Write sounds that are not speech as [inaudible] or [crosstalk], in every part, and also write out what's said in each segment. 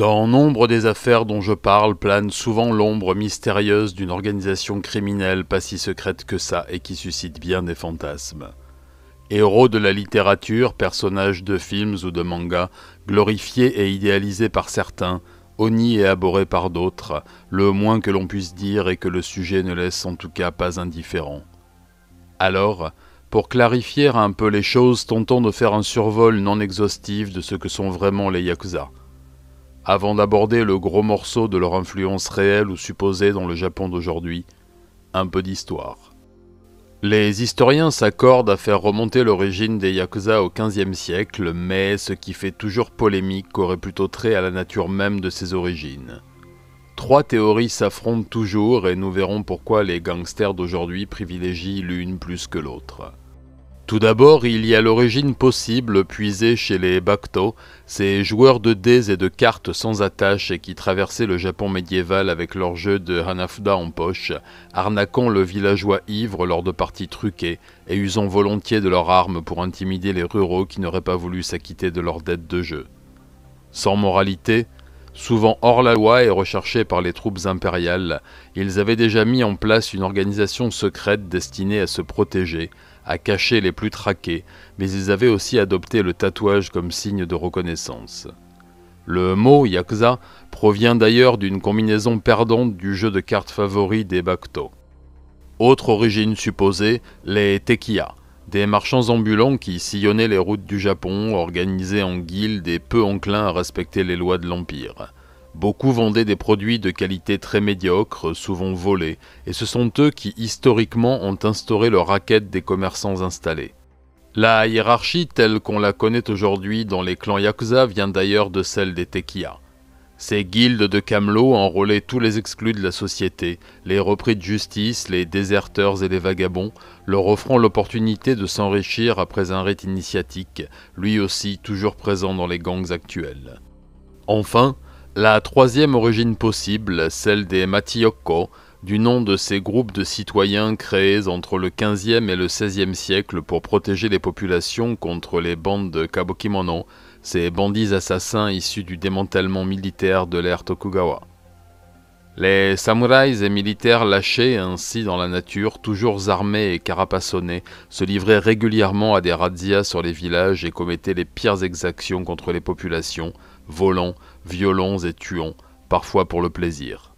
Dans nombre des affaires dont je parle plane souvent l'ombre mystérieuse d'une organisation criminelle pas si secrète que ça et qui suscite bien des fantasmes. Héros de la littérature, personnages de films ou de mangas, glorifiés et idéalisés par certains, honnis et abhorrés par d'autres, le moins que l'on puisse dire est que le sujet ne laisse en tout cas pas indifférent. Alors, pour clarifier un peu les choses, tentons de faire un survol non exhaustif de ce que sont vraiment les Yakuza. Avant d'aborder le gros morceau de leur influence réelle ou supposée dans le Japon d'aujourd'hui, un peu d'histoire. Les historiens s'accordent à faire remonter l'origine des Yakuza au XVe siècle, mais ce qui fait toujours polémique aurait plutôt trait à la nature même de ses origines. Trois théories s'affrontent toujours et nous verrons pourquoi les gangsters d'aujourd'hui privilégient l'une plus que l'autre. Tout d'abord, il y a l'origine possible puisée chez les Bakto, ces joueurs de dés et de cartes sans attache et qui traversaient le Japon médiéval avec leur jeu de Hanafuda en poche, arnaquant le villageois ivre lors de parties truquées et usant volontiers de leurs armes pour intimider les ruraux qui n'auraient pas voulu s'acquitter de leurs dettes de jeu. Sans moralité, Souvent hors la loi et recherchés par les troupes impériales, ils avaient déjà mis en place une organisation secrète destinée à se protéger, à cacher les plus traqués, mais ils avaient aussi adopté le tatouage comme signe de reconnaissance. Le mot Yakuza provient d'ailleurs d'une combinaison perdante du jeu de cartes favori des Bakuto. Autre origine supposée, les Tekiya, des marchands ambulants qui sillonnaient les routes du Japon, organisés en guildes et peu enclins à respecter les lois de l'Empire. Beaucoup vendaient des produits de qualité très médiocre, souvent volés, et ce sont eux qui historiquement ont instauré le racket des commerçants installés. La hiérarchie telle qu'on la connaît aujourd'hui dans les clans Yakuza vient d'ailleurs de celle des Tekiya. Ces guildes de camelots enrôlaient tous les exclus de la société, les repris de justice, les déserteurs et les vagabonds, leur offrant l'opportunité de s'enrichir après un rite initiatique, lui aussi toujours présent dans les gangs actuels. Enfin, la troisième origine possible, celle des Matioko, du nom de ces groupes de citoyens créés entre le XVe et le XVIe siècle pour protéger les populations contre les bandes de Kabokimono, ces bandits assassins issus du démantèlement militaire de l'ère Tokugawa. Les samouraïs et militaires lâchés ainsi dans la nature, toujours armés et carapassonnés, se livraient régulièrement à des razzias sur les villages et commettaient les pires exactions contre les populations, volant, violons et tuons, parfois pour le plaisir.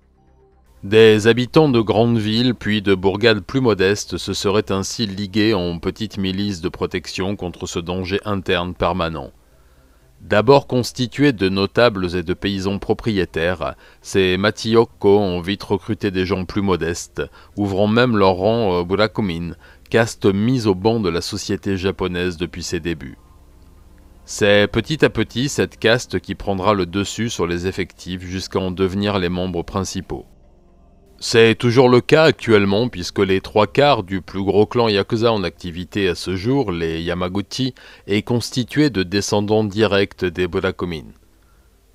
Des habitants de grandes villes puis de bourgades plus modestes se seraient ainsi ligués en petites milices de protection contre ce danger interne permanent. D'abord constitués de notables et de paysans propriétaires, ces matiokko ont vite recruté des gens plus modestes, ouvrant même leur rang au euh, Burakumin, caste mise au banc de la société japonaise depuis ses débuts. C'est petit à petit cette caste qui prendra le dessus sur les effectifs jusqu'à en devenir les membres principaux. C'est toujours le cas actuellement puisque les trois quarts du plus gros clan Yakuza en activité à ce jour, les Yamaguchi, est constitué de descendants directs des Burakumin.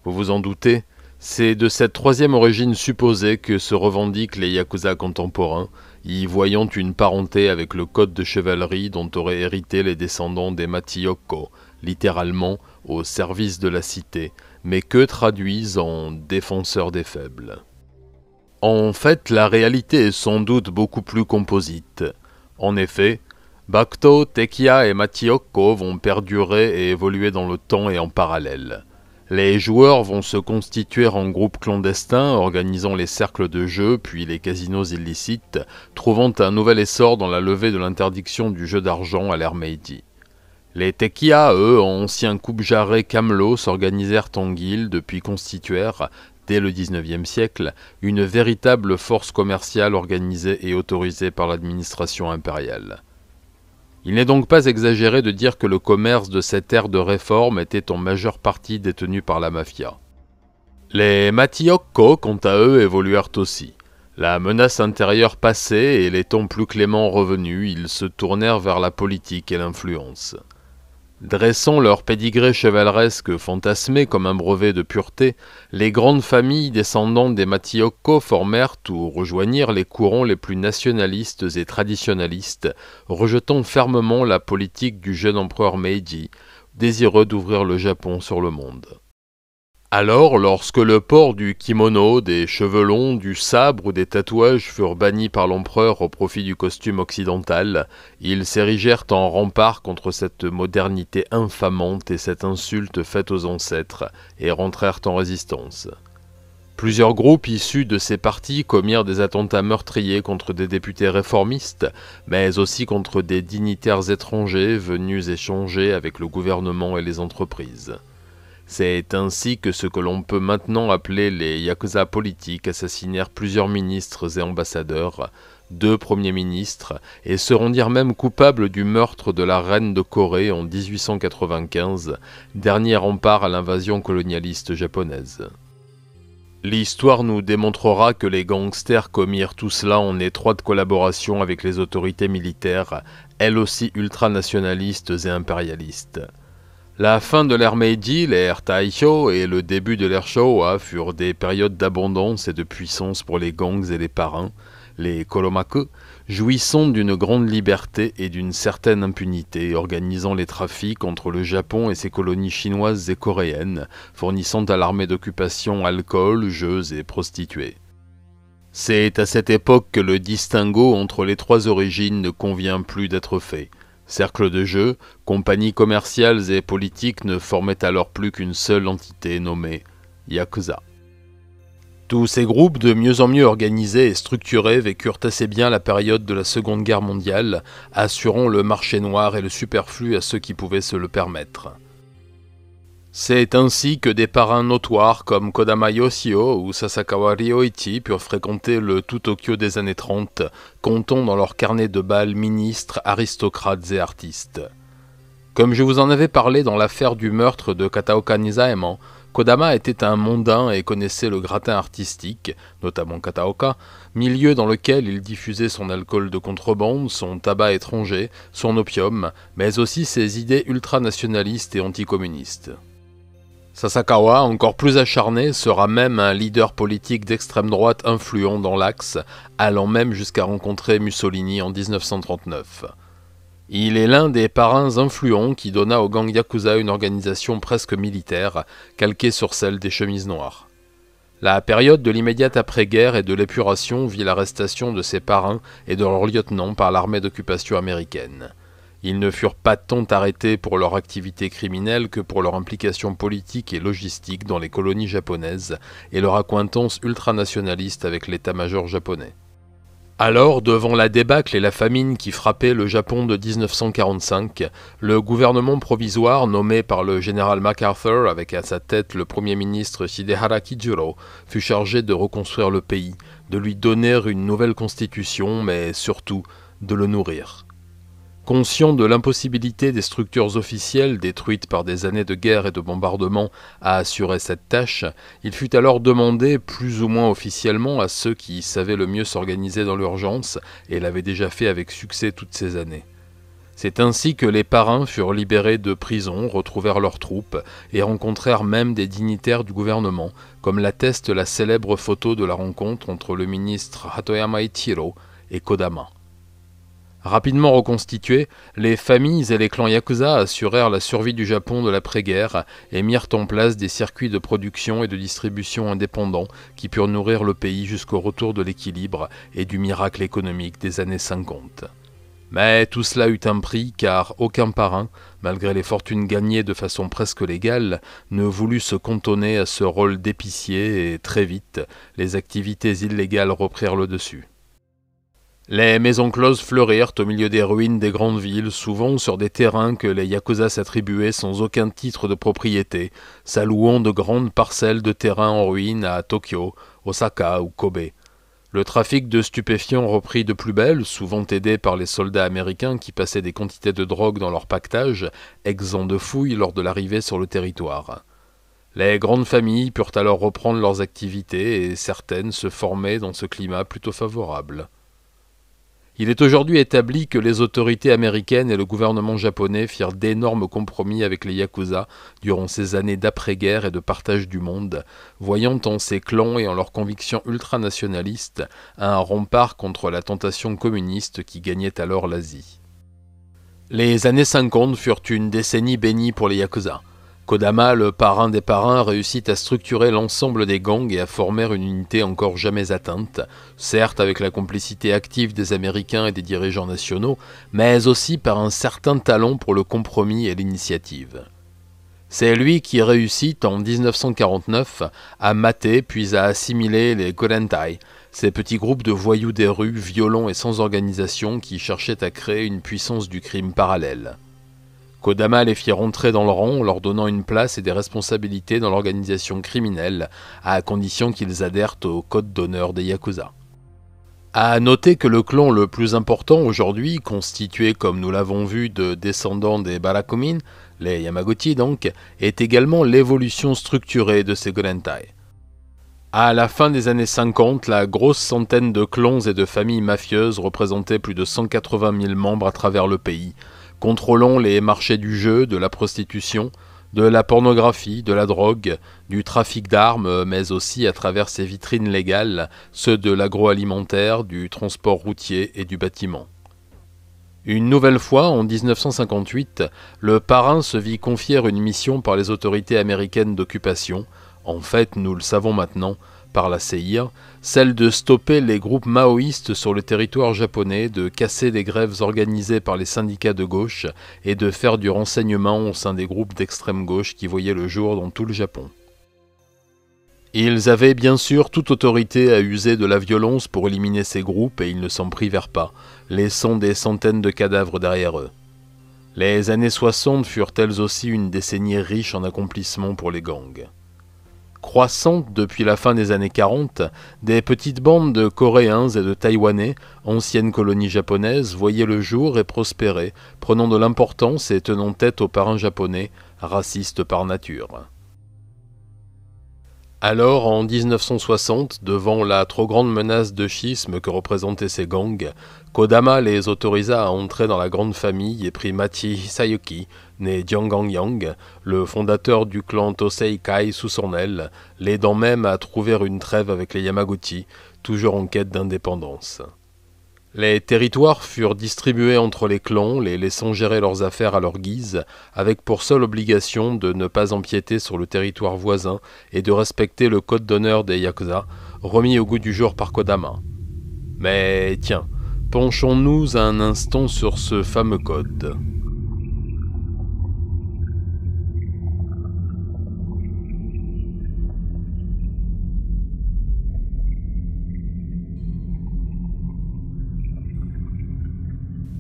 Vous vous en doutez, c'est de cette troisième origine supposée que se revendiquent les Yakuza contemporains, y voyant une parenté avec le code de chevalerie dont auraient hérité les descendants des Matiyoko, littéralement au service de la cité, mais que traduisent en défenseurs des faibles. En fait, la réalité est sans doute beaucoup plus composite. En effet, Bakto, Tekia et Matioko vont perdurer et évoluer dans le temps et en parallèle. Les joueurs vont se constituer en groupes clandestins, organisant les cercles de jeu puis les casinos illicites, trouvant un nouvel essor dans la levée de l'interdiction du jeu d'argent à l'ère Meiji. Les Tequia, eux, anciens coupe jarret camelots, s'organisèrent en guilde puis constituèrent, dès le XIXe siècle, une véritable force commerciale organisée et autorisée par l'administration impériale. Il n'est donc pas exagéré de dire que le commerce de cette ère de réforme était en majeure partie détenu par la mafia. Les matiokko, quant à eux, évoluèrent aussi. La menace intérieure passée et les temps plus cléments revenus, ils se tournèrent vers la politique et l'influence. Dressant leur pédigré chevaleresque fantasmé comme un brevet de pureté, les grandes familles descendant des Matioko formèrent ou rejoignirent les courants les plus nationalistes et traditionalistes, rejetant fermement la politique du jeune empereur Meiji, désireux d'ouvrir le Japon sur le monde. Alors, lorsque le port du kimono, des cheveux longs, du sabre ou des tatouages furent bannis par l'empereur au profit du costume occidental, ils s'érigèrent en rempart contre cette modernité infamante et cette insulte faite aux ancêtres, et rentrèrent en résistance. Plusieurs groupes issus de ces partis commirent des attentats meurtriers contre des députés réformistes, mais aussi contre des dignitaires étrangers venus échanger avec le gouvernement et les entreprises. C'est ainsi que ce que l'on peut maintenant appeler les Yakuza politiques assassinèrent plusieurs ministres et ambassadeurs, deux premiers ministres, et se rendirent même coupables du meurtre de la reine de Corée en 1895, dernier rempart à l'invasion colonialiste japonaise. L'histoire nous démontrera que les gangsters commirent tout cela en étroite collaboration avec les autorités militaires, elles aussi ultranationalistes et impérialistes. La fin de l'ère Meiji, l'ère Taisho et le début de l'ère Showa furent des périodes d'abondance et de puissance pour les gangs et les parrains, les Kolomaku, jouissant d'une grande liberté et d'une certaine impunité, organisant les trafics entre le Japon et ses colonies chinoises et coréennes, fournissant à l'armée d'occupation alcool, jeux et prostituées. C'est à cette époque que le distinguo entre les trois origines ne convient plus d'être fait. Cercles de jeu, compagnies commerciales et politiques ne formaient alors plus qu'une seule entité nommée Yakuza. Tous ces groupes, de mieux en mieux organisés et structurés, vécurent assez bien la période de la Seconde Guerre mondiale, assurant le marché noir et le superflu à ceux qui pouvaient se le permettre. C'est ainsi que des parrains notoires comme Kodama Yoshio ou Sasakawa Ryoichi purent fréquenter le tout Tokyo des années 30, comptant dans leur carnet de balles ministres, aristocrates et artistes. Comme je vous en avais parlé dans l'affaire du meurtre de Kataoka Nizaeman, Kodama était un mondain et connaissait le gratin artistique, notamment Kataoka, milieu dans lequel il diffusait son alcool de contrebande, son tabac étranger, son opium, mais aussi ses idées ultranationalistes et anticommunistes. Sasakawa, encore plus acharné, sera même un leader politique d'extrême droite influent dans l'Axe, allant même jusqu'à rencontrer Mussolini en 1939. Il est l'un des parrains influents qui donna au gang Yakuza une organisation presque militaire, calquée sur celle des chemises noires. La période de l'immédiate après-guerre et de l'épuration vit l'arrestation de ses parrains et de leurs lieutenants par l'armée d'occupation américaine. Ils ne furent pas tant arrêtés pour leur activité criminelle que pour leur implication politique et logistique dans les colonies japonaises et leur accointance ultranationaliste avec l'état-major japonais. Alors, devant la débâcle et la famine qui frappaient le Japon de 1945, le gouvernement provisoire nommé par le général MacArthur avec à sa tête le premier ministre Shidehara Kijuro fut chargé de reconstruire le pays, de lui donner une nouvelle constitution, mais surtout de le nourrir. Conscient de l'impossibilité des structures officielles, détruites par des années de guerre et de bombardements, à assurer cette tâche, il fut alors demandé, plus ou moins officiellement, à ceux qui savaient le mieux s'organiser dans l'urgence et l'avaient déjà fait avec succès toutes ces années. C'est ainsi que les parrains furent libérés de prison, retrouvèrent leurs troupes et rencontrèrent même des dignitaires du gouvernement, comme l'atteste la célèbre photo de la rencontre entre le ministre Hatoyama Ichiro et Kodama. Rapidement reconstituées, les familles et les clans yakuza assurèrent la survie du Japon de l'après-guerre et mirent en place des circuits de production et de distribution indépendants qui purent nourrir le pays jusqu'au retour de l'équilibre et du miracle économique des années 50. Mais tout cela eut un prix car aucun parrain, malgré les fortunes gagnées de façon presque légale, ne voulut se cantonner à ce rôle d'épicier et très vite, les activités illégales reprirent le dessus. Les maisons closes fleurirent au milieu des ruines des grandes villes, souvent sur des terrains que les Yakuza s'attribuaient sans aucun titre de propriété, s'allouant de grandes parcelles de terrains en ruine à Tokyo, Osaka ou Kobe. Le trafic de stupéfiants reprit de plus belle, souvent aidé par les soldats américains qui passaient des quantités de drogue dans leur pactage, exempt de fouilles lors de l'arrivée sur le territoire. Les grandes familles purent alors reprendre leurs activités et certaines se formaient dans ce climat plutôt favorable. Il est aujourd'hui établi que les autorités américaines et le gouvernement japonais firent d'énormes compromis avec les Yakuza durant ces années d'après-guerre et de partage du monde, voyant en ces clans et en leurs convictions ultranationalistes un rempart contre la tentation communiste qui gagnait alors l'Asie. Les années 50 furent une décennie bénie pour les Yakuza. Kodama, le parrain des parrains, réussit à structurer l'ensemble des gangs et à former une unité encore jamais atteinte, certes avec la complicité active des Américains et des dirigeants nationaux, mais aussi par un certain talent pour le compromis et l'initiative. C'est lui qui réussit en 1949 à mater puis à assimiler les Kodentai, ces petits groupes de voyous des rues violents et sans organisation qui cherchaient à créer une puissance du crime parallèle. Kodama les fit rentrer dans le rang en leur donnant une place et des responsabilités dans l'organisation criminelle, à condition qu'ils adhèrent au code d'honneur des Yakuza. A noter que le clan le plus important aujourd'hui, constitué comme nous l'avons vu de descendants des Barakumin, les Yamaguchi donc, est également l'évolution structurée de ces Gorentai. À la fin des années 50, la grosse centaine de clans et de familles mafieuses représentait plus de 180 000 membres à travers le pays, contrôlons les marchés du jeu, de la prostitution, de la pornographie, de la drogue, du trafic d'armes, mais aussi à travers ses vitrines légales, ceux de l'agroalimentaire, du transport routier et du bâtiment. Une nouvelle fois, en 1958, le parrain se vit confier une mission par les autorités américaines d'occupation. En fait, nous le savons maintenant, par la CIR, celle de stopper les groupes maoïstes sur le territoire japonais, de casser les grèves organisées par les syndicats de gauche et de faire du renseignement au sein des groupes d'extrême gauche qui voyaient le jour dans tout le Japon. Ils avaient bien sûr toute autorité à user de la violence pour éliminer ces groupes et ils ne s'en privèrent pas, laissant des centaines de cadavres derrière eux. Les années 60 furent elles aussi une décennie riche en accomplissements pour les gangs croissante depuis la fin des années 40, des petites bandes de Coréens et de Taïwanais, anciennes colonies japonaises, voyaient le jour et prospéraient, prenant de l'importance et tenant tête aux parrains japonais, racistes par nature. Alors, en 1960, devant la trop grande menace de schisme que représentaient ces gangs, Kodama les autorisa à entrer dans la grande famille et prit Machi Hisayuki, né Jiangang Yang, le fondateur du clan Tosei Kai sous son aile, l'aidant même à trouver une trêve avec les Yamaguchi, toujours en quête d'indépendance. Les territoires furent distribués entre les clans, les laissant gérer leurs affaires à leur guise, avec pour seule obligation de ne pas empiéter sur le territoire voisin et de respecter le code d'honneur des Yakuza, remis au goût du jour par Kodama. Mais tiens, penchons-nous un instant sur ce fameux code.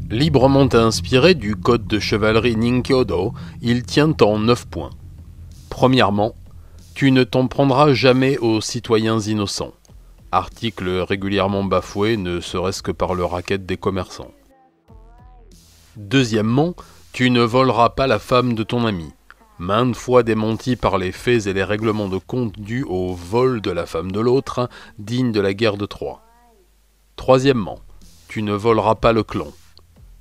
Librement inspiré du code de chevalerie Ninkyodo, il tient en neuf points. Premièrement, tu ne t'en prendras jamais aux citoyens innocents. Article régulièrement bafoué, ne serait-ce que par le racket des commerçants. Deuxièmement, tu ne voleras pas la femme de ton ami. Maintes fois démenti par les faits et les règlements de compte dus au vol de la femme de l'autre, digne de la guerre de Troie. Troisièmement, tu ne voleras pas le clan.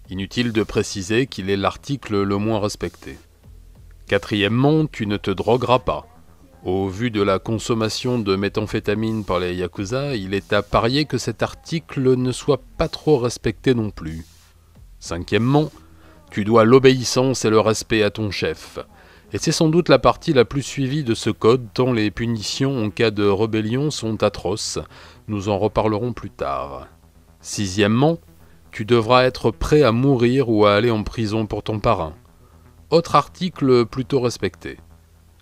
Inutile de préciser qu'il est l'article le moins respecté. Quatrièmement, tu ne te drogueras pas. Au vu de la consommation de méthamphétamine par les Yakuza, il est à parier que cet article ne soit pas trop respecté non plus. Cinquièmement, tu dois l'obéissance et le respect à ton chef. Et c'est sans doute la partie la plus suivie de ce code, tant les punitions en cas de rébellion sont atroces, nous en reparlerons plus tard. Sixièmement, tu devras être prêt à mourir ou à aller en prison pour ton parrain. Autre article plutôt respecté.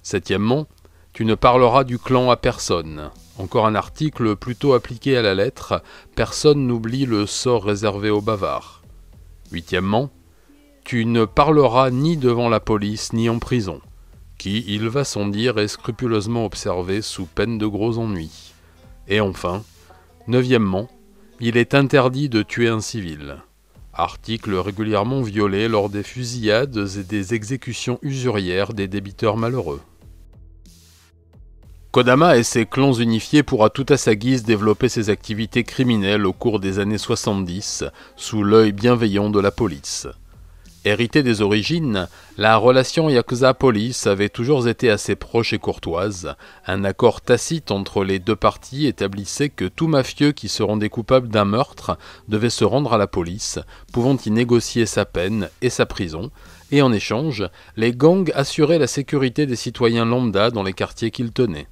Septièmement, tu ne parleras du clan à personne. Encore un article plutôt appliqué à la lettre, personne n'oublie le sort réservé aux bavards. Huitièmement, tu ne parleras ni devant la police ni en prison, qui, il va sans dire, est scrupuleusement observé sous peine de gros ennuis. Et enfin, neuvièmement, il est interdit de tuer un civil. Article régulièrement violé lors des fusillades et des exécutions usurières des débiteurs malheureux. Kodama et ses clans unifiés pourra tout à sa guise développer ses activités criminelles au cours des années 70, sous l'œil bienveillant de la police. Héritée des origines, la relation Yakuza-Police avait toujours été assez proche et courtoise. Un accord tacite entre les deux parties établissait que tout mafieux qui se rendait coupable d'un meurtre devait se rendre à la police, pouvant y négocier sa peine et sa prison, et en échange, les gangs assuraient la sécurité des citoyens lambda dans les quartiers qu'ils tenaient.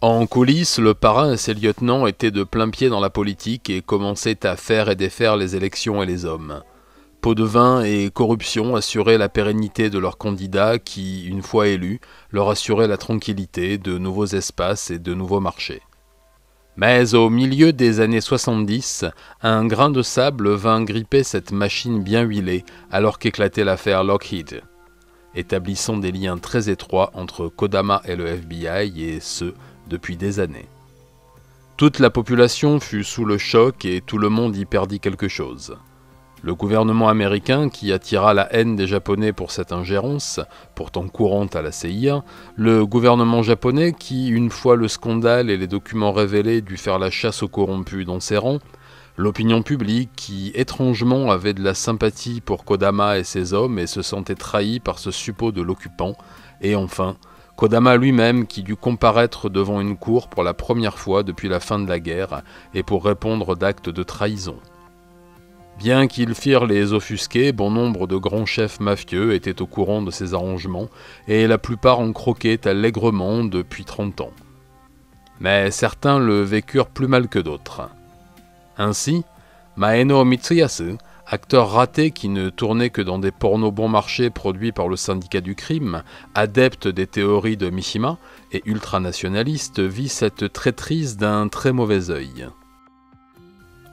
En coulisses, le parrain et ses lieutenants étaient de plein pied dans la politique et commençaient à faire et défaire les élections et les hommes. Pot de vin et corruption assuraient la pérennité de leurs candidats qui, une fois élus, leur assuraient la tranquillité, de nouveaux espaces et de nouveaux marchés. Mais au milieu des années 70, un grain de sable vint gripper cette machine bien huilée alors qu'éclatait l'affaire Lockheed, établissant des liens très étroits entre Kodama et le FBI et ce, depuis des années. Toute la population fut sous le choc et tout le monde y perdit quelque chose. Le gouvernement américain, qui attira la haine des Japonais pour cette ingérence, pourtant courante à la CIA, le gouvernement japonais qui, une fois le scandale et les documents révélés, dut faire la chasse aux corrompus dans ses rangs, l'opinion publique qui, étrangement, avait de la sympathie pour Kodama et ses hommes et se sentait trahie par ce suppôt de l'occupant, et enfin, Kodama lui-même qui dut comparaître devant une cour pour la première fois depuis la fin de la guerre et pour répondre d'actes de trahison. Bien qu'ils firent les offusqués, bon nombre de grands chefs mafieux étaient au courant de ces arrangements, et la plupart en croquaient allègrement depuis 30 ans. Mais certains le vécurent plus mal que d'autres. Ainsi, Maeno Mitsuyasu, acteur raté qui ne tournait que dans des pornos bon marché produits par le syndicat du crime, adepte des théories de Mishima et ultranationaliste, vit cette traîtrise d'un très mauvais œil.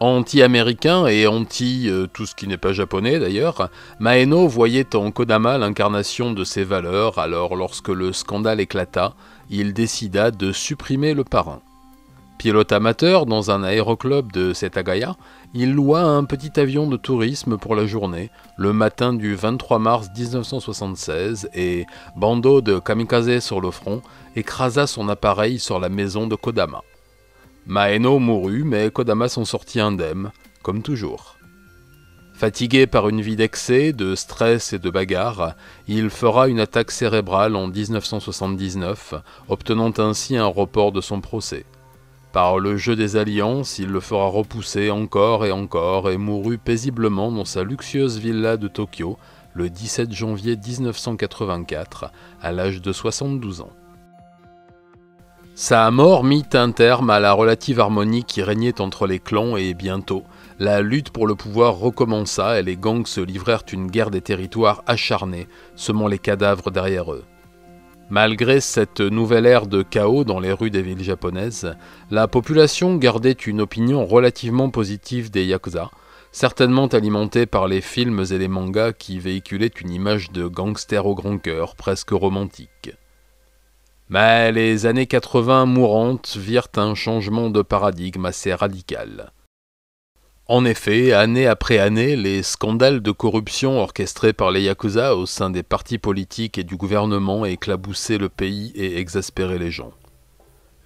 Anti-américain et anti euh, tout ce qui n'est pas japonais d'ailleurs, Maeno voyait en Kodama l'incarnation de ses valeurs, alors lorsque le scandale éclata, il décida de supprimer le parrain. Pilote amateur dans un aéroclub de Setagaya, il loua un petit avion de tourisme pour la journée, le matin du 23 mars 1976, et, bandeau de kamikaze sur le front, écrasa son appareil sur la maison de Kodama. Maeno mourut, mais Kodama s'en sortit indemne, comme toujours. Fatigué par une vie d'excès, de stress et de bagarres, il fera une attaque cérébrale en 1979, obtenant ainsi un report de son procès. Par le jeu des alliances, il le fera repousser encore et encore et mourut paisiblement dans sa luxueuse villa de Tokyo le 17 janvier 1984, à l'âge de 72 ans. Sa mort mit un terme à la relative harmonie qui régnait entre les clans et bientôt, la lutte pour le pouvoir recommença et les gangs se livrèrent une guerre des territoires acharnée, semant les cadavres derrière eux. Malgré cette nouvelle ère de chaos dans les rues des villes japonaises, la population gardait une opinion relativement positive des Yakuza, certainement alimentée par les films et les mangas qui véhiculaient une image de gangster au grand cœur presque romantique. Mais les années 80 mourantes virent un changement de paradigme assez radical. En effet, année après année, les scandales de corruption orchestrés par les Yakuza au sein des partis politiques et du gouvernement éclaboussaient le pays et exaspéraient les gens.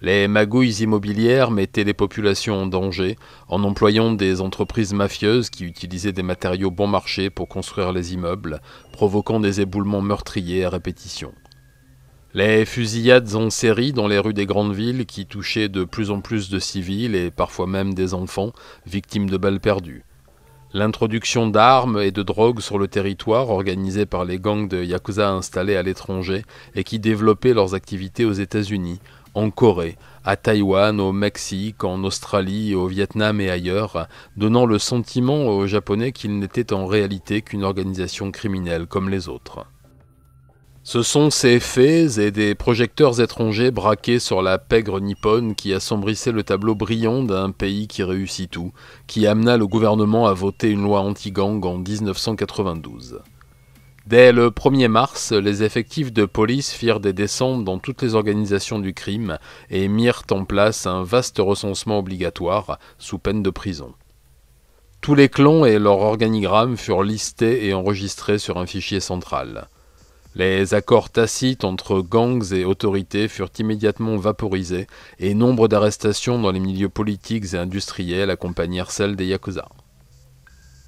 Les magouilles immobilières mettaient les populations en danger en employant des entreprises mafieuses qui utilisaient des matériaux bon marché pour construire les immeubles, provoquant des éboulements meurtriers à répétition. Les fusillades en série dans les rues des grandes villes qui touchaient de plus en plus de civils et parfois même des enfants victimes de balles perdues. L'introduction d'armes et de drogues sur le territoire organisée par les gangs de Yakuza installés à l'étranger et qui développaient leurs activités aux États-Unis, en Corée, à Taïwan, au Mexique, en Australie, au Vietnam et ailleurs, donnant le sentiment aux Japonais qu'ils n'étaient en réalité qu'une organisation criminelle comme les autres. Ce sont ces faits et des projecteurs étrangers braqués sur la pègre nippone qui assombrissaient le tableau brillant d'un pays qui réussit tout, qui amena le gouvernement à voter une loi anti-gang en 1992. Dès le 1er mars, les effectifs de police firent des descentes dans toutes les organisations du crime et mirent en place un vaste recensement obligatoire, sous peine de prison. Tous les clans et leurs organigrammes furent listés et enregistrés sur un fichier central. Les accords tacites entre gangs et autorités furent immédiatement vaporisés et nombre d'arrestations dans les milieux politiques et industriels accompagnèrent celles des Yakuza.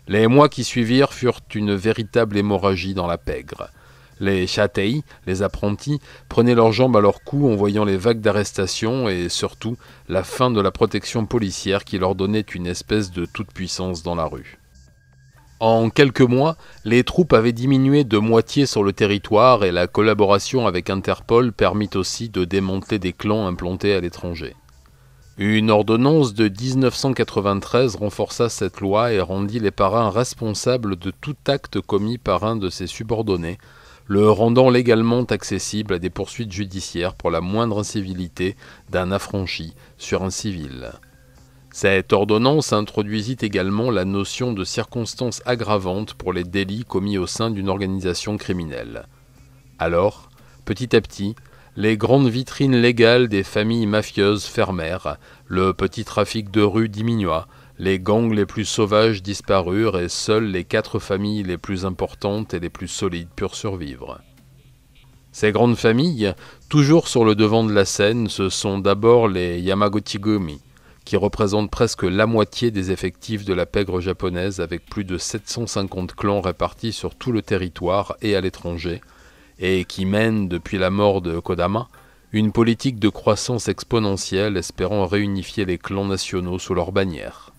Les mois qui suivirent furent une véritable hémorragie dans la pègre. Les chatei, les apprentis, prenaient leurs jambes à leur cou en voyant les vagues d'arrestations et surtout la fin de la protection policière qui leur donnait une espèce de toute-puissance dans la rue. En quelques mois, les troupes avaient diminué de moitié sur le territoire et la collaboration avec Interpol permit aussi de démonter des clans implantés à l'étranger. Une ordonnance de 1993 renforça cette loi et rendit les parrains responsables de tout acte commis par un de ses subordonnés, le rendant légalement accessible à des poursuites judiciaires pour la moindre incivilité d'un affranchi sur un civil. Cette ordonnance introduisit également la notion de circonstances aggravantes pour les délits commis au sein d'une organisation criminelle. Alors, petit à petit, les grandes vitrines légales des familles mafieuses fermèrent, le petit trafic de rue diminua, les gangs les plus sauvages disparurent et seules les quatre familles les plus importantes et les plus solides purent survivre. Ces grandes familles, toujours sur le devant de la scène, ce sont d'abord les yamaguchi qui représente presque la moitié des effectifs de la pègre japonaise avec plus de 750 clans répartis sur tout le territoire et à l'étranger, et qui mène depuis la mort de Kodama une politique de croissance exponentielle espérant réunifier les clans nationaux sous leur bannière.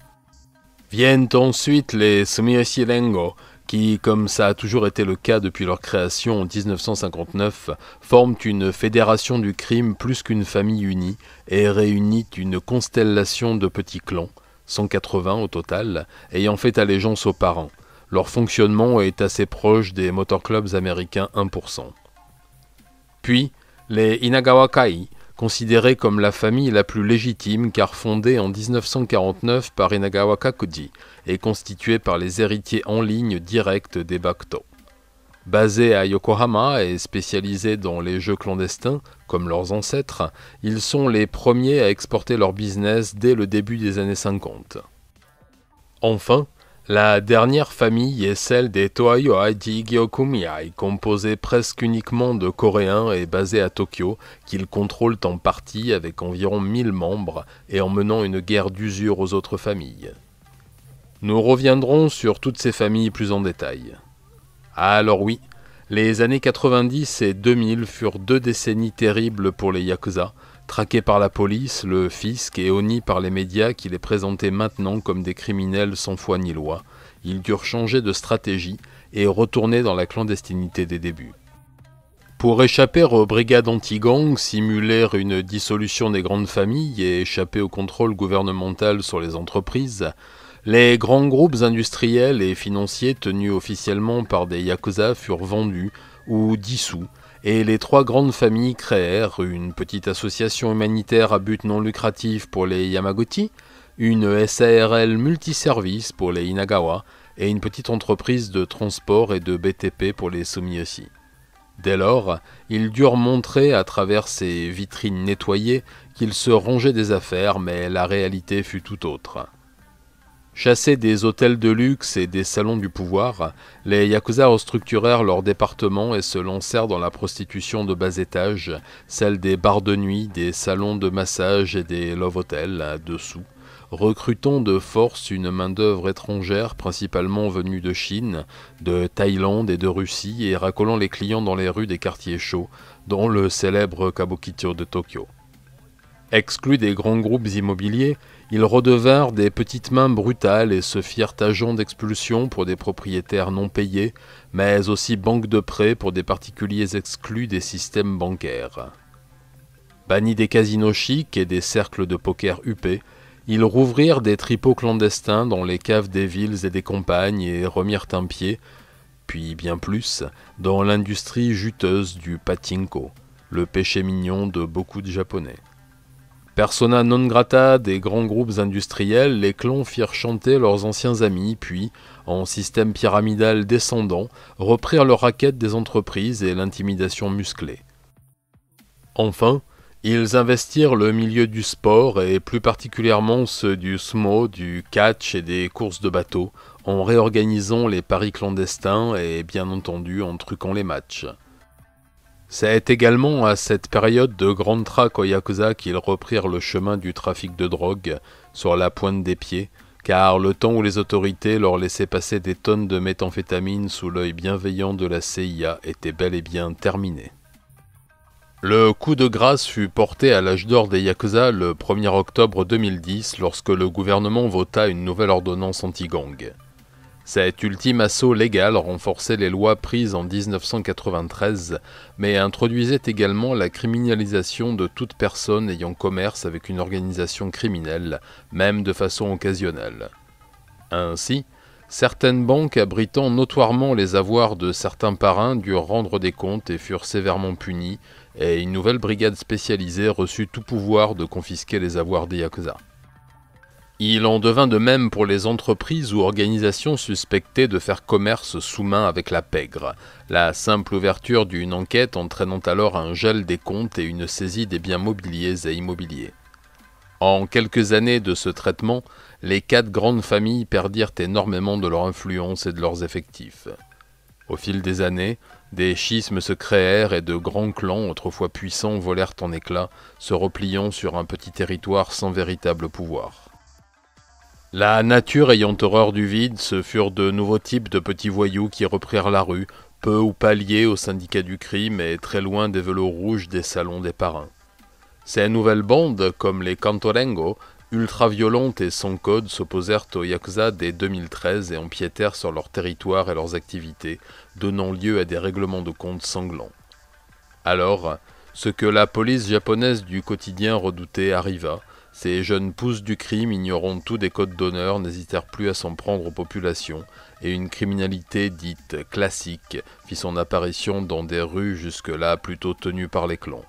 Viennent ensuite les Sumiyoshi Rengo, qui, comme ça a toujours été le cas depuis leur création en 1959, forment une fédération du crime plus qu'une famille unie et réunit une constellation de petits clans, 180 au total, ayant fait allégeance aux parents. Leur fonctionnement est assez proche des motorclubs américains 1%. Puis, les Inagawa Kai, considérée comme la famille la plus légitime car fondée en 1949 par Inagawa Kakuji et constituée par les héritiers en ligne directs des Bakuto. Basés à Yokohama et spécialisés dans les jeux clandestins, comme leurs ancêtres, ils sont les premiers à exporter leur business dès le début des années 50. Enfin, la dernière famille est celle des Toayoa Gyokumiai, composée presque uniquement de Coréens et basée à Tokyo, qu'ils contrôlent en partie avec environ 1000 membres et en menant une guerre d'usure aux autres familles. Nous reviendrons sur toutes ces familles plus en détail. Ah, alors oui, les années 90 et 2000 furent deux décennies terribles pour les Yakuza, Traqué par la police, le fisc et honni par les médias qui les présentaient maintenant comme des criminels sans foi ni loi, ils durent changer de stratégie et retourner dans la clandestinité des débuts. Pour échapper aux brigades anti-gang, simuler une dissolution des grandes familles et échapper au contrôle gouvernemental sur les entreprises, les grands groupes industriels et financiers tenus officiellement par des yakuza furent vendus ou dissous et les trois grandes familles créèrent une petite association humanitaire à but non lucratif pour les Yamaguchi, une SARL multiservice pour les Inagawa et une petite entreprise de transport et de BTP pour les Sumiyoshi. Dès lors, ils durent montrer à travers ces vitrines nettoyées qu'ils se rangeaient des affaires, mais la réalité fut tout autre. Chassés des hôtels de luxe et des salons du pouvoir, les Yakuza restructurèrent leurs départements et se lancèrent dans la prostitution de bas étage, celle des bars de nuit, des salons de massage et des love hotels à dessous, recrutant de force une main-d'œuvre étrangère principalement venue de Chine, de Thaïlande et de Russie et racolant les clients dans les rues des quartiers chauds, dont le célèbre Kabukicho de Tokyo. Exclus des grands groupes immobiliers, ils redevinrent des petites mains brutales et se firent agents d'expulsion pour des propriétaires non payés, mais aussi banques de prêts pour des particuliers exclus des systèmes bancaires. Bannis des casinos chics et des cercles de poker huppés, ils rouvrirent des tripots clandestins dans les caves des villes et des campagnes et remirent un pied, puis bien plus, dans l'industrie juteuse du patinko, le péché mignon de beaucoup de Japonais. Persona non grata des grands groupes industriels, les clans firent chanter leurs anciens amis, puis, en système pyramidal descendant, reprirent leur raquette des entreprises et l'intimidation musclée. Enfin, ils investirent le milieu du sport et plus particulièrement ceux du SMO, du catch et des courses de bateaux, en réorganisant les paris clandestins et bien entendu en truquant les matchs. C'est également à cette période de grande traque au Yakuza qu'ils reprirent le chemin du trafic de drogue sur la pointe des pieds, car le temps où les autorités leur laissaient passer des tonnes de méthamphétamine sous l'œil bienveillant de la CIA était bel et bien terminé. Le coup de grâce fut porté à l'âge d'or des Yakuza le 1er octobre 2010 lorsque le gouvernement vota une nouvelle ordonnance anti-gang. Cet ultime assaut légal renforçait les lois prises en 1993, mais introduisait également la criminalisation de toute personne ayant commerce avec une organisation criminelle, même de façon occasionnelle. Ainsi, certaines banques abritant notoirement les avoirs de certains parrains durent rendre des comptes et furent sévèrement punies, et une nouvelle brigade spécialisée reçut tout pouvoir de confisquer les avoirs des Yakuza. Il en devint de même pour les entreprises ou organisations suspectées de faire commerce sous-main avec la pègre. La simple ouverture d'une enquête entraînant alors un gel des comptes et une saisie des biens mobiliers et immobiliers. En quelques années de ce traitement, les quatre grandes familles perdirent énormément de leur influence et de leurs effectifs. Au fil des années, des schismes se créèrent et de grands clans autrefois puissants volèrent en éclats, se repliant sur un petit territoire sans véritable pouvoir. La nature ayant horreur du vide, ce furent de nouveaux types de petits voyous qui reprirent la rue, peu ou pas liés au syndicat du crime et très loin des velours rouges des salons des parrains. Ces nouvelles bandes, comme les Cantorengo, ultra-violentes et sans code, s'opposèrent aux Yakuza dès 2013 et empiétèrent sur leur territoire et leurs activités, donnant lieu à des règlements de comptes sanglants. Alors, ce que la police japonaise du quotidien redoutait arriva, ces jeunes pousses du crime, ignorant tout des codes d'honneur, n'hésitèrent plus à s'en prendre aux populations, et une criminalité dite classique fit son apparition dans des rues jusque-là plutôt tenues par les clans.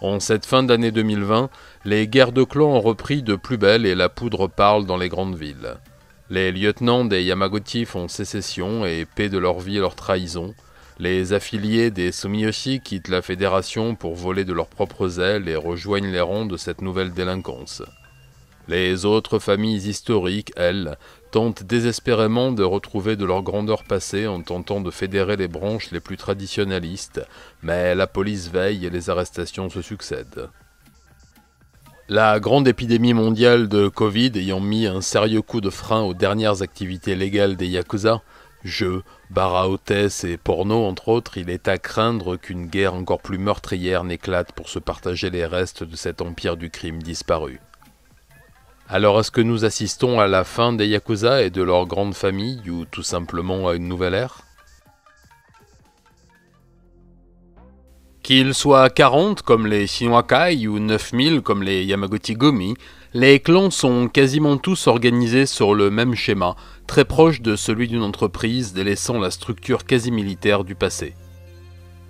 En cette fin d'année 2020, les guerres de clans ont repris de plus belle et la poudre parle dans les grandes villes. Les lieutenants des Yamagotis font sécession et paient de leur vie leur trahison, les affiliés des Sumiyoshi quittent la fédération pour voler de leurs propres ailes et rejoignent les rangs de cette nouvelle délinquance. Les autres familles historiques, elles, tentent désespérément de retrouver de leur grandeur passée en tentant de fédérer les branches les plus traditionalistes, mais la police veille et les arrestations se succèdent. La grande épidémie mondiale de Covid ayant mis un sérieux coup de frein aux dernières activités légales des Yakuza, Jeux, bar et porno entre autres, il est à craindre qu'une guerre encore plus meurtrière n'éclate pour se partager les restes de cet empire du crime disparu. Alors est-ce que nous assistons à la fin des Yakuza et de leurs grandes familles, ou tout simplement à une nouvelle ère Qu'ils soient 40 comme les Shinwakai ou 9000 comme les Yamaguchi Gumi, les clans sont quasiment tous organisés sur le même schéma, très proche de celui d'une entreprise délaissant la structure quasi militaire du passé.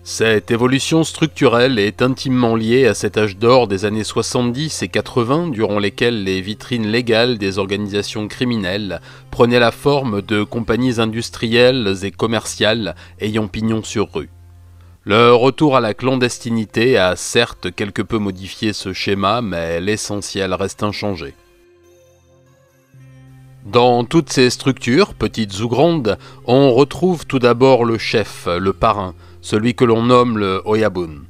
Cette évolution structurelle est intimement liée à cet âge d'or des années 70 et 80 durant lesquelles les vitrines légales des organisations criminelles prenaient la forme de compagnies industrielles et commerciales ayant pignon sur rue. Le retour à la clandestinité a certes quelque peu modifié ce schéma, mais l'essentiel reste inchangé. Dans toutes ces structures, petites ou grandes, on retrouve tout d'abord le chef, le parrain, celui que l'on nomme le Oyabun.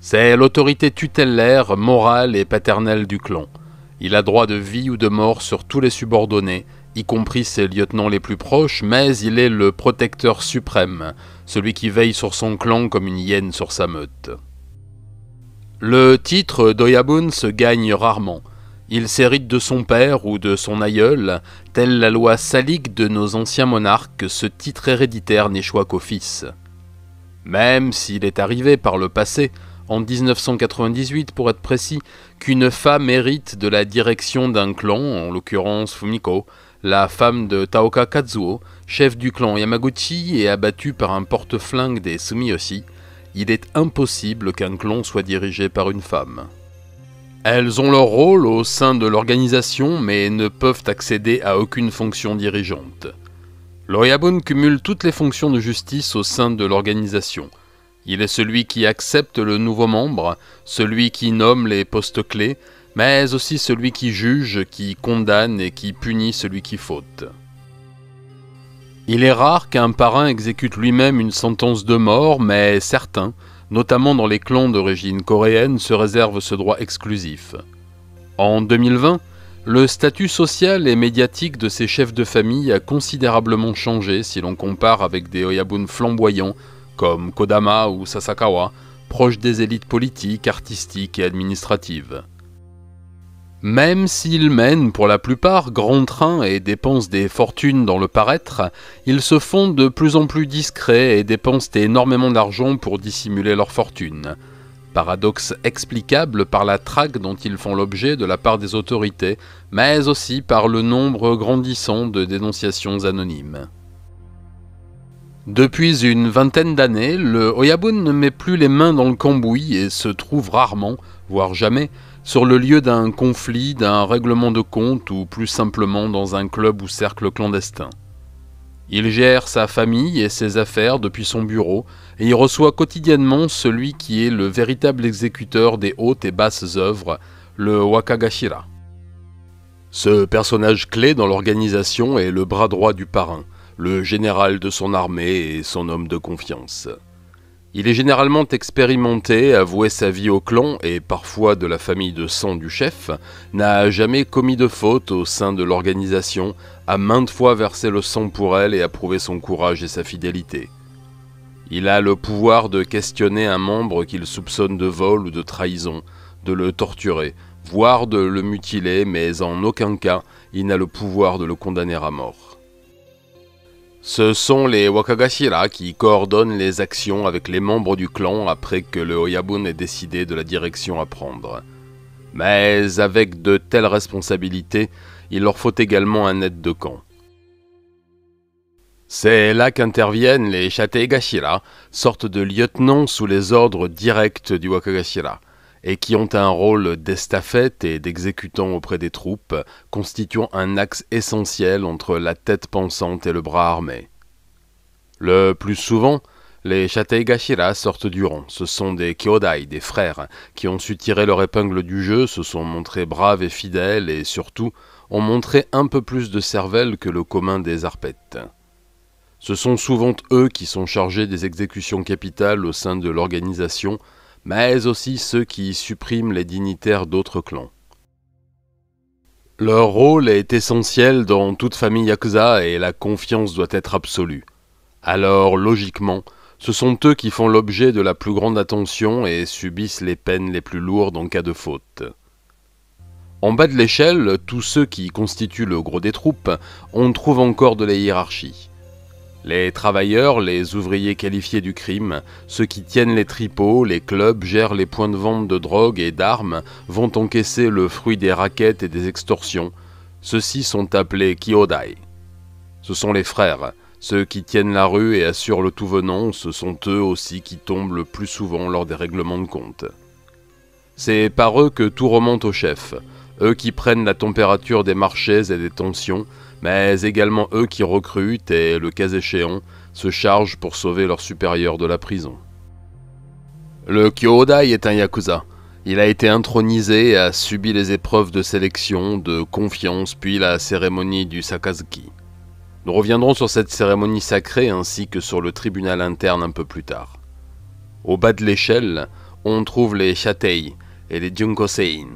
C'est l'autorité tutélaire, morale et paternelle du clan. Il a droit de vie ou de mort sur tous les subordonnés, y compris ses lieutenants les plus proches, mais il est le protecteur suprême, celui qui veille sur son clan comme une hyène sur sa meute. Le titre d'Oyabun se gagne rarement. Il s'hérite de son père ou de son aïeul, telle la loi salique de nos anciens monarques ce titre héréditaire n'échoit qu'au fils. Même s'il est arrivé par le passé, en 1998 pour être précis, qu'une femme hérite de la direction d'un clan, en l'occurrence Fumiko, la femme de Taoka Kazuo, chef du clan Yamaguchi, est abattue par un porte-flingue des Sumiyoshi. Il est impossible qu'un clan soit dirigé par une femme. Elles ont leur rôle au sein de l'organisation mais ne peuvent accéder à aucune fonction dirigeante. L'Oyabun cumule toutes les fonctions de justice au sein de l'organisation. Il est celui qui accepte le nouveau membre, celui qui nomme les postes clés, mais aussi celui qui juge, qui condamne et qui punit celui qui faute. Il est rare qu'un parrain exécute lui-même une sentence de mort, mais certains, notamment dans les clans d'origine coréenne, se réservent ce droit exclusif. En 2020, le statut social et médiatique de ces chefs de famille a considérablement changé si l'on compare avec des Oyabun flamboyants comme Kodama ou Sasakawa, proches des élites politiques, artistiques et administratives. Même s'ils mènent pour la plupart grands trains et dépensent des fortunes dans le paraître, ils se font de plus en plus discrets et dépensent énormément d'argent pour dissimuler leur fortune. Paradoxe explicable par la traque dont ils font l'objet de la part des autorités, mais aussi par le nombre grandissant de dénonciations anonymes. Depuis une vingtaine d'années, le Oyabun ne met plus les mains dans le cambouis et se trouve rarement, voire jamais, sur le lieu d'un conflit, d'un règlement de compte ou plus simplement dans un club ou cercle clandestin. Il gère sa famille et ses affaires depuis son bureau et y reçoit quotidiennement celui qui est le véritable exécuteur des hautes et basses œuvres, le Wakagashira. Ce personnage clé dans l'organisation est le bras droit du parrain, le général de son armée et son homme de confiance. Il est généralement expérimenté, avoué sa vie au clan et parfois de la famille de sang du chef, n'a jamais commis de faute au sein de l'organisation, a maintes fois versé le sang pour elle et a prouvé son courage et sa fidélité. Il a le pouvoir de questionner un membre qu'il soupçonne de vol ou de trahison, de le torturer, voire de le mutiler, mais en aucun cas il n'a le pouvoir de le condamner à mort. Ce sont les Wakagashira qui coordonnent les actions avec les membres du clan après que le Oyabun ait décidé de la direction à prendre. Mais avec de telles responsabilités, il leur faut également un aide de camp. C'est là qu'interviennent les Shateigashira, sortes de lieutenants sous les ordres directs du Wakagashira et qui ont un rôle d'estafette et d'exécutant auprès des troupes, constituant un axe essentiel entre la tête pensante et le bras armé. Le plus souvent, les Shateigashira sortent du rang. Ce sont des Kyodai, des frères, qui ont su tirer leur épingle du jeu, se sont montrés braves et fidèles et surtout ont montré un peu plus de cervelle que le commun des arpètes. Ce sont souvent eux qui sont chargés des exécutions capitales au sein de l'organisation, mais aussi ceux qui suppriment les dignitaires d'autres clans. Leur rôle est essentiel dans toute famille Yakuza et la confiance doit être absolue. Alors, logiquement, ce sont eux qui font l'objet de la plus grande attention et subissent les peines les plus lourdes en cas de faute. En bas de l'échelle, tous ceux qui constituent le gros des troupes, on trouve encore de la hiérarchie. Les travailleurs, les ouvriers qualifiés du crime, ceux qui tiennent les tripots, les clubs, gèrent les points de vente de drogue et d'armes, vont encaisser le fruit des raquettes et des extorsions. Ceux-ci sont appelés Kyodai. Ce sont les frères. Ceux qui tiennent la rue et assurent le tout venant, ce sont eux aussi qui tombent le plus souvent lors des règlements de compte. C'est par eux que tout remonte au chef, eux qui prennent la température des marchés et des tensions, mais également eux qui recrutent et, le cas échéant, se chargent pour sauver leurs supérieurs de la prison. Le Kyodai est un Yakuza. Il a été intronisé et a subi les épreuves de sélection, de confiance, puis la cérémonie du Sakazuki. Nous reviendrons sur cette cérémonie sacrée ainsi que sur le tribunal interne un peu plus tard. Au bas de l'échelle, on trouve les Shatei et les Junkosein,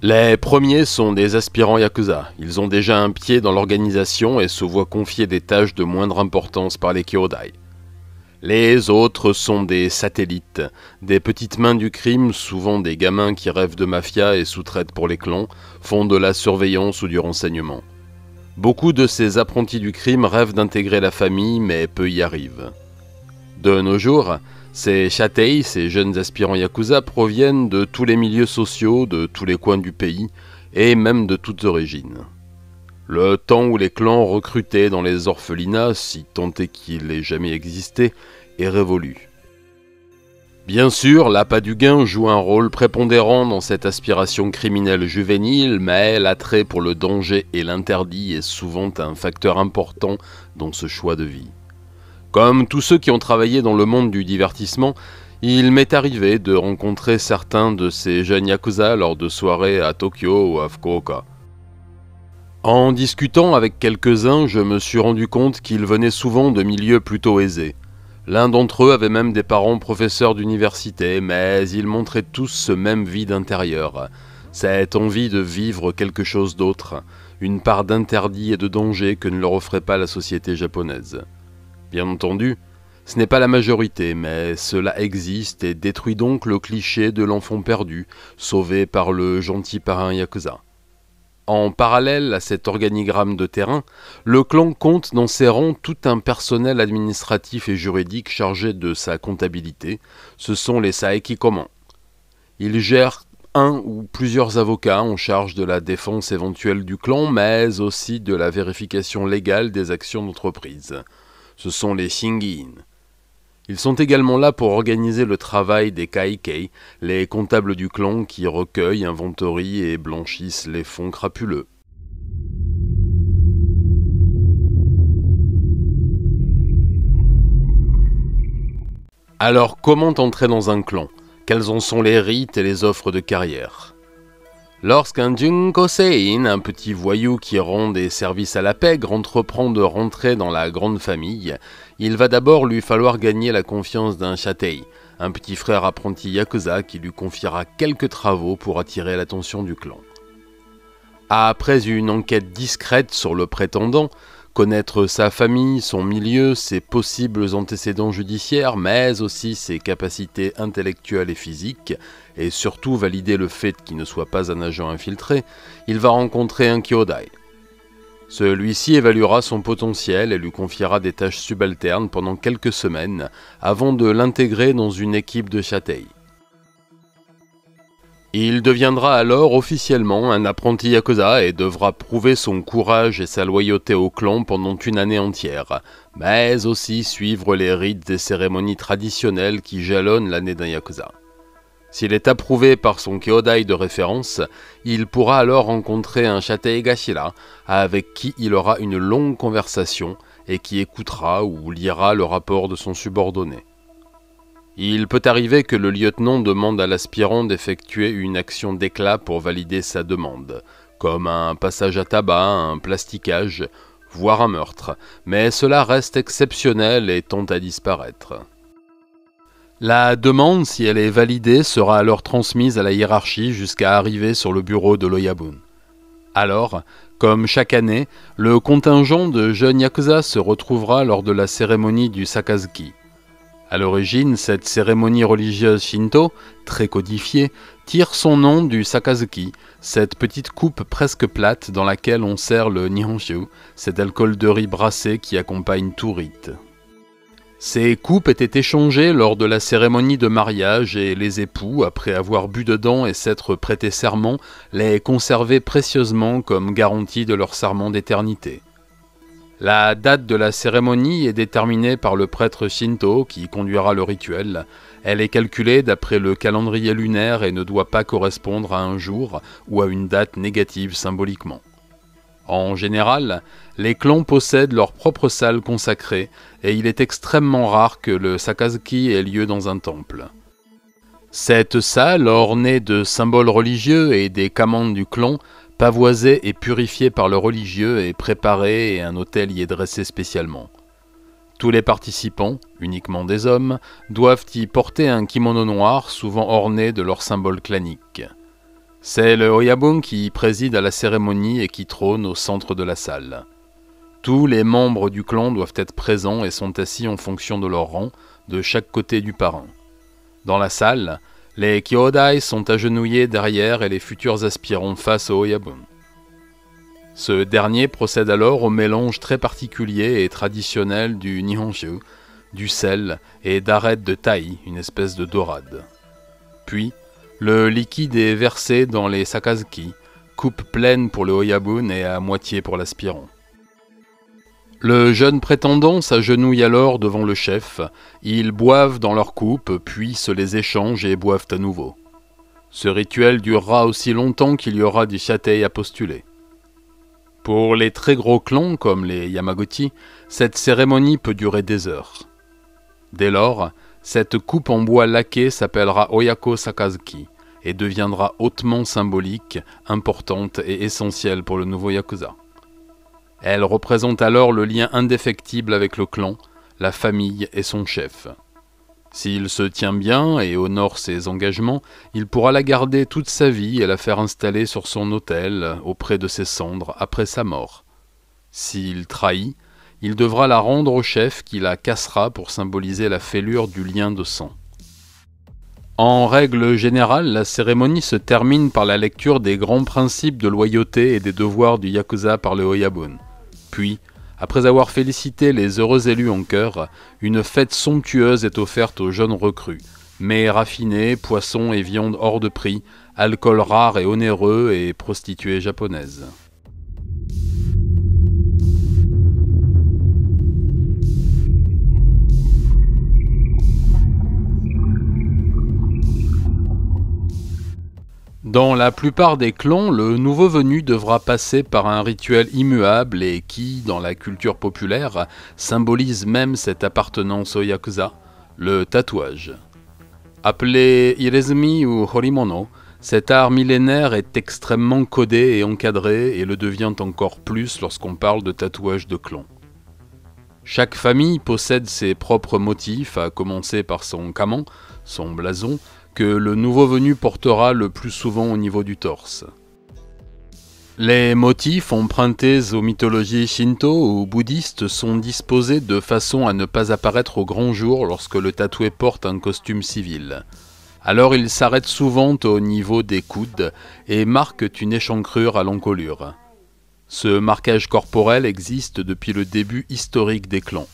les premiers sont des aspirants Yakuza. Ils ont déjà un pied dans l'organisation et se voient confier des tâches de moindre importance par les Kyodai. Les autres sont des satellites, des petites mains du crime, souvent des gamins qui rêvent de mafia et sous-traitent pour les clans, font de la surveillance ou du renseignement. Beaucoup de ces apprentis du crime rêvent d'intégrer la famille, mais peu y arrivent. De nos jours, ces ces jeunes aspirants Yakuza, proviennent de tous les milieux sociaux, de tous les coins du pays, et même de toutes origines. Le temps où les clans recrutaient dans les orphelinats, si tant est qu'il ait jamais existé, est révolu. Bien sûr, l'appât du gain joue un rôle prépondérant dans cette aspiration criminelle juvénile, mais l'attrait pour le danger et l'interdit est souvent un facteur important dans ce choix de vie. Comme tous ceux qui ont travaillé dans le monde du divertissement, il m'est arrivé de rencontrer certains de ces jeunes yakuza lors de soirées à Tokyo ou à Fukuoka. En discutant avec quelques-uns, je me suis rendu compte qu'ils venaient souvent de milieux plutôt aisés. L'un d'entre eux avait même des parents professeurs d'université, mais ils montraient tous ce même vide intérieur, cette envie de vivre quelque chose d'autre, une part d'interdit et de danger que ne leur offrait pas la société japonaise. Bien entendu, ce n'est pas la majorité, mais cela existe et détruit donc le cliché de l'enfant perdu, sauvé par le gentil parrain Yakuza. En parallèle à cet organigramme de terrain, le clan compte dans ses rangs tout un personnel administratif et juridique chargé de sa comptabilité, ce sont les qui Koman. Ils gèrent un ou plusieurs avocats en charge de la défense éventuelle du clan, mais aussi de la vérification légale des actions d'entreprise ce sont les Shingin. Ils sont également là pour organiser le travail des Kaikei, les comptables du clan qui recueillent, inventorient et blanchissent les fonds crapuleux. Alors comment entrer dans un clan Quels en sont les rites et les offres de carrière Lorsqu'un Junko Sein, un petit voyou qui rend des services à la pègre, entreprend de rentrer dans la grande famille, il va d'abord lui falloir gagner la confiance d'un chatei, un petit frère apprenti yakuza qui lui confiera quelques travaux pour attirer l'attention du clan. Après une enquête discrète sur le prétendant, connaître sa famille, son milieu, ses possibles antécédents judiciaires, mais aussi ses capacités intellectuelles et physiques, et surtout valider le fait qu'il ne soit pas un agent infiltré, il va rencontrer un Kyodai. Celui-ci évaluera son potentiel et lui confiera des tâches subalternes pendant quelques semaines avant de l'intégrer dans une équipe de Chatei. Il deviendra alors officiellement un apprenti Yakuza et devra prouver son courage et sa loyauté au clan pendant une année entière, mais aussi suivre les rites et cérémonies traditionnelles qui jalonnent l'année d'un Yakuza. S'il est approuvé par son Kyodai de référence, il pourra alors rencontrer un Shateigashira avec qui il aura une longue conversation et qui écoutera ou lira le rapport de son subordonné. Il peut arriver que le lieutenant demande à l'aspirant d'effectuer une action d'éclat pour valider sa demande, comme un passage à tabac, un plasticage, voire un meurtre, mais cela reste exceptionnel et tend à disparaître. La demande, si elle est validée, sera alors transmise à la hiérarchie jusqu'à arriver sur le bureau de l'Oyabun. Alors, comme chaque année, le contingent de jeunes Yakuza se retrouvera lors de la cérémonie du Sakazuki. À l'origine, cette cérémonie religieuse shinto, très codifiée, tire son nom du sakazuki, cette petite coupe presque plate dans laquelle on sert le nihonshu, cet alcool de riz brassé qui accompagne tout rite. Ces coupes étaient échangées lors de la cérémonie de mariage et les époux, après avoir bu dedans et s'être prêté serment, les conservaient précieusement comme garantie de leur serment d'éternité. La date de la cérémonie est déterminée par le prêtre Shinto qui conduira le rituel. Elle est calculée d'après le calendrier lunaire et ne doit pas correspondre à un jour ou à une date négative symboliquement. En général, les clans possèdent leur propre salle consacrée et il est extrêmement rare que le Sakazuki ait lieu dans un temple. Cette salle, ornée de symboles religieux et des commandes du clan, pavoisé et purifié par le religieux et préparé et un hôtel y est dressé spécialement. Tous les participants, uniquement des hommes, doivent y porter un kimono noir souvent orné de leur symbole clanique. C'est le Oyabun qui préside à la cérémonie et qui trône au centre de la salle. Tous les membres du clan doivent être présents et sont assis en fonction de leur rang, de chaque côté du parrain. Dans la salle, les kyodai sont agenouillés derrière et les futurs aspirants face au Oyabun. Ce dernier procède alors au mélange très particulier et traditionnel du nihonshu, du sel et d'arêtes de tai, une espèce de dorade. Puis, le liquide est versé dans les sakazuki, coupe pleine pour le oyabun et à moitié pour l'aspirant. Le jeune prétendant s'agenouille alors devant le chef, ils boivent dans leur coupe, puis se les échangent et boivent à nouveau. Ce rituel durera aussi longtemps qu'il y aura du château à postuler. Pour les très gros clans comme les Yamaguchi, cette cérémonie peut durer des heures. Dès lors, cette coupe en bois laqué s'appellera Oyako Sakazuki et deviendra hautement symbolique, importante et essentielle pour le nouveau Yakuza. Elle représente alors le lien indéfectible avec le clan, la famille et son chef. S'il se tient bien et honore ses engagements, il pourra la garder toute sa vie et la faire installer sur son autel auprès de ses cendres après sa mort. S'il trahit, il devra la rendre au chef qui la cassera pour symboliser la fêlure du lien de sang. En règle générale, la cérémonie se termine par la lecture des grands principes de loyauté et des devoirs du Yakuza par le Oyabun. Puis, après avoir félicité les heureux élus en chœur, une fête somptueuse est offerte aux jeunes recrues. Mets raffinés, poissons et viandes hors de prix, alcool rare et onéreux et prostituées japonaises. Dans la plupart des clans, le nouveau venu devra passer par un rituel immuable et qui, dans la culture populaire, symbolise même cette appartenance au yakuza, le tatouage. Appelé irezumi ou horimono, cet art millénaire est extrêmement codé et encadré et le devient encore plus lorsqu'on parle de tatouage de clan. Chaque famille possède ses propres motifs, à commencer par son kaman, son blason, que le nouveau venu portera le plus souvent au niveau du torse. Les motifs empruntés aux mythologies shinto ou bouddhistes sont disposés de façon à ne pas apparaître au grand jour lorsque le tatoué porte un costume civil. Alors ils s'arrêtent souvent au niveau des coudes et marquent une échancrure à l'encolure. Ce marquage corporel existe depuis le début historique des clans.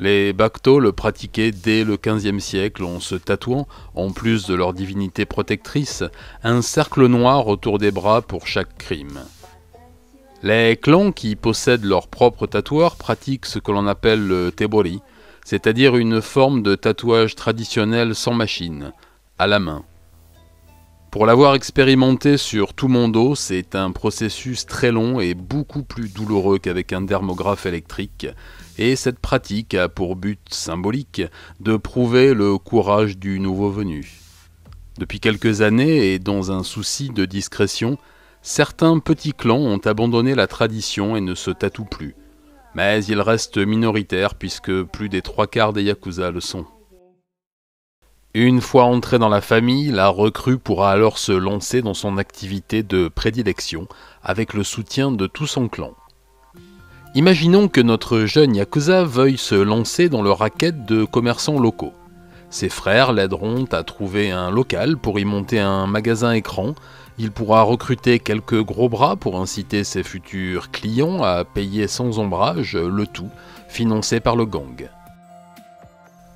Les bactos le pratiquaient dès le XVe siècle en se tatouant, en plus de leur divinité protectrice, un cercle noir autour des bras pour chaque crime. Les clans qui possèdent leur propre tatoueur pratiquent ce que l'on appelle le tebori, c'est-à-dire une forme de tatouage traditionnel sans machine, à la main. Pour l'avoir expérimenté sur tout mon dos, c'est un processus très long et beaucoup plus douloureux qu'avec un dermographe électrique, et cette pratique a pour but symbolique de prouver le courage du nouveau venu. Depuis quelques années, et dans un souci de discrétion, certains petits clans ont abandonné la tradition et ne se tatouent plus. Mais ils restent minoritaires puisque plus des trois quarts des Yakuza le sont. Une fois entré dans la famille, la recrue pourra alors se lancer dans son activité de prédilection avec le soutien de tout son clan. Imaginons que notre jeune Yakuza veuille se lancer dans le racket de commerçants locaux. Ses frères l'aideront à trouver un local pour y monter un magasin écran. Il pourra recruter quelques gros bras pour inciter ses futurs clients à payer sans ombrage le tout, financé par le gang.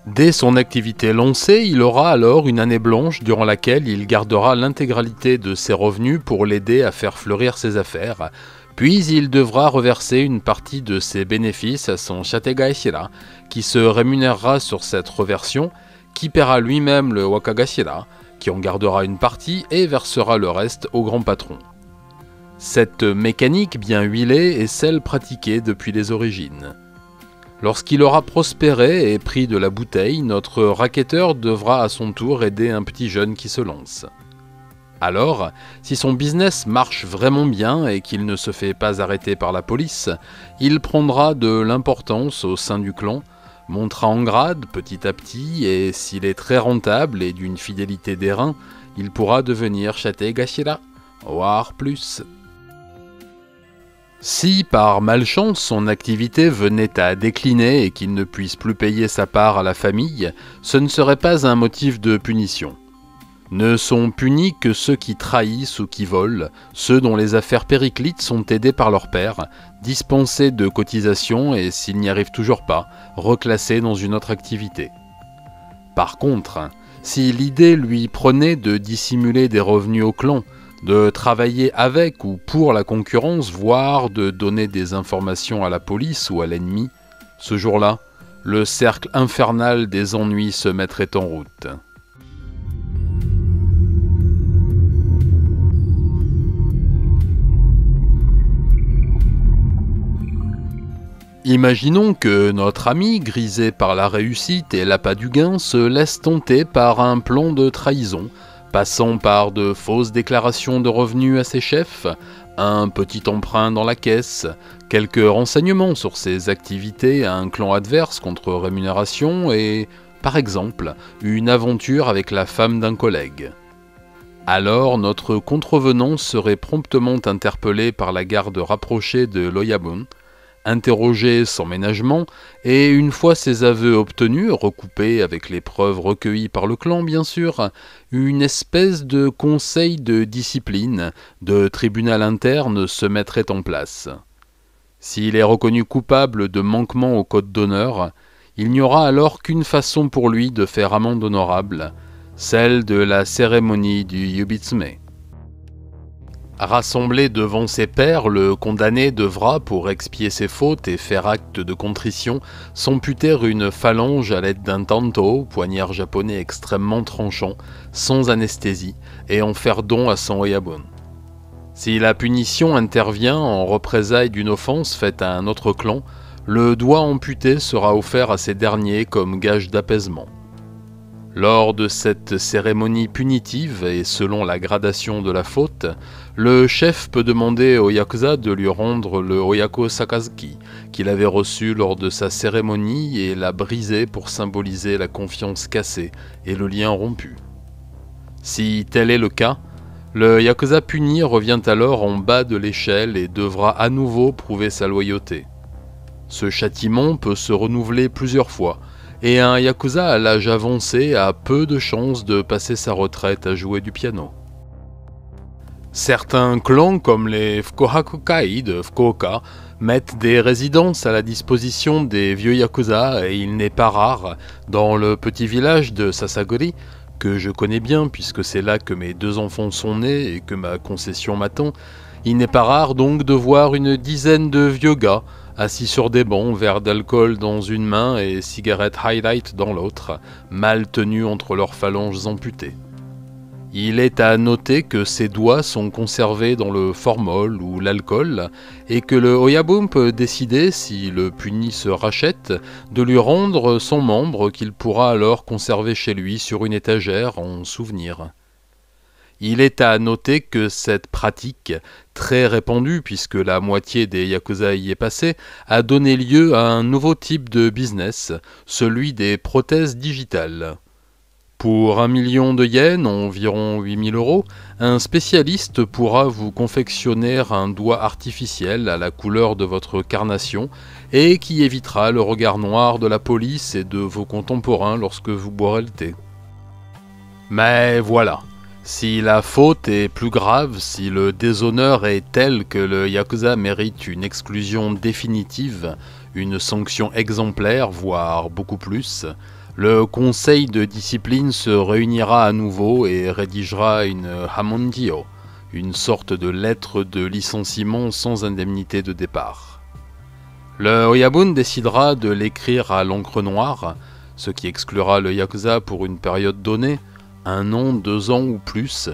Dès son activité lancée, il aura alors une année blanche durant laquelle il gardera l'intégralité de ses revenus pour l'aider à faire fleurir ses affaires, puis il devra reverser une partie de ses bénéfices à son Shategashira, qui se rémunérera sur cette reversion, qui paiera lui-même le Wakagashira, qui en gardera une partie et versera le reste au grand patron. Cette mécanique bien huilée est celle pratiquée depuis les origines. Lorsqu'il aura prospéré et pris de la bouteille, notre racketteur devra à son tour aider un petit jeune qui se lance. Alors, si son business marche vraiment bien et qu'il ne se fait pas arrêter par la police, il prendra de l'importance au sein du clan, montera en grade petit à petit et s'il est très rentable et d'une fidélité d'airain, il pourra devenir château Gashira, voire plus. Si par malchance son activité venait à décliner et qu'il ne puisse plus payer sa part à la famille, ce ne serait pas un motif de punition. Ne sont punis que ceux qui trahissent ou qui volent, ceux dont les affaires périclites sont aidés par leur père, dispensés de cotisations et, s'ils n'y arrivent toujours pas, reclassés dans une autre activité. Par contre, si l'idée lui prenait de dissimuler des revenus au clan, de travailler avec ou pour la concurrence, voire de donner des informations à la police ou à l'ennemi, ce jour-là, le cercle infernal des ennuis se mettrait en route. Imaginons que notre ami, grisé par la réussite et l'appât du gain, se laisse tenter par un plan de trahison, passant par de fausses déclarations de revenus à ses chefs, un petit emprunt dans la caisse, quelques renseignements sur ses activités à un clan adverse contre rémunération et, par exemple, une aventure avec la femme d'un collègue. Alors notre contrevenant serait promptement interpellé par la garde rapprochée de l'Oyabun, Interrogé sans ménagement, et une fois ses aveux obtenus, recoupés avec les preuves recueillies par le clan bien sûr, une espèce de conseil de discipline, de tribunal interne se mettrait en place. S'il est reconnu coupable de manquement au code d'honneur, il n'y aura alors qu'une façon pour lui de faire amende honorable, celle de la cérémonie du Yubitsme. Rassemblé devant ses pairs, le condamné devra, pour expier ses fautes et faire acte de contrition, s'amputer une phalange à l'aide d'un tanto, poignard japonais extrêmement tranchant, sans anesthésie, et en faire don à son oyabon. Si la punition intervient en représailles d'une offense faite à un autre clan, le doigt amputé sera offert à ces derniers comme gage d'apaisement. Lors de cette cérémonie punitive, et selon la gradation de la faute, le chef peut demander au Yakuza de lui rendre le Oyako Sakazuki qu'il avait reçu lors de sa cérémonie et la briser pour symboliser la confiance cassée et le lien rompu. Si tel est le cas, le Yakuza puni revient alors en bas de l'échelle et devra à nouveau prouver sa loyauté. Ce châtiment peut se renouveler plusieurs fois, et un Yakuza à l'âge avancé a peu de chances de passer sa retraite à jouer du piano. Certains clans comme les Fukohakukai de Fukuoka mettent des résidences à la disposition des vieux Yakuza et il n'est pas rare, dans le petit village de Sasagori, que je connais bien puisque c'est là que mes deux enfants sont nés et que ma concession m'attend, il n'est pas rare donc de voir une dizaine de vieux gars Assis sur des bancs, verre d'alcool dans une main et cigarette highlight dans l'autre, mal tenus entre leurs phalanges amputées. Il est à noter que ses doigts sont conservés dans le formol ou l'alcool, et que le Hoyaboom peut décider, si le puni se rachète, de lui rendre son membre qu'il pourra alors conserver chez lui sur une étagère en souvenir. Il est à noter que cette pratique, très répandue puisque la moitié des Yakuza y est passée, a donné lieu à un nouveau type de business, celui des prothèses digitales. Pour un million de yens, environ 8000 euros, un spécialiste pourra vous confectionner un doigt artificiel à la couleur de votre carnation et qui évitera le regard noir de la police et de vos contemporains lorsque vous boirez le thé. Mais voilà, si la faute est plus grave, si le déshonneur est tel que le Yakuza mérite une exclusion définitive, une sanction exemplaire, voire beaucoup plus, le conseil de discipline se réunira à nouveau et rédigera une hamondio, une sorte de lettre de licenciement sans indemnité de départ. Le Oyabun décidera de l'écrire à l'encre noire, ce qui exclura le Yakuza pour une période donnée, un an, deux ans ou plus,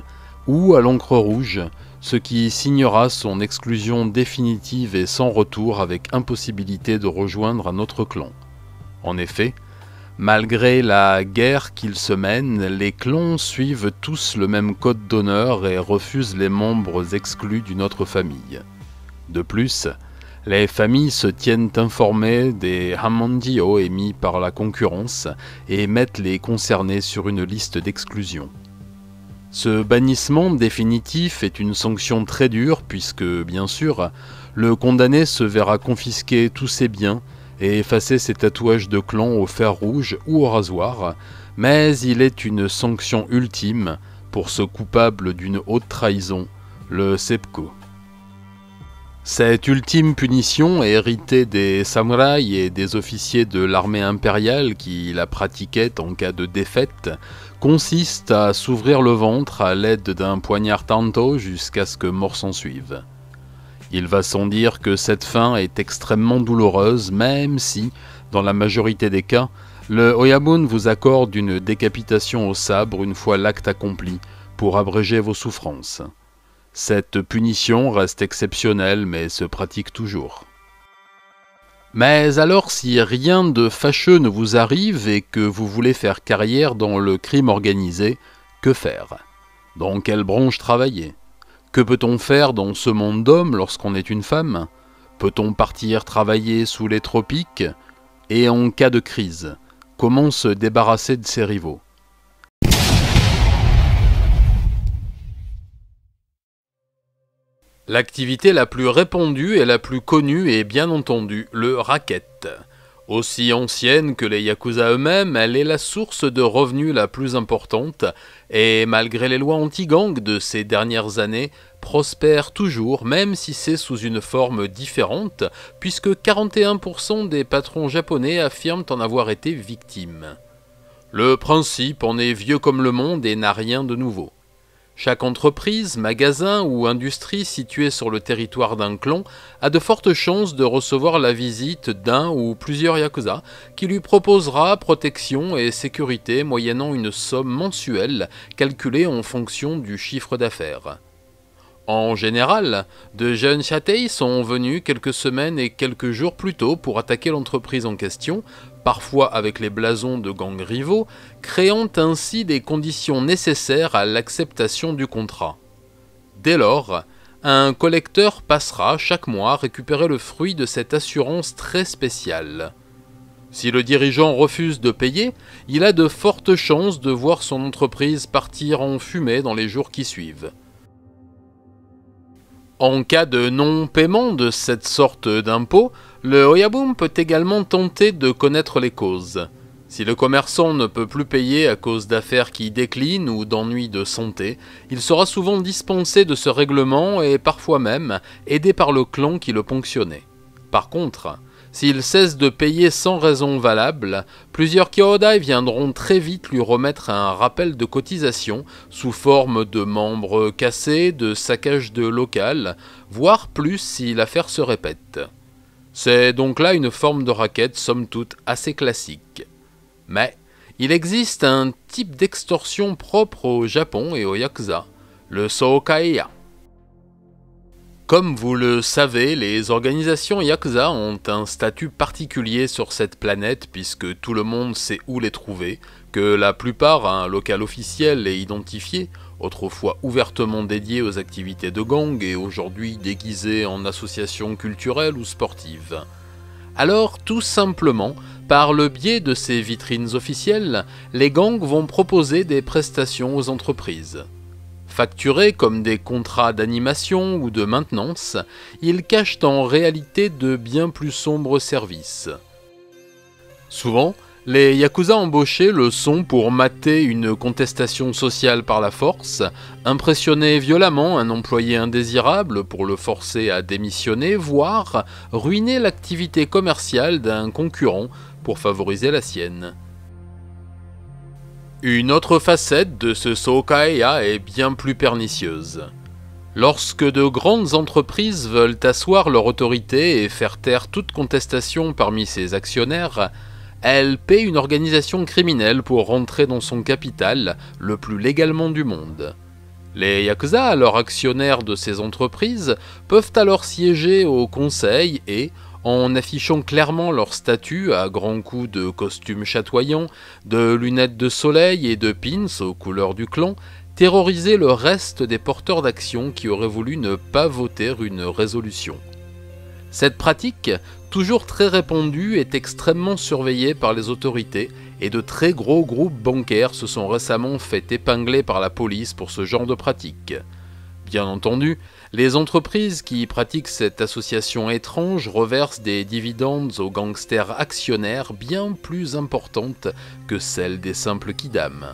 ou à l'encre rouge, ce qui signera son exclusion définitive et sans retour avec impossibilité de rejoindre un autre clan. En effet, malgré la guerre qu'ils se mènent, les clans suivent tous le même code d'honneur et refusent les membres exclus d'une autre famille. De plus, les familles se tiennent informées des Hammondio émis par la concurrence et mettent les concernés sur une liste d'exclusion. Ce bannissement définitif est une sanction très dure puisque, bien sûr, le condamné se verra confisquer tous ses biens et effacer ses tatouages de clan au fer rouge ou au rasoir, mais il est une sanction ultime pour ce coupable d'une haute trahison, le SEPCO. Cette ultime punition héritée des samouraïs et des officiers de l'armée impériale qui la pratiquaient en cas de défaite, consiste à s'ouvrir le ventre à l'aide d'un poignard tanto jusqu'à ce que mort s'en Il va sans dire que cette fin est extrêmement douloureuse, même si, dans la majorité des cas, le Oyabun vous accorde une décapitation au sabre une fois l'acte accompli, pour abréger vos souffrances. Cette punition reste exceptionnelle mais se pratique toujours. Mais alors si rien de fâcheux ne vous arrive et que vous voulez faire carrière dans le crime organisé, que faire Dans quelle branche travailler Que peut-on faire dans ce monde d'hommes lorsqu'on est une femme Peut-on partir travailler sous les tropiques Et en cas de crise, comment se débarrasser de ses rivaux L'activité la plus répandue et la plus connue est bien entendu le racket. Aussi ancienne que les Yakuza eux-mêmes, elle est la source de revenus la plus importante et malgré les lois anti-gang de ces dernières années, prospère toujours même si c'est sous une forme différente puisque 41% des patrons japonais affirment en avoir été victimes. Le principe en est vieux comme le monde et n'a rien de nouveau. Chaque entreprise, magasin ou industrie située sur le territoire d'un clan a de fortes chances de recevoir la visite d'un ou plusieurs yakuza qui lui proposera protection et sécurité moyennant une somme mensuelle calculée en fonction du chiffre d'affaires. En général, de jeunes chatéis sont venus quelques semaines et quelques jours plus tôt pour attaquer l'entreprise en question, parfois avec les blasons de gangs rivaux, créant ainsi des conditions nécessaires à l'acceptation du contrat. Dès lors, un collecteur passera chaque mois récupérer le fruit de cette assurance très spéciale. Si le dirigeant refuse de payer, il a de fortes chances de voir son entreprise partir en fumée dans les jours qui suivent. En cas de non-paiement de cette sorte d'impôt, le Oyabun peut également tenter de connaître les causes. Si le commerçant ne peut plus payer à cause d'affaires qui déclinent ou d'ennuis de santé, il sera souvent dispensé de ce règlement et parfois même aidé par le clan qui le ponctionnait. Par contre, s'il cesse de payer sans raison valable, plusieurs kyodai viendront très vite lui remettre un rappel de cotisation sous forme de membres cassés, de saccages de local, voire plus si l'affaire se répète. C'est donc là une forme de raquette somme toute assez classique. Mais il existe un type d'extorsion propre au Japon et au Yakuza, le Sookaia. Comme vous le savez, les organisations Yakuza ont un statut particulier sur cette planète puisque tout le monde sait où les trouver, que la plupart a un local officiel et identifié, autrefois ouvertement dédiés aux activités de gang et aujourd'hui déguisés en associations culturelles ou sportives. Alors, tout simplement, par le biais de ces vitrines officielles, les gangs vont proposer des prestations aux entreprises. Facturés comme des contrats d'animation ou de maintenance, ils cachent en réalité de bien plus sombres services. Souvent, les Yakuza embauchés le sont pour mater une contestation sociale par la force, impressionner violemment un employé indésirable pour le forcer à démissionner, voire ruiner l'activité commerciale d'un concurrent pour favoriser la sienne. Une autre facette de ce Sokaiya est bien plus pernicieuse. Lorsque de grandes entreprises veulent asseoir leur autorité et faire taire toute contestation parmi ses actionnaires, elle paie une organisation criminelle pour rentrer dans son capital le plus légalement du monde. Les Yakuza, alors actionnaires de ces entreprises, peuvent alors siéger au conseil et, en affichant clairement leur statut à grands coups de costumes chatoyants, de lunettes de soleil et de pins aux couleurs du clan, terroriser le reste des porteurs d'action qui auraient voulu ne pas voter une résolution. Cette pratique toujours très répandu, est extrêmement surveillé par les autorités et de très gros groupes bancaires se sont récemment fait épingler par la police pour ce genre de pratique. Bien entendu, les entreprises qui pratiquent cette association étrange reversent des dividendes aux gangsters actionnaires bien plus importantes que celles des simples kidam.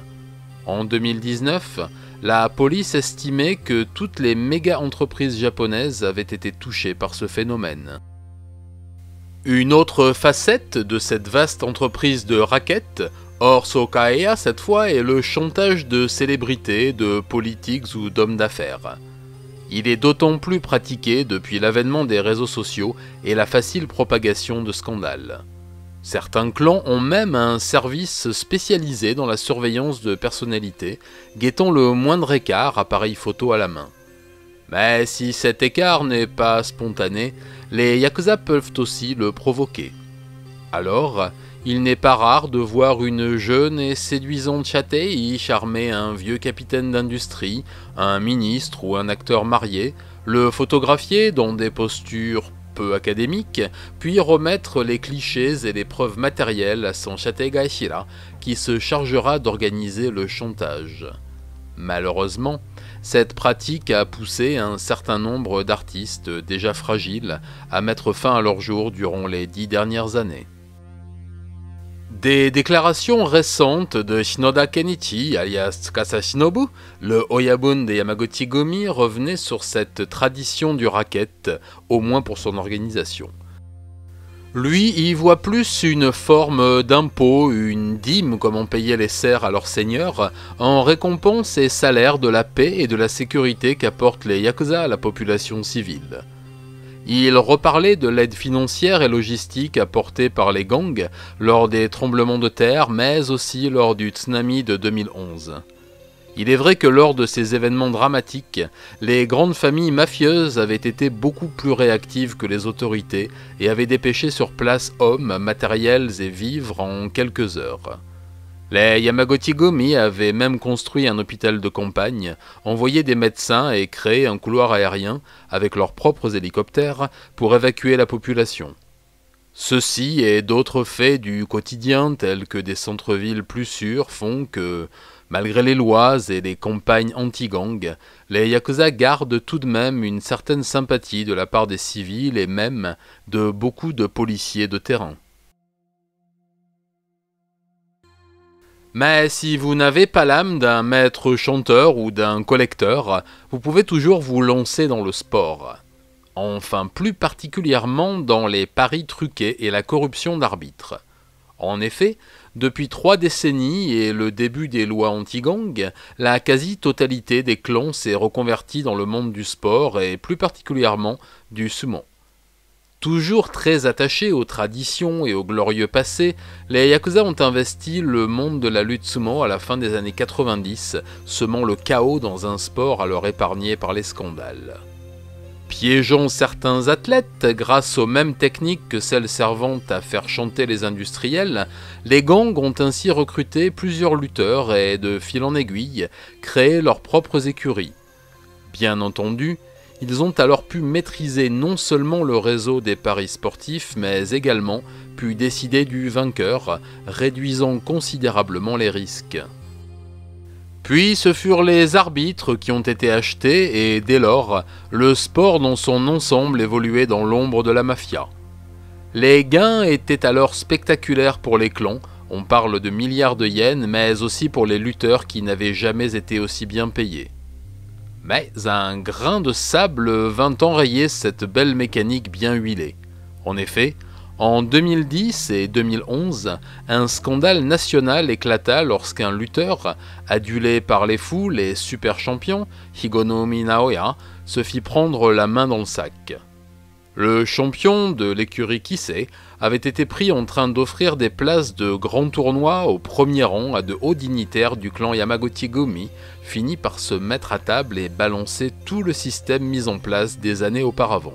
En 2019, la police estimait que toutes les méga-entreprises japonaises avaient été touchées par ce phénomène. Une autre facette de cette vaste entreprise de raquettes, hors Sokaea cette fois, est le chantage de célébrités, de politiques ou d'hommes d'affaires. Il est d'autant plus pratiqué depuis l'avènement des réseaux sociaux et la facile propagation de scandales. Certains clans ont même un service spécialisé dans la surveillance de personnalités, guettant le moindre écart appareil photo à la main. Mais si cet écart n'est pas spontané, les Yakuza peuvent aussi le provoquer. Alors, il n'est pas rare de voir une jeune et séduisante chatte y charmer un vieux capitaine d'industrie, un ministre ou un acteur marié, le photographier dans des postures peu académiques, puis remettre les clichés et les preuves matérielles à son châté Gaishira, qui se chargera d'organiser le chantage. Malheureusement, cette pratique a poussé un certain nombre d'artistes déjà fragiles à mettre fin à leur jour durant les dix dernières années. Des déclarations récentes de Shinoda Kenichi, alias Shinobu, le Oyabun de Yamaguchi Gomi, revenaient sur cette tradition du racket, au moins pour son organisation. Lui, y voit plus une forme d'impôt, une dîme comme on payait les serfs à leur seigneur, en récompense et salaire de la paix et de la sécurité qu'apportent les Yakuza à la population civile. Il reparlait de l'aide financière et logistique apportée par les gangs lors des tremblements de terre, mais aussi lors du tsunami de 2011. Il est vrai que lors de ces événements dramatiques, les grandes familles mafieuses avaient été beaucoup plus réactives que les autorités et avaient dépêché sur place hommes, matériels et vivres en quelques heures. Les Yamagotigomi avaient même construit un hôpital de campagne, envoyé des médecins et créé un couloir aérien avec leurs propres hélicoptères pour évacuer la population. Ceci et d'autres faits du quotidien tels que des centres-villes plus sûrs font que, malgré les lois et les campagnes anti-gang, les Yakuza gardent tout de même une certaine sympathie de la part des civils et même de beaucoup de policiers de terrain. Mais si vous n'avez pas l'âme d'un maître chanteur ou d'un collecteur, vous pouvez toujours vous lancer dans le sport enfin plus particulièrement dans les paris truqués et la corruption d'arbitres. En effet, depuis trois décennies et le début des lois anti-gang, la quasi-totalité des clans s'est reconvertie dans le monde du sport et plus particulièrement du sumo. Toujours très attachés aux traditions et au glorieux passé, les Yakuza ont investi le monde de la lutte sumo à la fin des années 90, semant le chaos dans un sport alors épargné par les scandales. Piégeant certains athlètes grâce aux mêmes techniques que celles servant à faire chanter les industriels, les gangs ont ainsi recruté plusieurs lutteurs et, de fil en aiguille, créé leurs propres écuries. Bien entendu, ils ont alors pu maîtriser non seulement le réseau des paris sportifs, mais également pu décider du vainqueur, réduisant considérablement les risques. Puis ce furent les arbitres qui ont été achetés et dès lors, le sport dans son ensemble évoluait dans l'ombre de la mafia. Les gains étaient alors spectaculaires pour les clans, on parle de milliards de yens, mais aussi pour les lutteurs qui n'avaient jamais été aussi bien payés. Mais un grain de sable vint enrayer cette belle mécanique bien huilée. En effet, en 2010 et 2011, un scandale national éclata lorsqu'un lutteur, adulé par les foules et super champion, Higonomi Naoya, se fit prendre la main dans le sac. Le champion de l'écurie Kisei avait été pris en train d'offrir des places de grands tournois au premier rang à de hauts dignitaires du clan Yamaguchi-gumi, finit par se mettre à table et balancer tout le système mis en place des années auparavant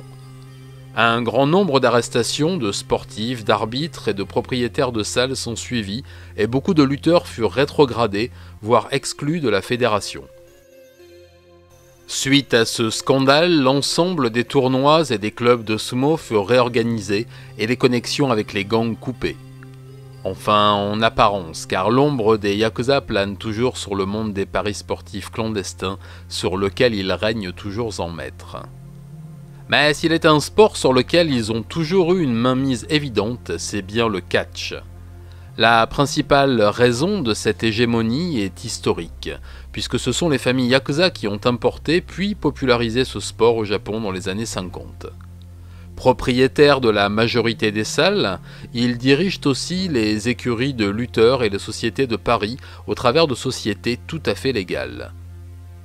un grand nombre d'arrestations de sportifs, d'arbitres et de propriétaires de salles sont suivies et beaucoup de lutteurs furent rétrogradés, voire exclus de la fédération. Suite à ce scandale, l'ensemble des tournois et des clubs de sumo furent réorganisés et les connexions avec les gangs coupées. Enfin, en apparence, car l'ombre des Yakuza plane toujours sur le monde des paris sportifs clandestins, sur lequel ils règnent toujours en maître. Mais s'il est un sport sur lequel ils ont toujours eu une mainmise évidente, c'est bien le catch. La principale raison de cette hégémonie est historique, puisque ce sont les familles Yakuza qui ont importé puis popularisé ce sport au Japon dans les années 50. Propriétaires de la majorité des salles, ils dirigent aussi les écuries de lutteurs et les sociétés de paris au travers de sociétés tout à fait légales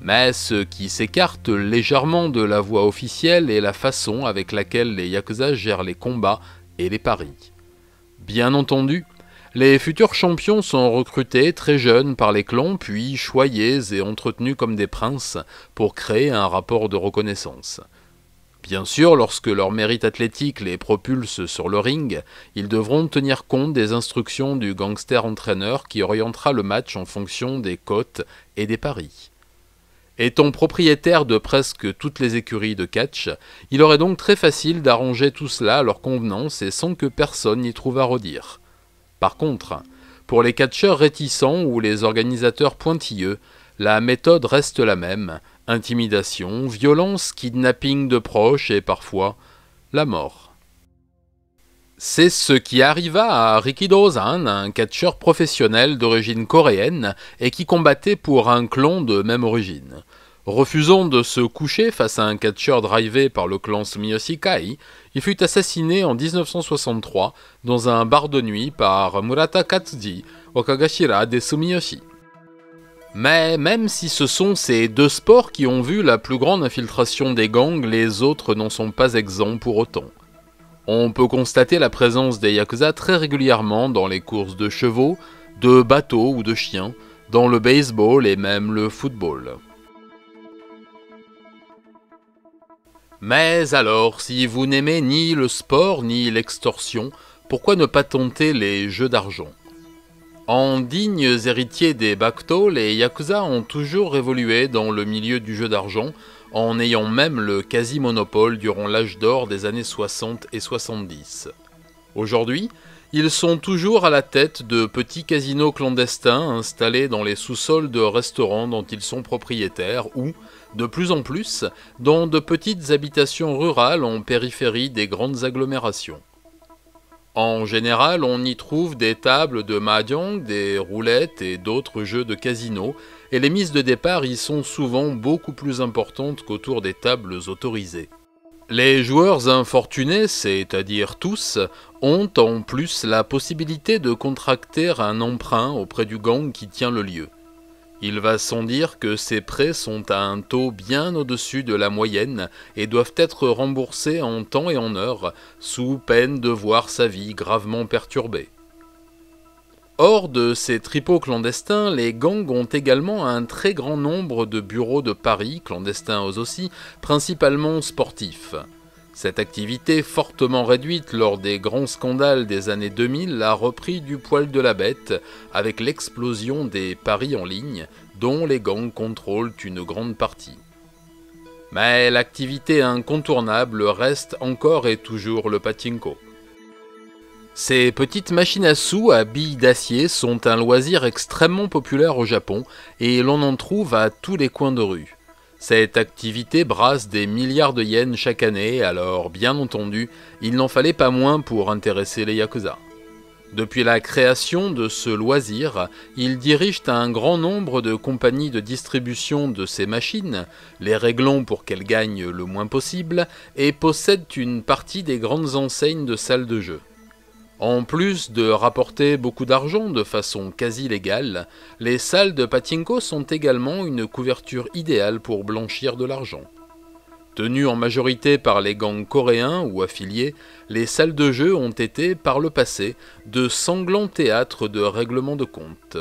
mais ce qui s'écarte légèrement de la voie officielle est la façon avec laquelle les Yakuza gèrent les combats et les paris. Bien entendu, les futurs champions sont recrutés très jeunes par les clans, puis choyés et entretenus comme des princes pour créer un rapport de reconnaissance. Bien sûr, lorsque leur mérite athlétique les propulse sur le ring, ils devront tenir compte des instructions du gangster entraîneur qui orientera le match en fonction des cotes et des paris. Étant propriétaire de presque toutes les écuries de catch, il aurait donc très facile d'arranger tout cela à leur convenance et sans que personne n'y trouve à redire. Par contre, pour les catcheurs réticents ou les organisateurs pointilleux, la méthode reste la même intimidation, violence, kidnapping de proches et parfois la mort. C'est ce qui arriva à Rikido un catcheur professionnel d'origine coréenne et qui combattait pour un clan de même origine. Refusant de se coucher face à un catcheur drivé par le clan Sumiyoshi Kai, il fut assassiné en 1963 dans un bar de nuit par Murata Katsuji, Okagashira des Sumiyoshi. Mais même si ce sont ces deux sports qui ont vu la plus grande infiltration des gangs, les autres n'en sont pas exempts pour autant. On peut constater la présence des Yakuza très régulièrement dans les courses de chevaux, de bateaux ou de chiens, dans le baseball et même le football. Mais alors, si vous n'aimez ni le sport ni l'extorsion, pourquoi ne pas tenter les jeux d'argent En dignes héritiers des Bakuto, les Yakuza ont toujours évolué dans le milieu du jeu d'argent, en ayant même le quasi-monopole durant l'âge d'or des années 60 et 70. Aujourd'hui, ils sont toujours à la tête de petits casinos clandestins installés dans les sous-sols de restaurants dont ils sont propriétaires ou, de plus en plus, dans de petites habitations rurales en périphérie des grandes agglomérations. En général, on y trouve des tables de mahjong, des roulettes et d'autres jeux de casino, et les mises de départ y sont souvent beaucoup plus importantes qu'autour des tables autorisées. Les joueurs infortunés, c'est-à-dire tous, ont en plus la possibilité de contracter un emprunt auprès du gang qui tient le lieu. Il va sans dire que ces prêts sont à un taux bien au-dessus de la moyenne et doivent être remboursés en temps et en heure, sous peine de voir sa vie gravement perturbée. Hors de ces tripots clandestins, les gangs ont également un très grand nombre de bureaux de Paris, clandestins aussi, principalement sportifs. Cette activité, fortement réduite lors des grands scandales des années 2000, a repris du poil de la bête avec l'explosion des paris en ligne, dont les gangs contrôlent une grande partie. Mais l'activité incontournable reste encore et toujours le pachinko. Ces petites machines à sous à billes d'acier sont un loisir extrêmement populaire au Japon et l'on en trouve à tous les coins de rue. Cette activité brasse des milliards de yens chaque année, alors bien entendu, il n'en fallait pas moins pour intéresser les Yakuza. Depuis la création de ce loisir, ils dirigent un grand nombre de compagnies de distribution de ces machines, les réglant pour qu'elles gagnent le moins possible, et possèdent une partie des grandes enseignes de salles de jeu. En plus de rapporter beaucoup d'argent de façon quasi légale, les salles de pachinko sont également une couverture idéale pour blanchir de l'argent. Tenues en majorité par les gangs coréens ou affiliés, les salles de jeu ont été, par le passé, de sanglants théâtres de règlement de comptes.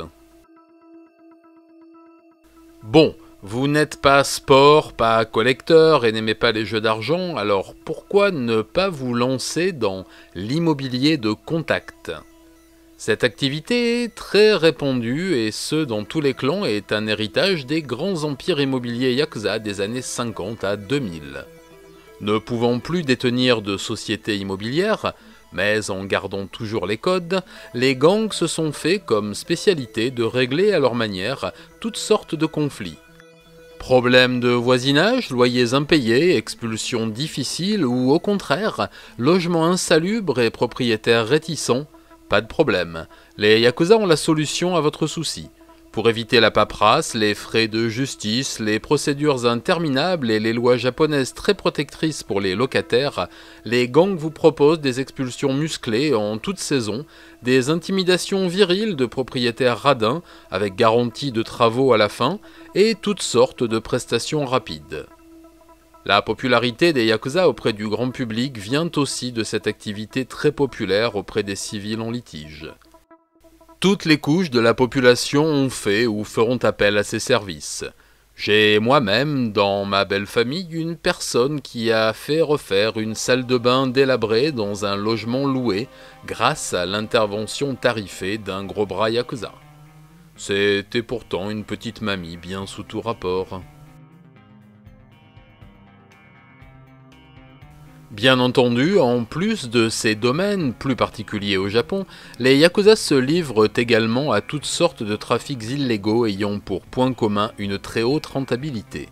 Bon, vous n'êtes pas sport, pas collecteur et n'aimez pas les jeux d'argent, alors pourquoi ne pas vous lancer dans l'immobilier de contact Cette activité est très répandue et ce dans tous les clans est un héritage des grands empires immobiliers Yakuza des années 50 à 2000. Ne pouvant plus détenir de sociétés immobilière, mais en gardant toujours les codes, les gangs se sont fait comme spécialité de régler à leur manière toutes sortes de conflits Problèmes de voisinage, loyers impayés, expulsions difficiles ou au contraire, logements insalubres et propriétaires réticents, pas de problème. Les Yakuza ont la solution à votre souci. Pour éviter la paperasse, les frais de justice, les procédures interminables et les lois japonaises très protectrices pour les locataires, les gangs vous proposent des expulsions musclées en toute saison, des intimidations viriles de propriétaires radins, avec garantie de travaux à la fin, et toutes sortes de prestations rapides. La popularité des Yakuza auprès du grand public vient aussi de cette activité très populaire auprès des civils en litige. Toutes les couches de la population ont fait ou feront appel à ces services. J'ai moi-même, dans ma belle famille, une personne qui a fait refaire une salle de bain délabrée dans un logement loué grâce à l'intervention tarifée d'un gros bras yakuza. C'était pourtant une petite mamie bien sous tout rapport. Bien entendu, en plus de ces domaines plus particuliers au Japon, les Yakuza se livrent également à toutes sortes de trafics illégaux ayant pour point commun une très haute rentabilité.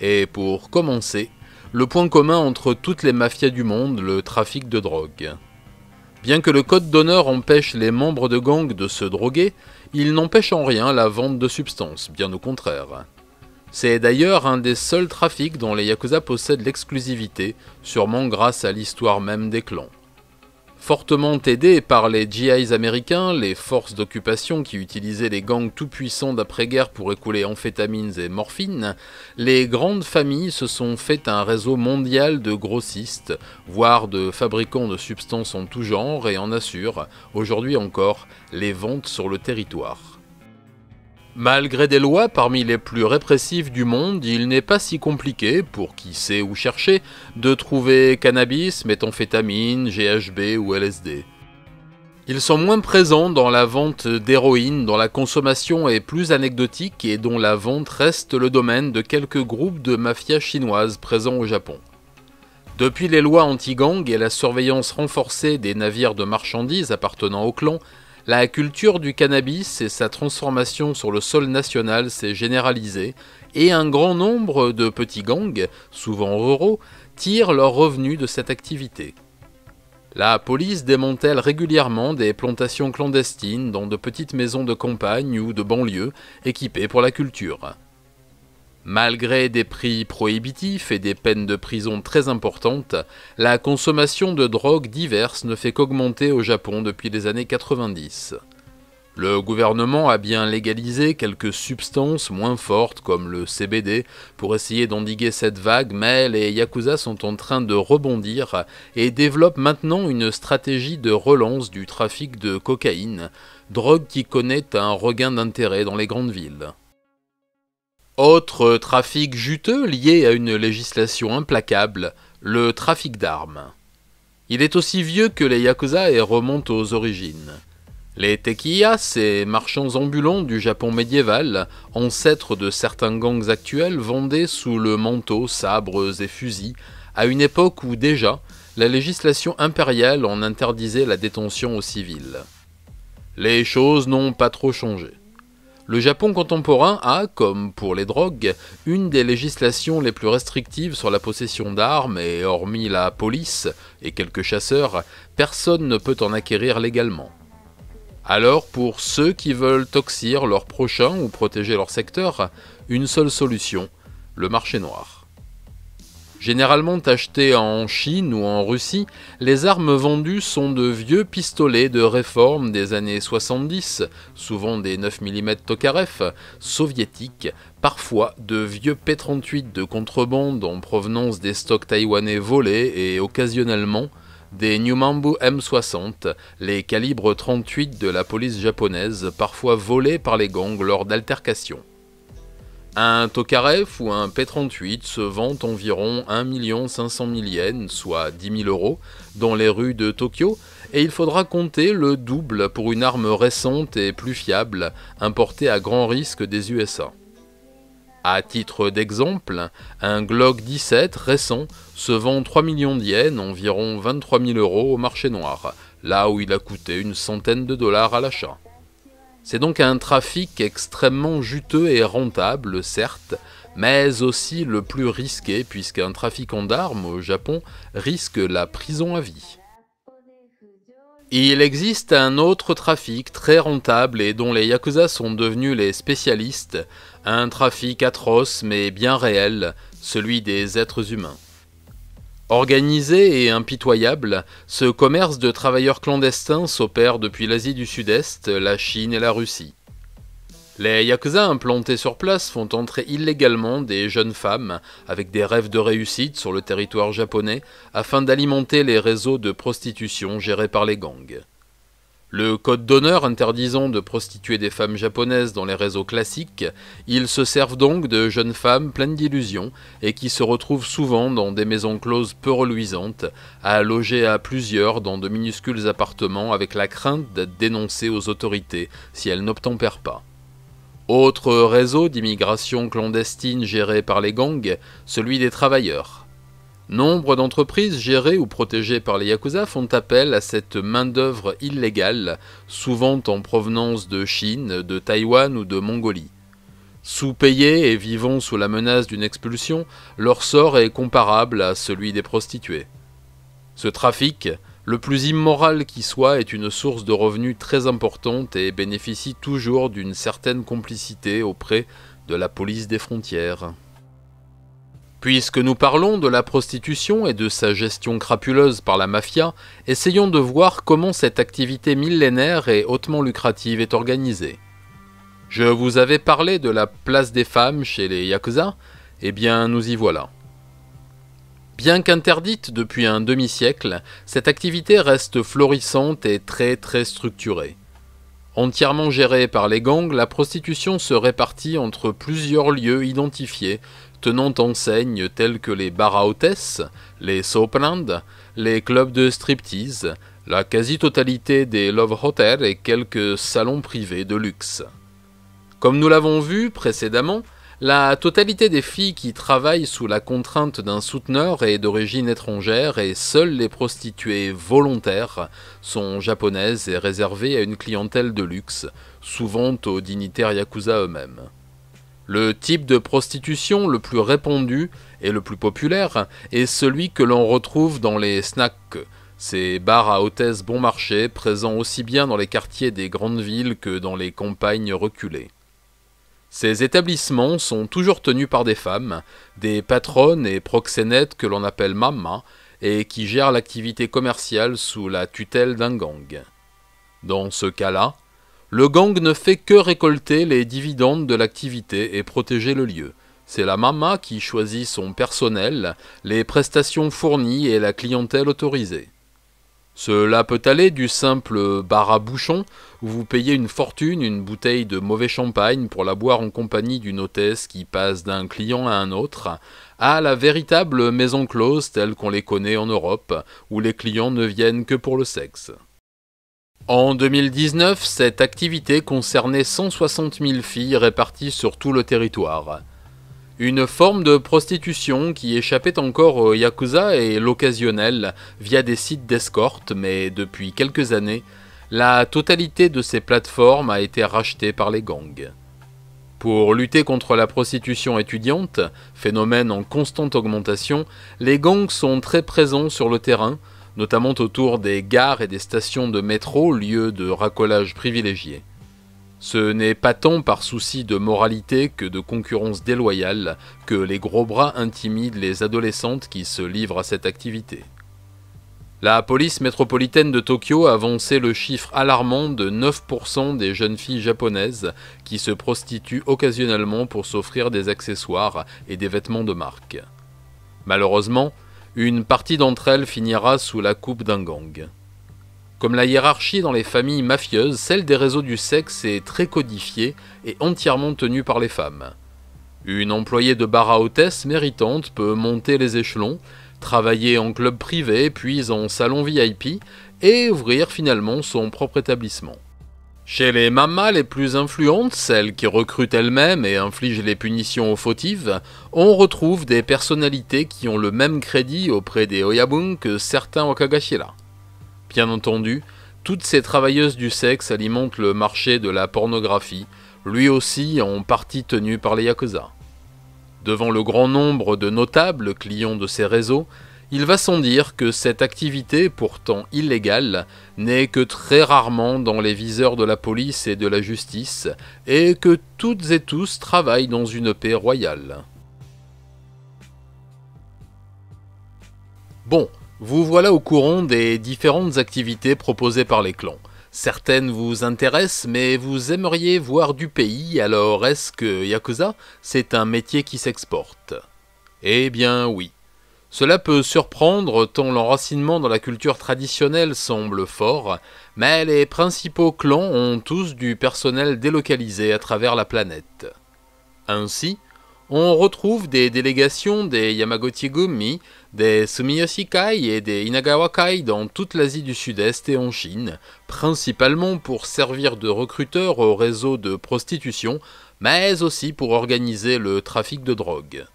Et pour commencer, le point commun entre toutes les mafias du monde, le trafic de drogue. Bien que le code d'honneur empêche les membres de gangs de se droguer, il n'empêche en rien la vente de substances, bien au contraire. C'est d'ailleurs un des seuls trafics dont les Yakuza possèdent l'exclusivité, sûrement grâce à l'histoire même des clans. Fortement aidés par les GIs américains, les forces d'occupation qui utilisaient les gangs tout-puissants d'après-guerre pour écouler amphétamines et morphines, les grandes familles se sont fait un réseau mondial de grossistes, voire de fabricants de substances en tout genre et en assurent, aujourd'hui encore, les ventes sur le territoire. Malgré des lois parmi les plus répressives du monde, il n'est pas si compliqué, pour qui sait où chercher, de trouver cannabis, méthamphétamine, GHB ou LSD. Ils sont moins présents dans la vente d'héroïne dont la consommation est plus anecdotique et dont la vente reste le domaine de quelques groupes de mafias chinoises présents au Japon. Depuis les lois anti-gang et la surveillance renforcée des navires de marchandises appartenant au clan, la culture du cannabis et sa transformation sur le sol national s'est généralisée et un grand nombre de petits gangs, souvent ruraux, tirent leurs revenus de cette activité. La police démantèle régulièrement des plantations clandestines dans de petites maisons de campagne ou de banlieue équipées pour la culture. Malgré des prix prohibitifs et des peines de prison très importantes, la consommation de drogues diverses ne fait qu'augmenter au Japon depuis les années 90. Le gouvernement a bien légalisé quelques substances moins fortes comme le CBD pour essayer d'endiguer cette vague, mais les Yakuza sont en train de rebondir et développent maintenant une stratégie de relance du trafic de cocaïne, drogue qui connaît un regain d'intérêt dans les grandes villes. Autre trafic juteux lié à une législation implacable, le trafic d'armes. Il est aussi vieux que les Yakuza et remonte aux origines. Les tekiyas, ces marchands ambulants du Japon médiéval, ancêtres de certains gangs actuels, vendaient sous le manteau sabres et fusils, à une époque où déjà la législation impériale en interdisait la détention aux civils. Les choses n'ont pas trop changé. Le Japon contemporain a, comme pour les drogues, une des législations les plus restrictives sur la possession d'armes et hormis la police et quelques chasseurs, personne ne peut en acquérir légalement. Alors pour ceux qui veulent toxir leurs prochains ou protéger leur secteur, une seule solution, le marché noir. Généralement achetées en Chine ou en Russie, les armes vendues sont de vieux pistolets de réforme des années 70, souvent des 9 mm Tokarev, soviétiques, parfois de vieux P-38 de contrebande en provenance des stocks taïwanais volés et occasionnellement des Mambu M60, les calibres 38 de la police japonaise, parfois volés par les gangs lors d'altercations. Un Tokarev ou un P38 se vend environ 1 500 000 yens, soit 10 000 euros, dans les rues de Tokyo, et il faudra compter le double pour une arme récente et plus fiable, importée à grand risque des USA. À titre d'exemple, un Glock 17 récent se vend 3 millions d'yens, environ 23 000 euros au marché noir, là où il a coûté une centaine de dollars à l'achat. C'est donc un trafic extrêmement juteux et rentable, certes, mais aussi le plus risqué puisqu'un trafiquant d'armes au Japon risque la prison à vie. Il existe un autre trafic très rentable et dont les Yakuza sont devenus les spécialistes, un trafic atroce mais bien réel, celui des êtres humains. Organisé et impitoyable, ce commerce de travailleurs clandestins s'opère depuis l'Asie du Sud-Est, la Chine et la Russie. Les yakuza implantés sur place font entrer illégalement des jeunes femmes avec des rêves de réussite sur le territoire japonais afin d'alimenter les réseaux de prostitution gérés par les gangs. Le code d'honneur interdisant de prostituer des femmes japonaises dans les réseaux classiques, ils se servent donc de jeunes femmes pleines d'illusions et qui se retrouvent souvent dans des maisons closes peu reluisantes, à loger à plusieurs dans de minuscules appartements avec la crainte d'être dénoncées aux autorités si elles n'obtempèrent pas. Autre réseau d'immigration clandestine géré par les gangs, celui des travailleurs. Nombre d'entreprises gérées ou protégées par les Yakuza font appel à cette main-d'œuvre illégale, souvent en provenance de Chine, de Taïwan ou de Mongolie. Sous-payés et vivant sous la menace d'une expulsion, leur sort est comparable à celui des prostituées. Ce trafic, le plus immoral qui soit, est une source de revenus très importante et bénéficie toujours d'une certaine complicité auprès de la police des frontières. Puisque nous parlons de la prostitution et de sa gestion crapuleuse par la mafia, essayons de voir comment cette activité millénaire et hautement lucrative est organisée. Je vous avais parlé de la place des femmes chez les Yakuza, eh bien nous y voilà. Bien qu'interdite depuis un demi-siècle, cette activité reste florissante et très très structurée. Entièrement gérée par les gangs, la prostitution se répartit entre plusieurs lieux identifiés tenant enseigne telles que les bars les sopranes, les clubs de striptease, la quasi-totalité des love hotels et quelques salons privés de luxe. Comme nous l'avons vu précédemment, la totalité des filles qui travaillent sous la contrainte d'un souteneur est d'origine étrangère et seules les prostituées volontaires sont japonaises et réservées à une clientèle de luxe, souvent aux dignitaires yakuza eux-mêmes. Le type de prostitution le plus répandu et le plus populaire est celui que l'on retrouve dans les snacks, ces bars à hôtesses bon marché présents aussi bien dans les quartiers des grandes villes que dans les campagnes reculées. Ces établissements sont toujours tenus par des femmes, des patronnes et proxénètes que l'on appelle mamma, et qui gèrent l'activité commerciale sous la tutelle d'un gang. Dans ce cas-là, le gang ne fait que récolter les dividendes de l'activité et protéger le lieu. C'est la mama qui choisit son personnel, les prestations fournies et la clientèle autorisée. Cela peut aller du simple bar à bouchon, où vous payez une fortune une bouteille de mauvais champagne pour la boire en compagnie d'une hôtesse qui passe d'un client à un autre, à la véritable maison close telle qu'on les connaît en Europe, où les clients ne viennent que pour le sexe. En 2019, cette activité concernait 160 000 filles réparties sur tout le territoire. Une forme de prostitution qui échappait encore aux Yakuza et l'occasionnel via des sites d'escorte, mais depuis quelques années, la totalité de ces plateformes a été rachetée par les gangs. Pour lutter contre la prostitution étudiante, phénomène en constante augmentation, les gangs sont très présents sur le terrain, notamment autour des gares et des stations de métro, lieux de racolage privilégiés. Ce n'est pas tant par souci de moralité que de concurrence déloyale que les gros bras intimident les adolescentes qui se livrent à cette activité. La police métropolitaine de Tokyo avancé le chiffre alarmant de 9% des jeunes filles japonaises qui se prostituent occasionnellement pour s'offrir des accessoires et des vêtements de marque. Malheureusement, une partie d'entre elles finira sous la coupe d'un gang. Comme la hiérarchie dans les familles mafieuses, celle des réseaux du sexe est très codifiée et entièrement tenue par les femmes. Une employée de bar à hôtesse méritante peut monter les échelons, travailler en club privé, puis en salon VIP, et ouvrir finalement son propre établissement. Chez les mamas les plus influentes, celles qui recrutent elles-mêmes et infligent les punitions aux fautives, on retrouve des personnalités qui ont le même crédit auprès des Oyabun que certains okagashira. Bien entendu, toutes ces travailleuses du sexe alimentent le marché de la pornographie, lui aussi en partie tenu par les Yakuza. Devant le grand nombre de notables clients de ces réseaux, il va sans dire que cette activité, pourtant illégale, n'est que très rarement dans les viseurs de la police et de la justice, et que toutes et tous travaillent dans une paix royale. Bon, vous voilà au courant des différentes activités proposées par les clans. Certaines vous intéressent, mais vous aimeriez voir du pays, alors est-ce que Yakuza, c'est un métier qui s'exporte Eh bien oui. Cela peut surprendre tant l'enracinement dans la culture traditionnelle semble fort, mais les principaux clans ont tous du personnel délocalisé à travers la planète. Ainsi, on retrouve des délégations des Gumi, des Sumiyoshi-kai et des Inagawa-kai dans toute l'Asie du Sud-Est et en Chine, principalement pour servir de recruteurs au réseau de prostitution, mais aussi pour organiser le trafic de drogue.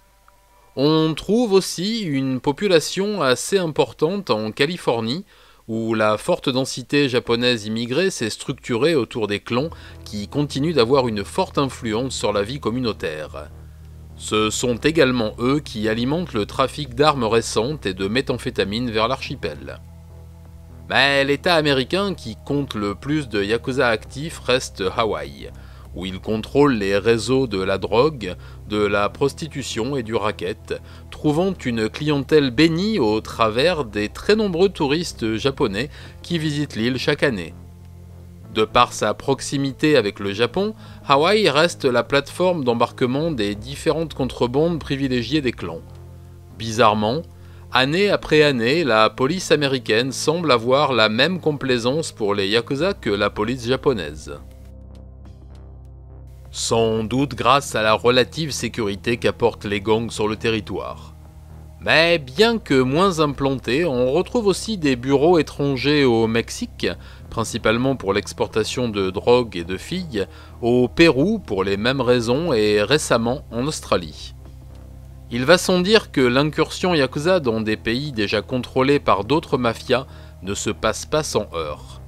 On trouve aussi une population assez importante en Californie, où la forte densité japonaise immigrée s'est structurée autour des clans qui continuent d'avoir une forte influence sur la vie communautaire. Ce sont également eux qui alimentent le trafic d'armes récentes et de méthamphétamines vers l'archipel. Mais l'État américain qui compte le plus de Yakuza actifs reste Hawaï, où il contrôle les réseaux de la drogue, de la prostitution et du racket, trouvant une clientèle bénie au travers des très nombreux touristes japonais qui visitent l'île chaque année. De par sa proximité avec le Japon, Hawaï reste la plateforme d'embarquement des différentes contrebandes privilégiées des clans. Bizarrement, année après année, la police américaine semble avoir la même complaisance pour les Yakuza que la police japonaise sans doute grâce à la relative sécurité qu'apportent les gangs sur le territoire. Mais bien que moins implantés, on retrouve aussi des bureaux étrangers au Mexique, principalement pour l'exportation de drogues et de filles, au Pérou pour les mêmes raisons et récemment en Australie. Il va sans dire que l'incursion Yakuza dans des pays déjà contrôlés par d'autres mafias ne se passe pas sans heurts.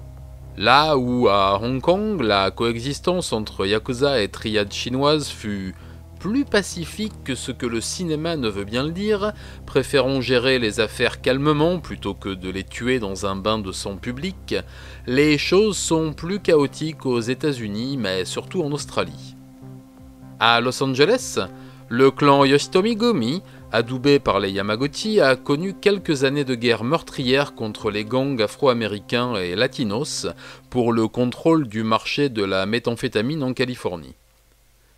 Là où à Hong Kong, la coexistence entre Yakuza et triade chinoise fut plus pacifique que ce que le cinéma ne veut bien le dire, préférant gérer les affaires calmement plutôt que de les tuer dans un bain de sang public, les choses sont plus chaotiques aux États-Unis, mais surtout en Australie. À Los Angeles, le clan Yoshitomi Gomi adoubé par les Yamaguchi, a connu quelques années de guerre meurtrière contre les gangs afro-américains et latinos pour le contrôle du marché de la méthamphétamine en Californie.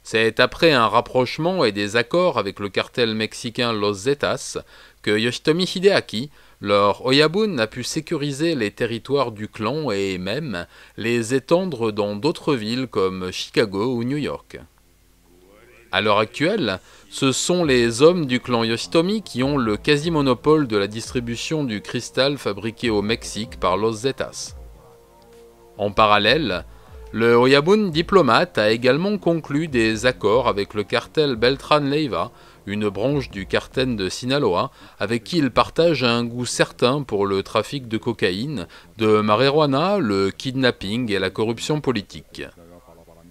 C'est après un rapprochement et des accords avec le cartel mexicain Los Zetas que Yoshitomi Hideaki, leur Oyabun a pu sécuriser les territoires du clan et même les étendre dans d'autres villes comme Chicago ou New York. À l'heure actuelle, ce sont les hommes du clan Yostomi qui ont le quasi-monopole de la distribution du cristal fabriqué au Mexique par Los Zetas. En parallèle, le Oyabun diplomate a également conclu des accords avec le cartel Beltran Leiva, une branche du cartel de Sinaloa, avec qui il partage un goût certain pour le trafic de cocaïne, de marijuana, le kidnapping et la corruption politique.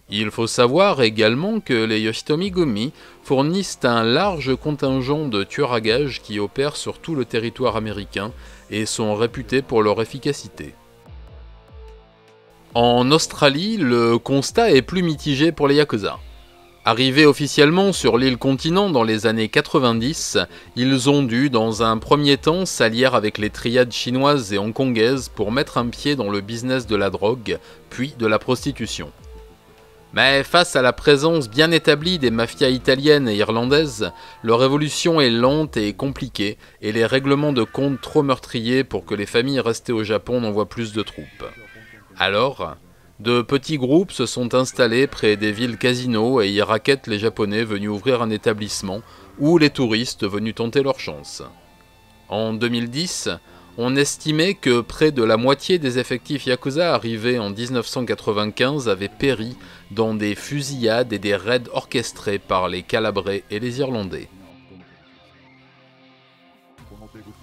Il faut savoir également que les Yoshitomi Gumi fournissent un large contingent de tueurs à gages qui opèrent sur tout le territoire américain et sont réputés pour leur efficacité. En Australie, le constat est plus mitigé pour les Yakuza. Arrivés officiellement sur l'île continent dans les années 90, ils ont dû dans un premier temps s'allier avec les triades chinoises et hongkongaises pour mettre un pied dans le business de la drogue, puis de la prostitution. Mais face à la présence bien établie des mafias italiennes et irlandaises, leur évolution est lente et compliquée, et les règlements de compte trop meurtriers pour que les familles restées au Japon n'envoient plus de troupes. Alors, de petits groupes se sont installés près des villes casinos et y raquettent les Japonais venus ouvrir un établissement ou les touristes venus tenter leur chance. En 2010, on estimait que près de la moitié des effectifs Yakuza arrivés en 1995 avaient péri dans des fusillades et des raids orchestrés par les Calabrais et les Irlandais.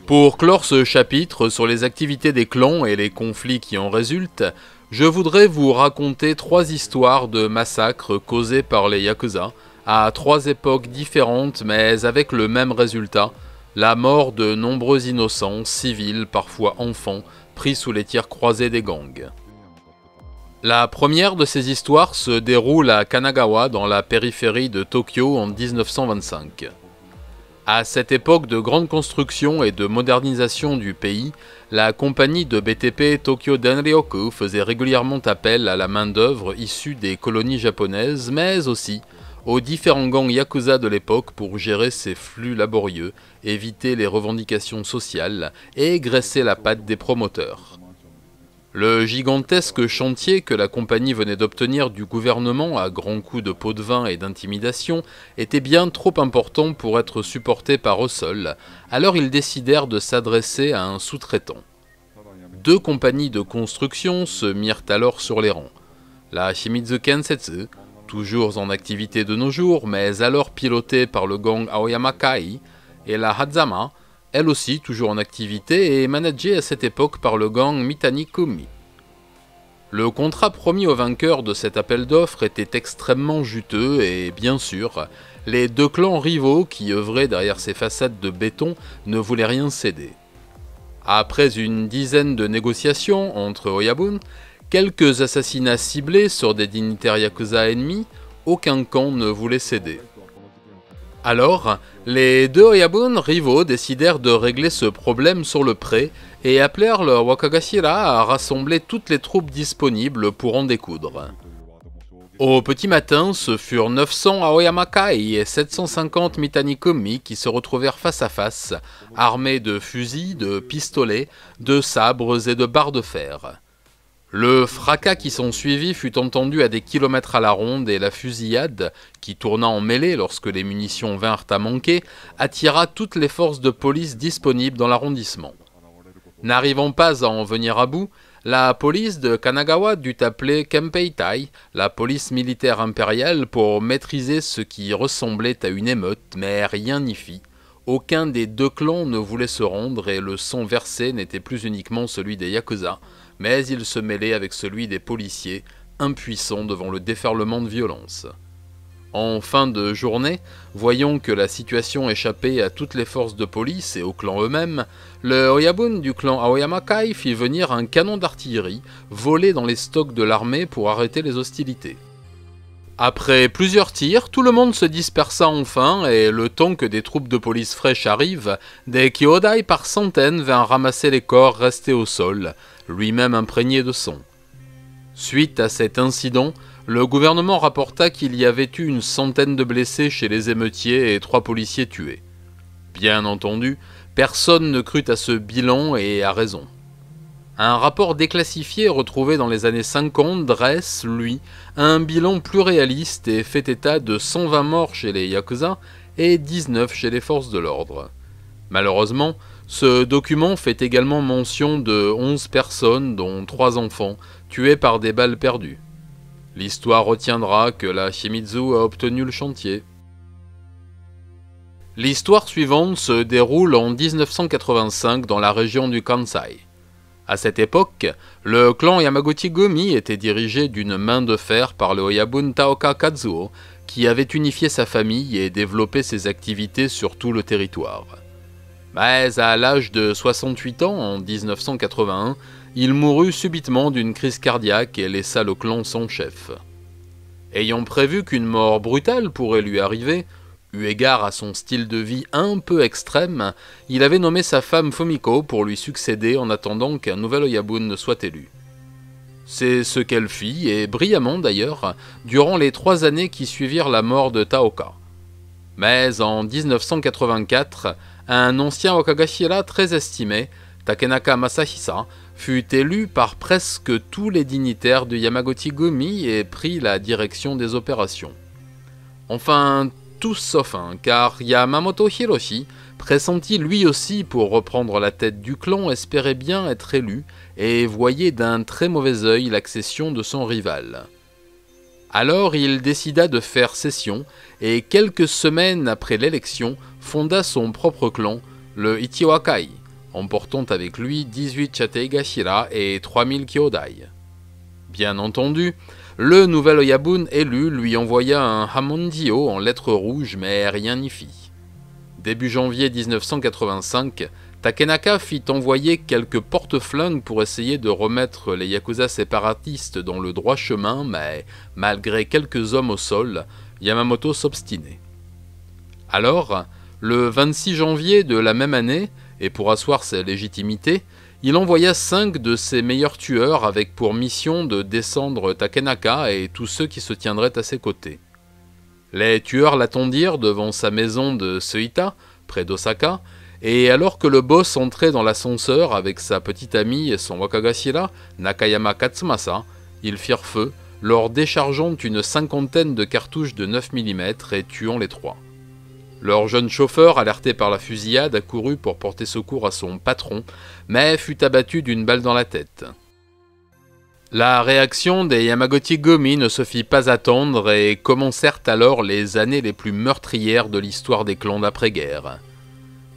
Pour clore ce chapitre sur les activités des clans et les conflits qui en résultent, je voudrais vous raconter trois histoires de massacres causés par les Yakuza, à trois époques différentes mais avec le même résultat, la mort de nombreux innocents, civils, parfois enfants, pris sous les tirs croisés des gangs. La première de ces histoires se déroule à Kanagawa dans la périphérie de Tokyo en 1925. À cette époque de grande construction et de modernisation du pays, la compagnie de BTP Tokyo Denryoku faisait régulièrement appel à la main-d'œuvre issue des colonies japonaises, mais aussi aux différents gangs yakuza de l'époque pour gérer ces flux laborieux éviter les revendications sociales et graisser la patte des promoteurs. Le gigantesque chantier que la compagnie venait d'obtenir du gouvernement à grands coups de pot de vin et d'intimidation était bien trop important pour être supporté par eux seuls, alors ils décidèrent de s'adresser à un sous-traitant. Deux compagnies de construction se mirent alors sur les rangs. La Shimizu Kensetsu, toujours en activité de nos jours, mais alors pilotée par le gang Kai, et la Hadzama, elle aussi toujours en activité et managée à cette époque par le gang Mitani Kumi. Le contrat promis au vainqueur de cet appel d'offres était extrêmement juteux et bien sûr, les deux clans rivaux qui œuvraient derrière ces façades de béton ne voulaient rien céder. Après une dizaine de négociations entre Oyabun, quelques assassinats ciblés sur des dignitaires yakuza ennemis, aucun camp ne voulait céder. Alors, les deux Oyabun rivaux décidèrent de régler ce problème sur le pré et appelèrent leur Wakagashira à rassembler toutes les troupes disponibles pour en découdre. Au petit matin, ce furent 900 Aoyamakai et 750 Mitanikomi qui se retrouvèrent face à face, armés de fusils, de pistolets, de sabres et de barres de fer. Le fracas qui s'en suivit fut entendu à des kilomètres à la ronde et la fusillade, qui tourna en mêlée lorsque les munitions vinrent à manquer, attira toutes les forces de police disponibles dans l'arrondissement. N'arrivant pas à en venir à bout, la police de Kanagawa dut appeler Tai, la police militaire impériale, pour maîtriser ce qui ressemblait à une émeute, mais rien n'y fit. Aucun des deux clans ne voulait se rendre et le son versé n'était plus uniquement celui des Yakuza, mais il se mêlait avec celui des policiers, impuissants devant le déferlement de violence. En fin de journée, voyant que la situation échappait à toutes les forces de police et au clan eux-mêmes, le Oyabun du clan Aoyamakai fit venir un canon d'artillerie volé dans les stocks de l'armée pour arrêter les hostilités. Après plusieurs tirs, tout le monde se dispersa enfin et le temps que des troupes de police fraîches arrivent, des Kyodai par centaines vinrent ramasser les corps restés au sol, lui-même imprégné de sang. Suite à cet incident, le gouvernement rapporta qu'il y avait eu une centaine de blessés chez les émeutiers et trois policiers tués. Bien entendu, personne ne crut à ce bilan et à raison. Un rapport déclassifié retrouvé dans les années 50 dresse, lui, un bilan plus réaliste et fait état de 120 morts chez les Yakuza et 19 chez les forces de l'ordre. Malheureusement, ce document fait également mention de 11 personnes, dont 3 enfants, tués par des balles perdues. L'histoire retiendra que la Shimizu a obtenu le chantier. L'histoire suivante se déroule en 1985 dans la région du Kansai. À cette époque, le clan Yamaguchi Gomi était dirigé d'une main de fer par le Oyabun Taoka Kazuo, qui avait unifié sa famille et développé ses activités sur tout le territoire. Mais à l'âge de 68 ans, en 1981, il mourut subitement d'une crise cardiaque et laissa le clan sans chef. Ayant prévu qu'une mort brutale pourrait lui arriver, eu égard à son style de vie un peu extrême, il avait nommé sa femme Fomiko pour lui succéder en attendant qu'un nouvel Oyabun ne soit élu. C'est ce qu'elle fit, et brillamment d'ailleurs, durant les trois années qui suivirent la mort de Taoka. Mais en 1984, un ancien Okagashira très estimé, Takenaka Masahisa, fut élu par presque tous les dignitaires de Yamagoti Gumi et prit la direction des opérations. Enfin, tous sauf un, car Yamamoto Hiroshi, pressenti lui aussi pour reprendre la tête du clan, espérait bien être élu et voyait d'un très mauvais œil l'accession de son rival. Alors il décida de faire cession et quelques semaines après l'élection, fonda son propre clan, le Itiwakai, emportant avec lui 18 Chateigashira et 3000 Kyodai. Bien entendu, le nouvel Oyabun élu lui envoya un Hamondio en lettres rouges, mais rien n'y fit. Début janvier 1985, Takenaka fit envoyer quelques porte-flingues pour essayer de remettre les Yakuza séparatistes dans le droit chemin, mais malgré quelques hommes au sol, Yamamoto s'obstinait. Alors, le 26 janvier de la même année, et pour asseoir sa légitimité, il envoya cinq de ses meilleurs tueurs avec pour mission de descendre Takenaka et tous ceux qui se tiendraient à ses côtés. Les tueurs l'attendirent devant sa maison de Seita, près d'Osaka, et alors que le boss entrait dans l'ascenseur avec sa petite amie et son wakagashira, Nakayama Katsumasa, ils firent feu leur déchargeant une cinquantaine de cartouches de 9 mm et tuant les trois. Leur jeune chauffeur, alerté par la fusillade, accourut pour porter secours à son patron, mais fut abattu d'une balle dans la tête. La réaction des Yamagoti Gomi ne se fit pas attendre et commencèrent alors les années les plus meurtrières de l'histoire des clans d'après-guerre.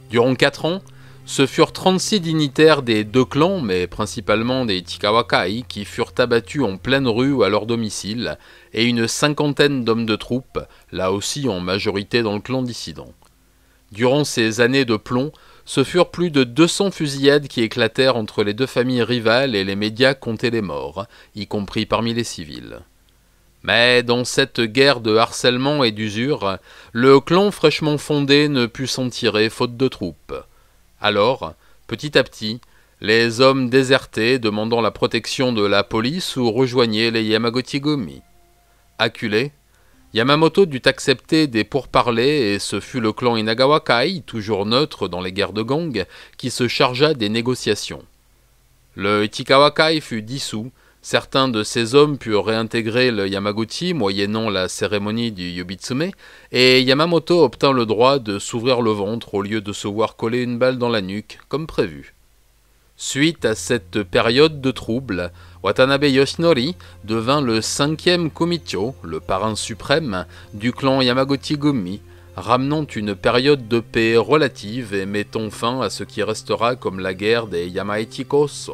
Durant quatre ans, ce furent 36 dignitaires des deux clans, mais principalement des Tikawakai, qui furent abattus en pleine rue ou à leur domicile, et une cinquantaine d'hommes de troupes, là aussi en majorité dans le clan dissident. Durant ces années de plomb, ce furent plus de 200 fusillades qui éclatèrent entre les deux familles rivales et les médias comptaient les morts, y compris parmi les civils. Mais dans cette guerre de harcèlement et d'usure, le clan fraîchement fondé ne put s'en tirer faute de troupes. Alors, petit à petit, les hommes désertaient demandant la protection de la police ou rejoignaient les Yamagotigumi. Acculé, Yamamoto dut accepter des pourparlers et ce fut le clan Inagawakai, toujours neutre dans les guerres de gang, qui se chargea des négociations. Le Kai fut dissous Certains de ces hommes purent réintégrer le Yamaguchi moyennant la cérémonie du Yobitsume, et Yamamoto obtint le droit de s'ouvrir le ventre au lieu de se voir coller une balle dans la nuque, comme prévu. Suite à cette période de troubles, Watanabe Yoshinori devint le cinquième Komicho, le parrain suprême, du clan Yamaguchi-gumi, ramenant une période de paix relative et mettant fin à ce qui restera comme la guerre des Yamaetikos.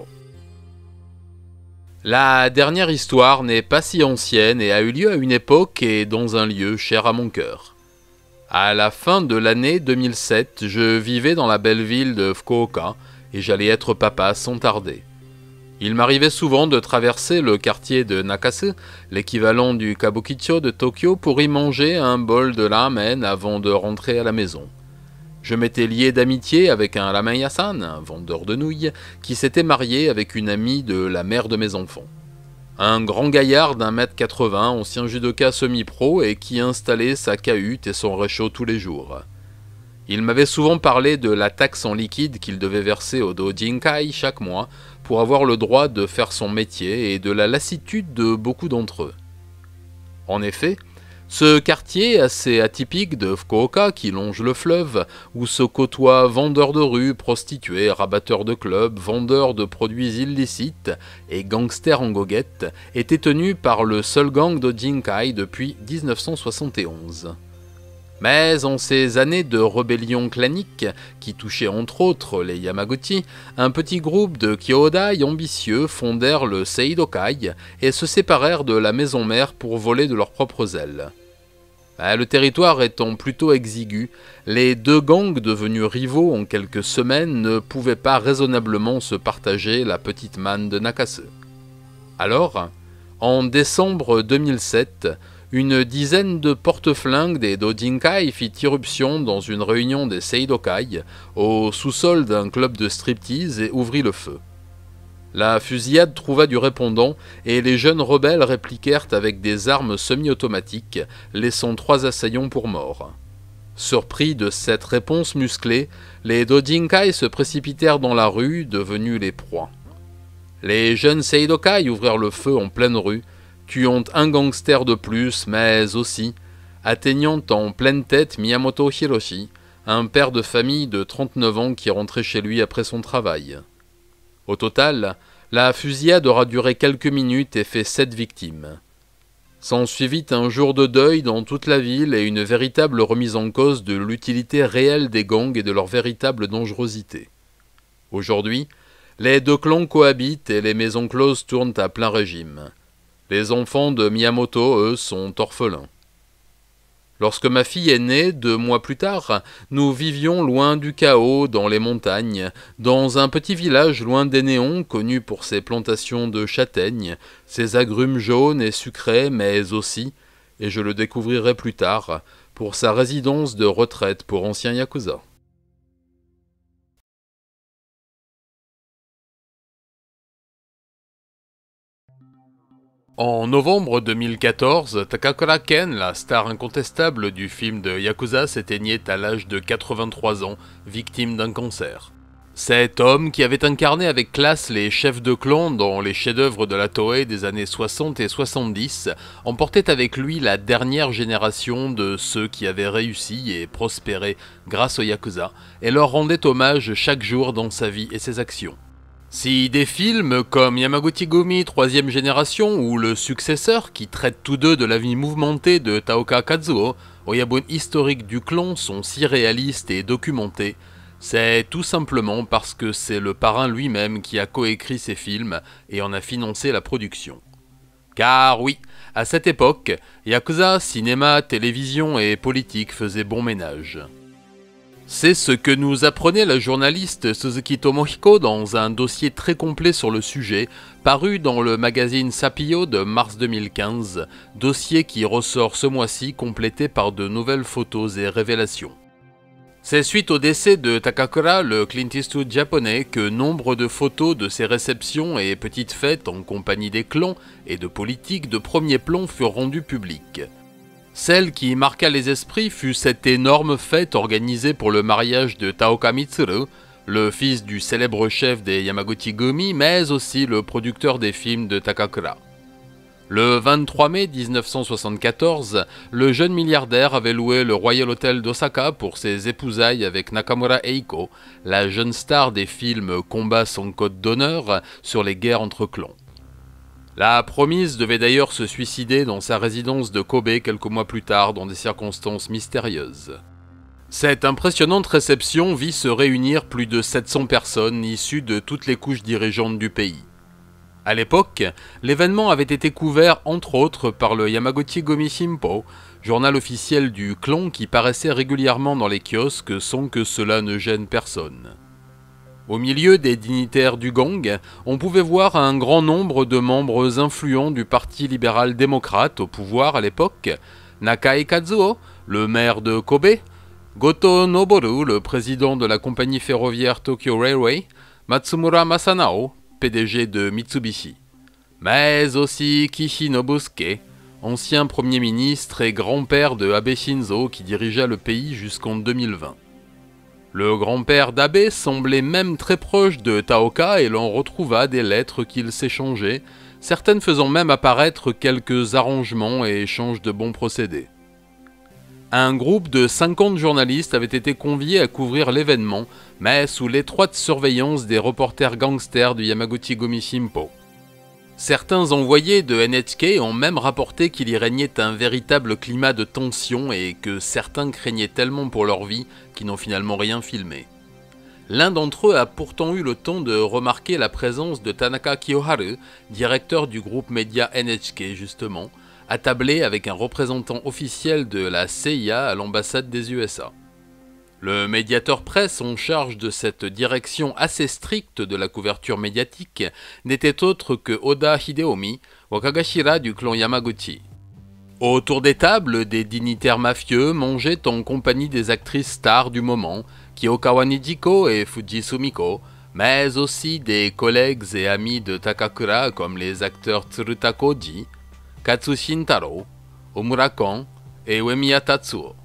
La dernière histoire n'est pas si ancienne et a eu lieu à une époque et dans un lieu cher à mon cœur. À la fin de l'année 2007, je vivais dans la belle ville de Fukuoka et j'allais être papa sans tarder. Il m'arrivait souvent de traverser le quartier de Nakase, l'équivalent du Kabukicho de Tokyo, pour y manger un bol de ramen avant de rentrer à la maison. Je m'étais lié d'amitié avec un Lamayasan, un vendeur de nouilles, qui s'était marié avec une amie de la mère de mes enfants. Un grand gaillard d'un mètre 80, ancien judoka semi-pro et qui installait sa cahute et son réchaud tous les jours. Il m'avait souvent parlé de la taxe en liquide qu'il devait verser au Dojinkai chaque mois pour avoir le droit de faire son métier et de la lassitude de beaucoup d'entre eux. En effet, ce quartier assez atypique de Fukuoka qui longe le fleuve, où se côtoient vendeurs de rues, prostituées, rabatteurs de clubs, vendeurs de produits illicites et gangsters en goguette, était tenu par le seul gang de Jinkai depuis 1971. Mais en ces années de rébellion clanique, qui touchait entre autres les Yamaguchi, un petit groupe de Kyodai ambitieux fondèrent le Seidokai et se séparèrent de la maison mère pour voler de leurs propres ailes. Bah, le territoire étant plutôt exigu, les deux gangs devenus rivaux en quelques semaines ne pouvaient pas raisonnablement se partager la petite manne de Nakase. Alors, en décembre 2007, une dizaine de porte-flingues des Dodinkai fit irruption dans une réunion des Seidokai au sous-sol d'un club de striptease et ouvrit le feu. La fusillade trouva du répondant et les jeunes rebelles répliquèrent avec des armes semi-automatiques, laissant trois assaillants pour morts. Surpris de cette réponse musclée, les Dodinkai se précipitèrent dans la rue, devenus les proies. Les jeunes Seidokai ouvrirent le feu en pleine rue, tuant un gangster de plus, mais aussi atteignant en pleine tête Miyamoto Hiroshi, un père de famille de 39 ans qui rentrait chez lui après son travail. Au total, la fusillade aura duré quelques minutes et fait sept victimes. S'ensuivit un jour de deuil dans toute la ville et une véritable remise en cause de l'utilité réelle des gangs et de leur véritable dangerosité. Aujourd'hui, les deux clans cohabitent et les maisons closes tournent à plein régime. Les enfants de Miyamoto, eux, sont orphelins. Lorsque ma fille est née, deux mois plus tard, nous vivions loin du chaos, dans les montagnes, dans un petit village loin des néons, connu pour ses plantations de châtaignes, ses agrumes jaunes et sucrés, mais aussi, et je le découvrirai plus tard, pour sa résidence de retraite pour anciens Yakuza. En novembre 2014, Takakura Ken, la star incontestable du film de Yakuza, s'éteignait à l'âge de 83 ans, victime d'un cancer. Cet homme qui avait incarné avec classe les chefs de clan dans les chefs-d'œuvre de la Toei des années 60 et 70 emportait avec lui la dernière génération de ceux qui avaient réussi et prospéré grâce au Yakuza et leur rendait hommage chaque jour dans sa vie et ses actions. Si des films comme Yamaguchi Gumi 3ème génération ou Le successeur, qui traitent tous deux de la vie mouvementée de Taoka Kazuo, Yabun historique du clan sont si réalistes et documentés, c'est tout simplement parce que c'est le parrain lui-même qui a coécrit ces films et en a financé la production. Car oui, à cette époque, Yakuza, cinéma, télévision et politique faisaient bon ménage. C'est ce que nous apprenait la journaliste Suzuki Tomohiko dans un dossier très complet sur le sujet, paru dans le magazine Sapio de mars 2015, dossier qui ressort ce mois-ci complété par de nouvelles photos et révélations. C'est suite au décès de Takakura, le Clint Eastwood japonais, que nombre de photos de ses réceptions et petites fêtes en compagnie des clans et de politiques de premier plan furent rendues publiques. Celle qui marqua les esprits fut cette énorme fête organisée pour le mariage de Taoka Mitsuru, le fils du célèbre chef des Yamaguchi Gumi, mais aussi le producteur des films de Takakura. Le 23 mai 1974, le jeune milliardaire avait loué le Royal Hotel d'Osaka pour ses épousailles avec Nakamura Eiko, la jeune star des films Combat son code d'honneur sur les guerres entre clans. La promise devait d'ailleurs se suicider dans sa résidence de Kobe quelques mois plus tard dans des circonstances mystérieuses. Cette impressionnante réception vit se réunir plus de 700 personnes issues de toutes les couches dirigeantes du pays. À l'époque, l'événement avait été couvert entre autres par le Yamaguchi Gomi journal officiel du clan qui paraissait régulièrement dans les kiosques sans que cela ne gêne personne. Au milieu des dignitaires du gang, on pouvait voir un grand nombre de membres influents du Parti libéral démocrate au pouvoir à l'époque, Nakai Kazuo, le maire de Kobe, Goto Noboru, le président de la compagnie ferroviaire Tokyo Railway, Matsumura Masanao, PDG de Mitsubishi, mais aussi Kishi Nobusuke, ancien premier ministre et grand-père de Abe Shinzo qui dirigea le pays jusqu'en 2020. Le grand-père d'Abe semblait même très proche de Taoka et l'on retrouva des lettres qu'ils s'échangeaient, certaines faisant même apparaître quelques arrangements et échanges de bons procédés. Un groupe de 50 journalistes avait été convié à couvrir l'événement, mais sous l'étroite surveillance des reporters gangsters du Yamaguchi Gomi Certains envoyés de NHK ont même rapporté qu'il y régnait un véritable climat de tension et que certains craignaient tellement pour leur vie qu'ils n'ont finalement rien filmé. L'un d'entre eux a pourtant eu le temps de remarquer la présence de Tanaka Kiyoharu, directeur du groupe média NHK justement, attablé avec un représentant officiel de la CIA à l'ambassade des USA. Le médiateur presse en charge de cette direction assez stricte de la couverture médiatique n'était autre que Oda Hideomi, Wakagashira du clan Yamaguchi. Autour des tables, des dignitaires mafieux mangeaient en compagnie des actrices stars du moment, Kiyokawa Nijiko et Fujisumiko, mais aussi des collègues et amis de Takakura comme les acteurs Tsurutakoji, ji Katsu Shintaro, Omura Kon et Uemiya Tatsuo.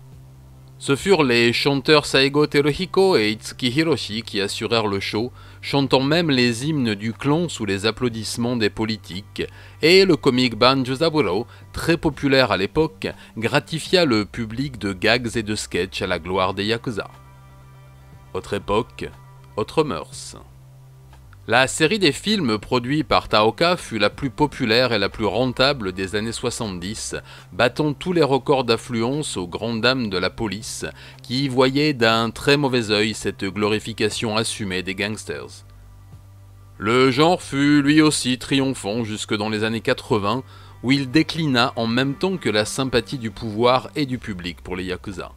Ce furent les chanteurs Saigo Teruhiko et Itsuki Hiroshi qui assurèrent le show, chantant même les hymnes du clan sous les applaudissements des politiques, et le comique band Juzaburo, très populaire à l'époque, gratifia le public de gags et de sketchs à la gloire des Yakuza. Autre époque, autre mœurs. La série des films produits par Taoka fut la plus populaire et la plus rentable des années 70, battant tous les records d'affluence aux grandes dames de la police, qui y voyaient d'un très mauvais œil cette glorification assumée des gangsters. Le genre fut lui aussi triomphant jusque dans les années 80, où il déclina en même temps que la sympathie du pouvoir et du public pour les Yakuza.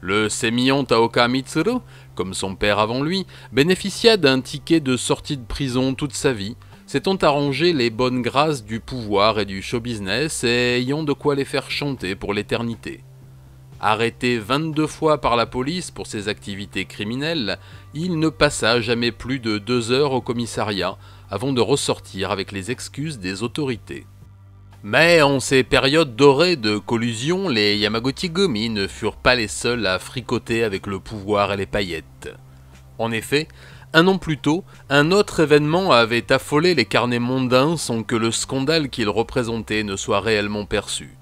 Le sémillon Taoka Mitsuru, comme son père avant lui, bénéficia d'un ticket de sortie de prison toute sa vie, s'étant arrangé les bonnes grâces du pouvoir et du show business et ayant de quoi les faire chanter pour l'éternité. Arrêté 22 fois par la police pour ses activités criminelles, il ne passa jamais plus de deux heures au commissariat avant de ressortir avec les excuses des autorités. Mais en ces périodes dorées de collusion, les Yamaguchi Gomi ne furent pas les seuls à fricoter avec le pouvoir et les paillettes. En effet, un an plus tôt, un autre événement avait affolé les carnets mondains sans que le scandale qu'il représentait ne soit réellement perçu.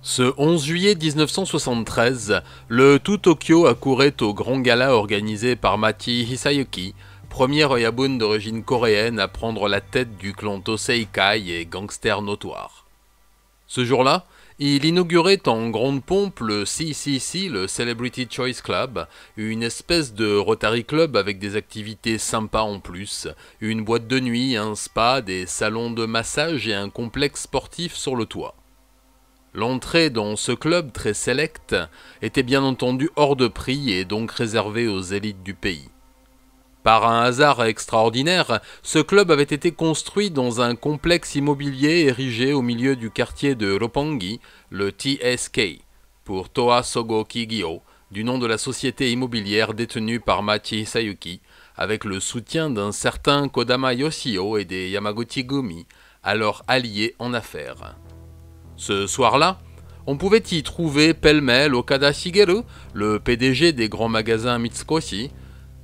Ce 11 juillet 1973, le tout Tokyo accourait au grand gala organisé par Mati Hisayuki, premier Oyabun d'origine coréenne à prendre la tête du clan Tosei Kai et gangster notoire. Ce jour-là, il inaugurait en grande pompe le CCC, le Celebrity Choice Club, une espèce de Rotary Club avec des activités sympas en plus, une boîte de nuit, un spa, des salons de massage et un complexe sportif sur le toit. L'entrée dans ce club très select était bien entendu hors de prix et donc réservée aux élites du pays. Par un hasard extraordinaire, ce club avait été construit dans un complexe immobilier érigé au milieu du quartier de Roppongi, le TSK, pour Toa Sogo Kigyo, du nom de la société immobilière détenue par Machi Sayuki, avec le soutien d'un certain Kodama Yoshio et des Yamaguchi Gumi, alors alliés en affaires. Ce soir-là, on pouvait y trouver pêle-mêle Okada Shigeru, le PDG des grands magasins Mitsukoshi,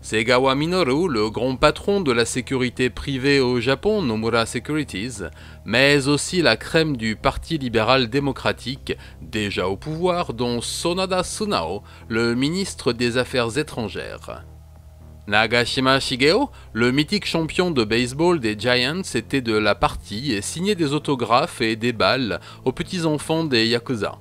Segawa Minoru, le grand patron de la sécurité privée au Japon, Nomura Securities, mais aussi la crème du Parti libéral démocratique, déjà au pouvoir, dont Sonada Sunao, le ministre des Affaires étrangères. Nagashima Shigeo, le mythique champion de baseball des Giants, était de la partie et signait des autographes et des balles aux petits-enfants des Yakuza.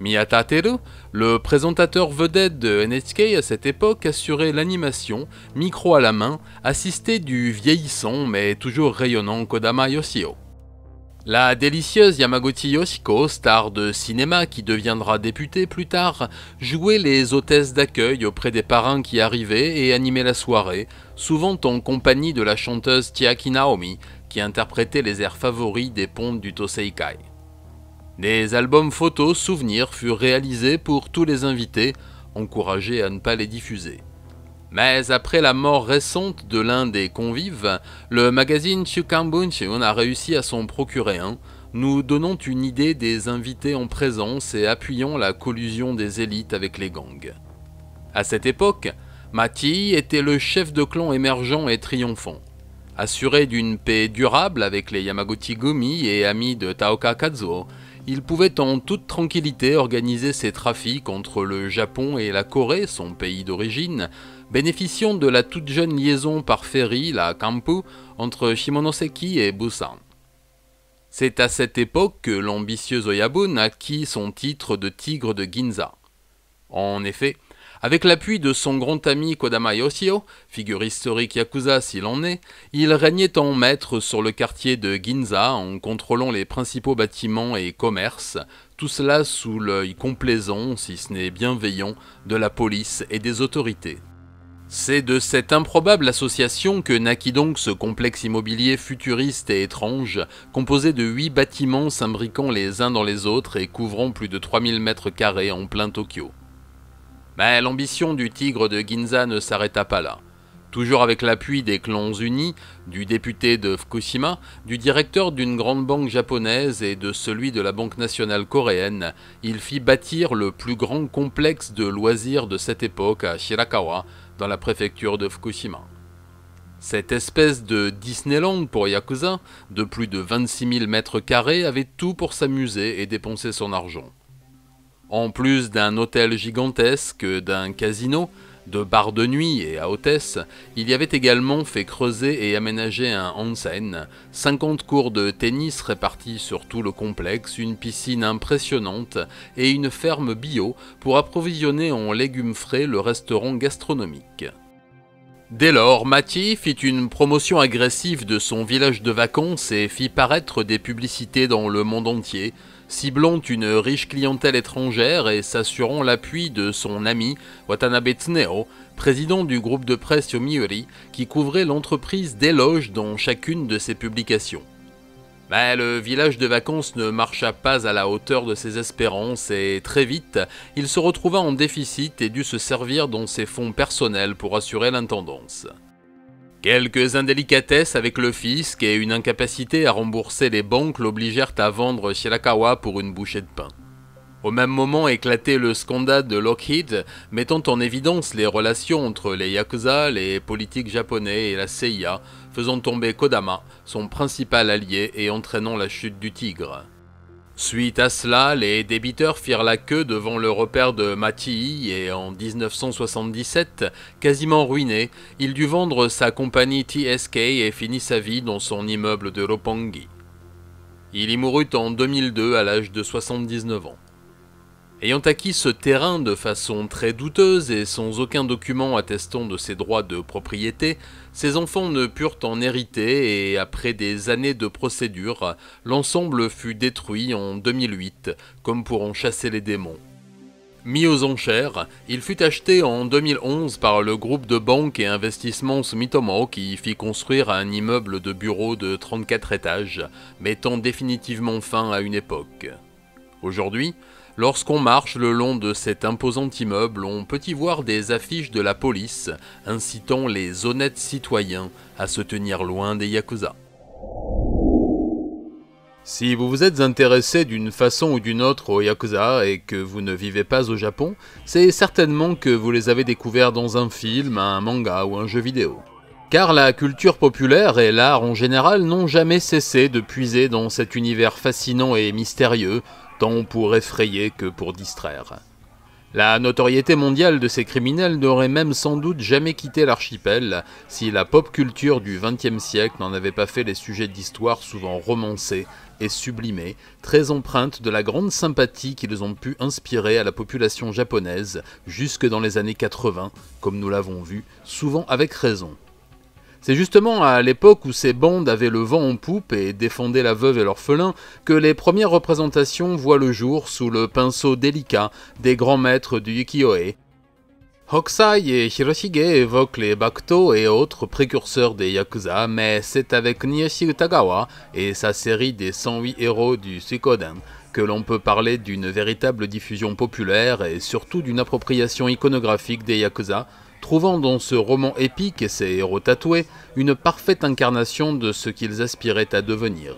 Miyata Teru, le présentateur vedette de NHK à cette époque, assurait l'animation, micro à la main, assisté du vieillissant mais toujours rayonnant Kodama Yoshio. La délicieuse Yamaguchi Yoshiko, star de cinéma qui deviendra députée plus tard, jouait les hôtesses d'accueil auprès des parrains qui arrivaient et animait la soirée, souvent en compagnie de la chanteuse Tiaki Naomi, qui interprétait les airs favoris des pontes du Toseikai. Des albums photos souvenirs furent réalisés pour tous les invités, encouragés à ne pas les diffuser. Mais après la mort récente de l'un des convives, le magazine on a réussi à s'en procurer un, nous donnant une idée des invités en présence et appuyant la collusion des élites avec les gangs. À cette époque, Mati était le chef de clan émergent et triomphant. Assuré d'une paix durable avec les Yamaguchi Gumi et amis de Taoka Kazuo, il pouvait en toute tranquillité organiser ses trafics entre le Japon et la Corée, son pays d'origine, bénéficiant de la toute jeune liaison par ferry, la Kampu, entre Shimonoseki et Busan. C'est à cette époque que l'ambitieux Oyabun acquit son titre de tigre de Ginza. En effet, avec l'appui de son grand ami Kodama Yoshio, figure historique yakuza s'il en est, il régnait en maître sur le quartier de Ginza en contrôlant les principaux bâtiments et commerces, tout cela sous l'œil complaisant, si ce n'est bienveillant, de la police et des autorités. C'est de cette improbable association que naquit donc ce complexe immobilier futuriste et étrange, composé de huit bâtiments s'imbriquant les uns dans les autres et couvrant plus de 3000 mètres carrés en plein Tokyo. Mais l'ambition du Tigre de Ginza ne s'arrêta pas là. Toujours avec l'appui des Clans Unis, du député de Fukushima, du directeur d'une grande banque japonaise et de celui de la Banque nationale coréenne, il fit bâtir le plus grand complexe de loisirs de cette époque à Shirakawa, dans la préfecture de Fukushima. Cette espèce de Disneyland pour Yakuza, de plus de 26 000 mètres carrés, avait tout pour s'amuser et dépenser son argent. En plus d'un hôtel gigantesque, d'un casino, de bars de nuit et à hôtesse, il y avait également fait creuser et aménager un onsen, 50 cours de tennis répartis sur tout le complexe, une piscine impressionnante et une ferme bio pour approvisionner en légumes frais le restaurant gastronomique. Dès lors, Mathieu fit une promotion agressive de son village de vacances et fit paraître des publicités dans le monde entier, ciblant une riche clientèle étrangère et s'assurant l'appui de son ami Watanabe Tsuneo, président du groupe de presse Yomiuri, qui couvrait l'entreprise d'éloges dans chacune de ses publications. Mais bah, le village de vacances ne marcha pas à la hauteur de ses espérances et très vite, il se retrouva en déficit et dut se servir dans ses fonds personnels pour assurer l'intendance. Quelques indélicatesses avec le fisc et une incapacité à rembourser les banques l'obligèrent à vendre Shirakawa pour une bouchée de pain. Au même moment éclatait le scandale de Lockheed, mettant en évidence les relations entre les Yakuza, les politiques japonais et la CIA, faisant tomber Kodama, son principal allié et entraînant la chute du tigre. Suite à cela, les débiteurs firent la queue devant le repère de Matilly et en 1977, quasiment ruiné, il dut vendre sa compagnie TSK et finit sa vie dans son immeuble de Roppongi. Il y mourut en 2002 à l'âge de 79 ans. Ayant acquis ce terrain de façon très douteuse et sans aucun document attestant de ses droits de propriété, ses enfants ne purent en hériter et après des années de procédure, l'ensemble fut détruit en 2008, comme pour en chasser les démons. Mis aux enchères, il fut acheté en 2011 par le groupe de banque et investissements Sumitomo qui fit construire un immeuble de bureaux de 34 étages, mettant définitivement fin à une époque. Aujourd'hui, Lorsqu'on marche le long de cet imposant immeuble, on peut y voir des affiches de la police incitant les honnêtes citoyens à se tenir loin des Yakuza. Si vous vous êtes intéressé d'une façon ou d'une autre aux Yakuza et que vous ne vivez pas au Japon, c'est certainement que vous les avez découverts dans un film, un manga ou un jeu vidéo. Car la culture populaire et l'art en général n'ont jamais cessé de puiser dans cet univers fascinant et mystérieux, tant pour effrayer que pour distraire. La notoriété mondiale de ces criminels n'aurait même sans doute jamais quitté l'archipel si la pop culture du XXe siècle n'en avait pas fait les sujets d'histoire souvent romancés et sublimés, très empreintes de la grande sympathie qu'ils ont pu inspirer à la population japonaise jusque dans les années 80, comme nous l'avons vu, souvent avec raison. C'est justement à l'époque où ces bandes avaient le vent en poupe et défendaient la veuve et l'orphelin que les premières représentations voient le jour sous le pinceau délicat des grands maîtres du ukiyo-e. Hokusai et Hiroshige évoquent les Bakuto et autres précurseurs des Yakuza, mais c'est avec Niyoshi Utagawa et sa série des 108 héros du Suikoden que l'on peut parler d'une véritable diffusion populaire et surtout d'une appropriation iconographique des Yakuza, trouvant dans ce roman épique et ses héros tatoués une parfaite incarnation de ce qu'ils aspiraient à devenir.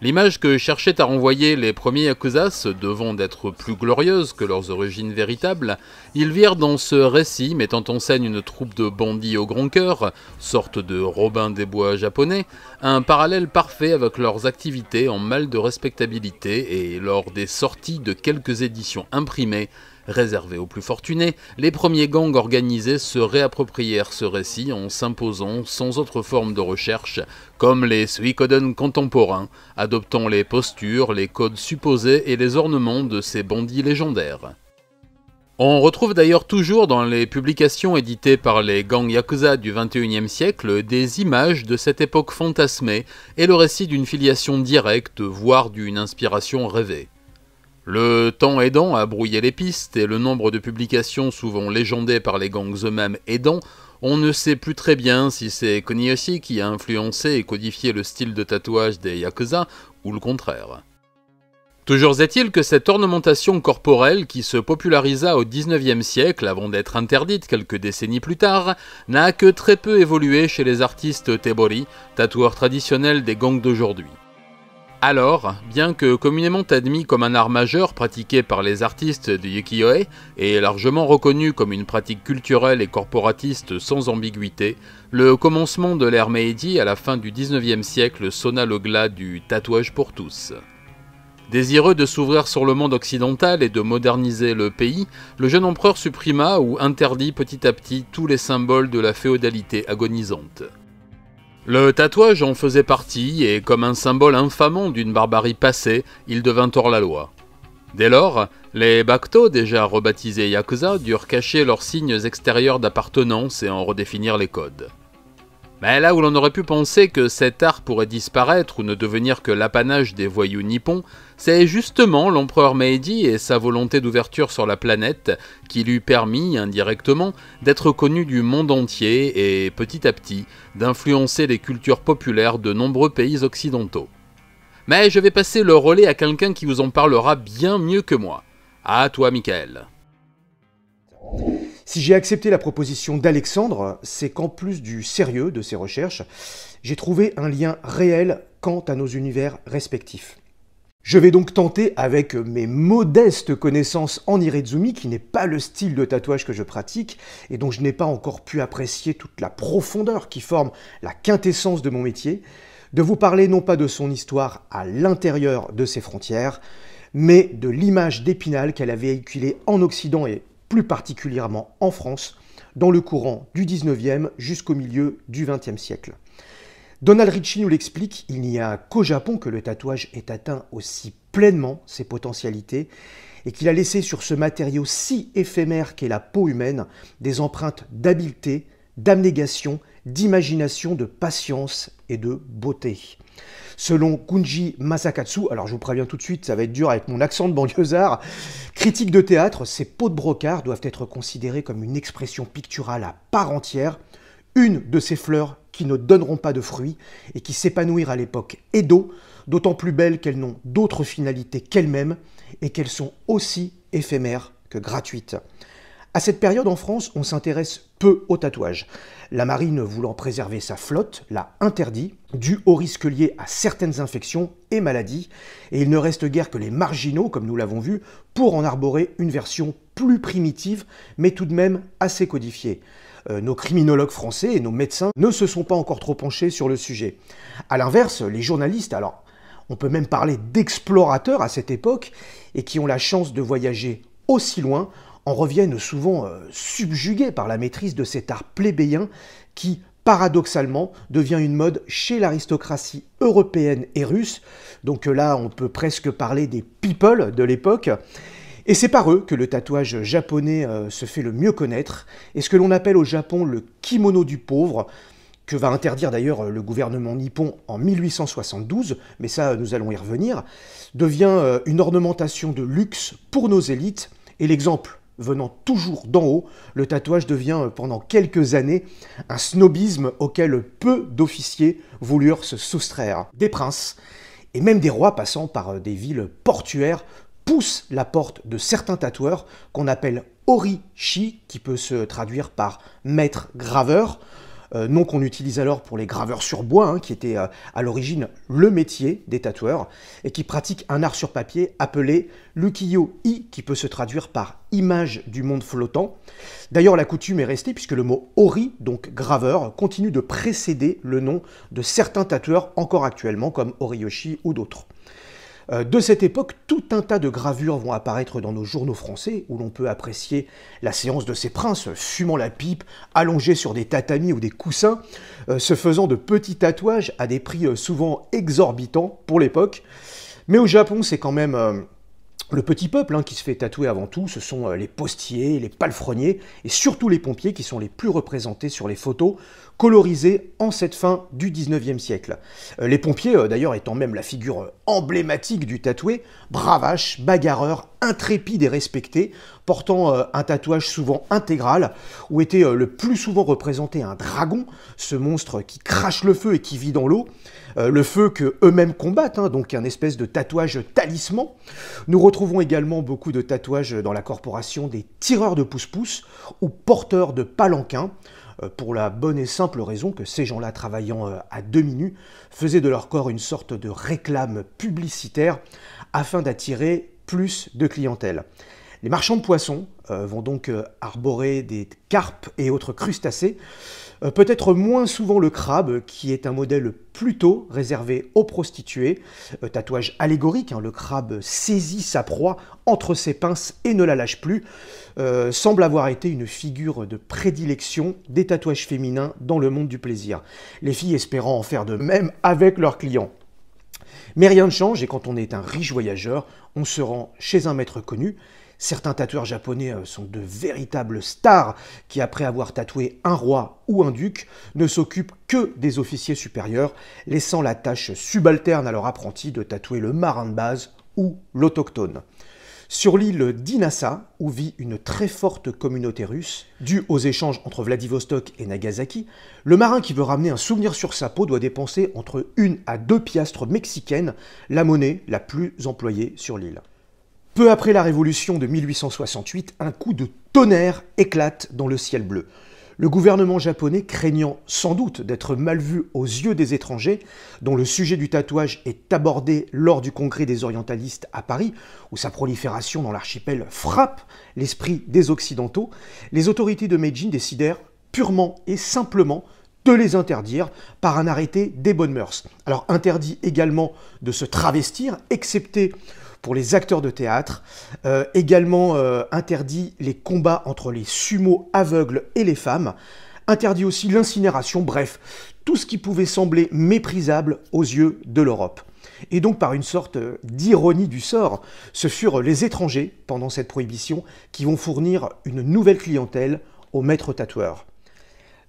L'image que cherchaient à renvoyer les premiers Yakuzas devant d'être plus glorieuses que leurs origines véritables, ils virent dans ce récit mettant en scène une troupe de bandits au grand cœur, sorte de Robin des Bois japonais, un parallèle parfait avec leurs activités en mal de respectabilité et lors des sorties de quelques éditions imprimées Réservés aux plus fortunés, les premiers gangs organisés se réapproprièrent ce récit en s'imposant sans autre forme de recherche, comme les Suikoden contemporains, adoptant les postures, les codes supposés et les ornements de ces bandits légendaires. On retrouve d'ailleurs toujours dans les publications éditées par les gangs yakuza du 21e siècle des images de cette époque fantasmée et le récit d'une filiation directe, voire d'une inspiration rêvée. Le temps aidant à brouiller les pistes et le nombre de publications souvent légendées par les gangs eux-mêmes aidant, on ne sait plus très bien si c'est Koniyoshi qui a influencé et codifié le style de tatouage des Yakuza ou le contraire. Toujours est-il que cette ornementation corporelle qui se popularisa au XIXe siècle avant d'être interdite quelques décennies plus tard, n'a que très peu évolué chez les artistes tebori, tatoueurs traditionnels des gangs d'aujourd'hui. Alors, bien que communément admis comme un art majeur pratiqué par les artistes de Yukioe et largement reconnu comme une pratique culturelle et corporatiste sans ambiguïté, le commencement de l'ère Meiji à la fin du 19e siècle sonna le glas du tatouage pour tous. Désireux de s'ouvrir sur le monde occidental et de moderniser le pays, le jeune empereur supprima ou interdit petit à petit tous les symboles de la féodalité agonisante. Le tatouage en faisait partie et comme un symbole infamant d'une barbarie passée, il devint hors la loi. Dès lors, les Bakto, déjà rebaptisés Yakuza, durent cacher leurs signes extérieurs d'appartenance et en redéfinir les codes. Mais ben, là où l'on aurait pu penser que cet art pourrait disparaître ou ne devenir que l'apanage des voyous nippons, c'est justement l'empereur Meiji et sa volonté d'ouverture sur la planète qui lui permit, indirectement, d'être connu du monde entier et, petit à petit, d'influencer les cultures populaires de nombreux pays occidentaux. Mais je vais passer le relais à quelqu'un qui vous en parlera bien mieux que moi. À toi, Michael. Si j'ai accepté la proposition d'Alexandre, c'est qu'en plus du sérieux de ses recherches, j'ai trouvé un lien réel quant à nos univers respectifs. Je vais donc tenter, avec mes modestes connaissances en Irezumi, qui n'est pas le style de tatouage que je pratique et dont je n'ai pas encore pu apprécier toute la profondeur qui forme la quintessence de mon métier, de vous parler non pas de son histoire à l'intérieur de ses frontières, mais de l'image d'Épinal qu'elle a véhiculée en Occident et plus particulièrement en France, dans le courant du 19e jusqu'au milieu du 20e siècle. Donald Ritchie nous l'explique, il n'y a qu'au Japon que le tatouage est atteint aussi pleinement ses potentialités et qu'il a laissé sur ce matériau si éphémère qu'est la peau humaine des empreintes d'habileté, d'abnégation, d'imagination, de patience et de beauté. Selon Kunji Masakatsu, alors je vous préviens tout de suite, ça va être dur avec mon accent de banlieusard, critique de théâtre, ces peaux de brocard doivent être considérées comme une expression picturale à part entière, une de ces fleurs qui ne donneront pas de fruits et qui s'épanouiront à l'époque Edo, d'autant plus belles qu'elles n'ont d'autres finalités qu'elles-mêmes et qu'elles sont aussi éphémères que gratuites. À cette période en France, on s'intéresse peu au tatouages. La marine, voulant préserver sa flotte, l'a interdit, dû au risque lié à certaines infections et maladies, et il ne reste guère que les marginaux, comme nous l'avons vu, pour en arborer une version plus primitive, mais tout de même assez codifiée euh, nos criminologues français et nos médecins ne se sont pas encore trop penchés sur le sujet. A l'inverse, les journalistes, alors on peut même parler d'explorateurs à cette époque, et qui ont la chance de voyager aussi loin, en reviennent souvent subjugué euh, subjugués par la maîtrise de cet art plébéien qui, paradoxalement, devient une mode chez l'aristocratie européenne et russe. Donc euh, là, on peut presque parler des people de l'époque. Et c'est par eux que le tatouage japonais euh, se fait le mieux connaître, et ce que l'on appelle au Japon le kimono du pauvre, que va interdire d'ailleurs le gouvernement nippon en 1872, mais ça nous allons y revenir, devient une ornementation de luxe pour nos élites, et l'exemple venant toujours d'en haut, le tatouage devient euh, pendant quelques années un snobisme auquel peu d'officiers voulurent se soustraire. Des princes, et même des rois passant par euh, des villes portuaires, poussent la porte de certains tatoueurs qu'on appelle Orichi, qui peut se traduire par maître graveur, euh, nom qu'on utilise alors pour les graveurs sur bois, hein, qui était euh, à l'origine le métier des tatoueurs, et qui pratiquent un art sur papier appelé l'ukiyo-i, qui peut se traduire par image du monde flottant. D'ailleurs, la coutume est restée puisque le mot ori, donc graveur, continue de précéder le nom de certains tatoueurs encore actuellement, comme Oriyoshi ou d'autres. Euh, de cette époque, tout un tas de gravures vont apparaître dans nos journaux français, où l'on peut apprécier la séance de ces princes fumant la pipe, allongés sur des tatamis ou des coussins, euh, se faisant de petits tatouages à des prix euh, souvent exorbitants pour l'époque. Mais au Japon, c'est quand même le petit peuple hein, qui se fait tatouer avant tout, ce sont euh, les postiers, les palefreniers et surtout les pompiers qui sont les plus représentés sur les photos colorisées en cette fin du 19e siècle. Euh, les pompiers, euh, d'ailleurs, étant même la figure emblématique du tatoué, bravache, bagarreur, intrépide et respecté, portant un tatouage souvent intégral, où était le plus souvent représenté un dragon, ce monstre qui crache le feu et qui vit dans l'eau, euh, le feu que eux-mêmes combattent, hein, donc un espèce de tatouage talisman. Nous retrouvons également beaucoup de tatouages dans la corporation des tireurs de pouce-pouce ou porteurs de palanquins, euh, pour la bonne et simple raison que ces gens-là, travaillant euh, à demi minutes, faisaient de leur corps une sorte de réclame publicitaire afin d'attirer plus de clientèle. Les marchands de poissons vont donc arborer des carpes et autres crustacés euh, peut-être moins souvent le crabe, qui est un modèle plutôt réservé aux prostituées. Euh, tatouage allégorique, hein, le crabe saisit sa proie entre ses pinces et ne la lâche plus. Euh, semble avoir été une figure de prédilection des tatouages féminins dans le monde du plaisir. Les filles espérant en faire de même avec leurs clients. Mais rien ne change et quand on est un riche voyageur, on se rend chez un maître connu Certains tatoueurs japonais euh, sont de véritables stars qui, après avoir tatoué un roi ou un duc, ne s'occupent que des officiers supérieurs, laissant la tâche subalterne à leur apprenti de tatouer le marin de base ou l'autochtone. Sur l'île d'Inasa, où vit une très forte communauté russe, due aux échanges entre Vladivostok et Nagasaki, le marin qui veut ramener un souvenir sur sa peau doit dépenser entre une à deux piastres mexicaines, la monnaie la plus employée sur l'île. Peu après la Révolution de 1868, un coup de tonnerre éclate dans le ciel bleu. Le gouvernement japonais, craignant sans doute d'être mal vu aux yeux des étrangers, dont le sujet du tatouage est abordé lors du congrès des orientalistes à Paris, où sa prolifération dans l'archipel frappe l'esprit des Occidentaux, les autorités de Meiji décidèrent purement et simplement de les interdire par un arrêté des bonnes mœurs. Alors interdit également de se travestir, excepté pour les acteurs de théâtre. Euh, également euh, interdit les combats entre les sumo aveugles et les femmes. Interdit aussi l'incinération, bref, tout ce qui pouvait sembler méprisable aux yeux de l'Europe. Et donc par une sorte euh, d'ironie du sort, ce furent les étrangers, pendant cette prohibition, qui vont fournir une nouvelle clientèle aux maîtres tatoueurs.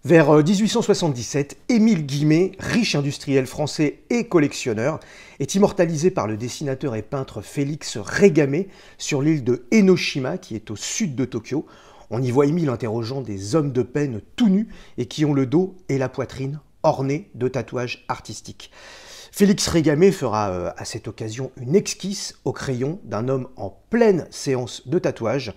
Vers 1877, euh, Émile Guimet, riche industriel français et collectionneur, est immortalisé par le dessinateur et peintre Félix Régamé sur l'île de Enoshima, qui est au sud de Tokyo. On y voit Émile interrogeant des hommes de peine tout nus et qui ont le dos et la poitrine ornés de tatouages artistiques. Félix Régamé fera euh, à cette occasion une esquisse au crayon d'un homme en pleine séance de tatouage,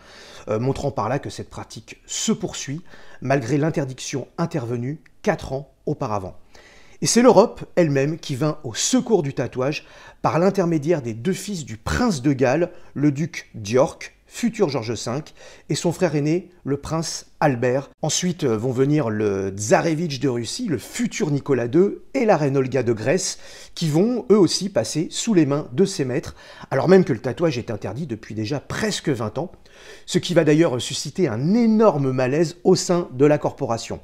euh, montrant par là que cette pratique se poursuit malgré l'interdiction intervenue 4 ans auparavant. Et c'est l'Europe elle-même qui vint au secours du tatouage par l'intermédiaire des deux fils du prince de Galles, le duc d'York, futur George V, et son frère aîné, le prince Albert. Ensuite euh, vont venir le Tsarevitch de Russie, le futur Nicolas II et la reine Olga de Grèce, qui vont eux aussi passer sous les mains de ses maîtres, alors même que le tatouage est interdit depuis déjà presque 20 ans, ce qui va d'ailleurs susciter un énorme malaise au sein de la corporation.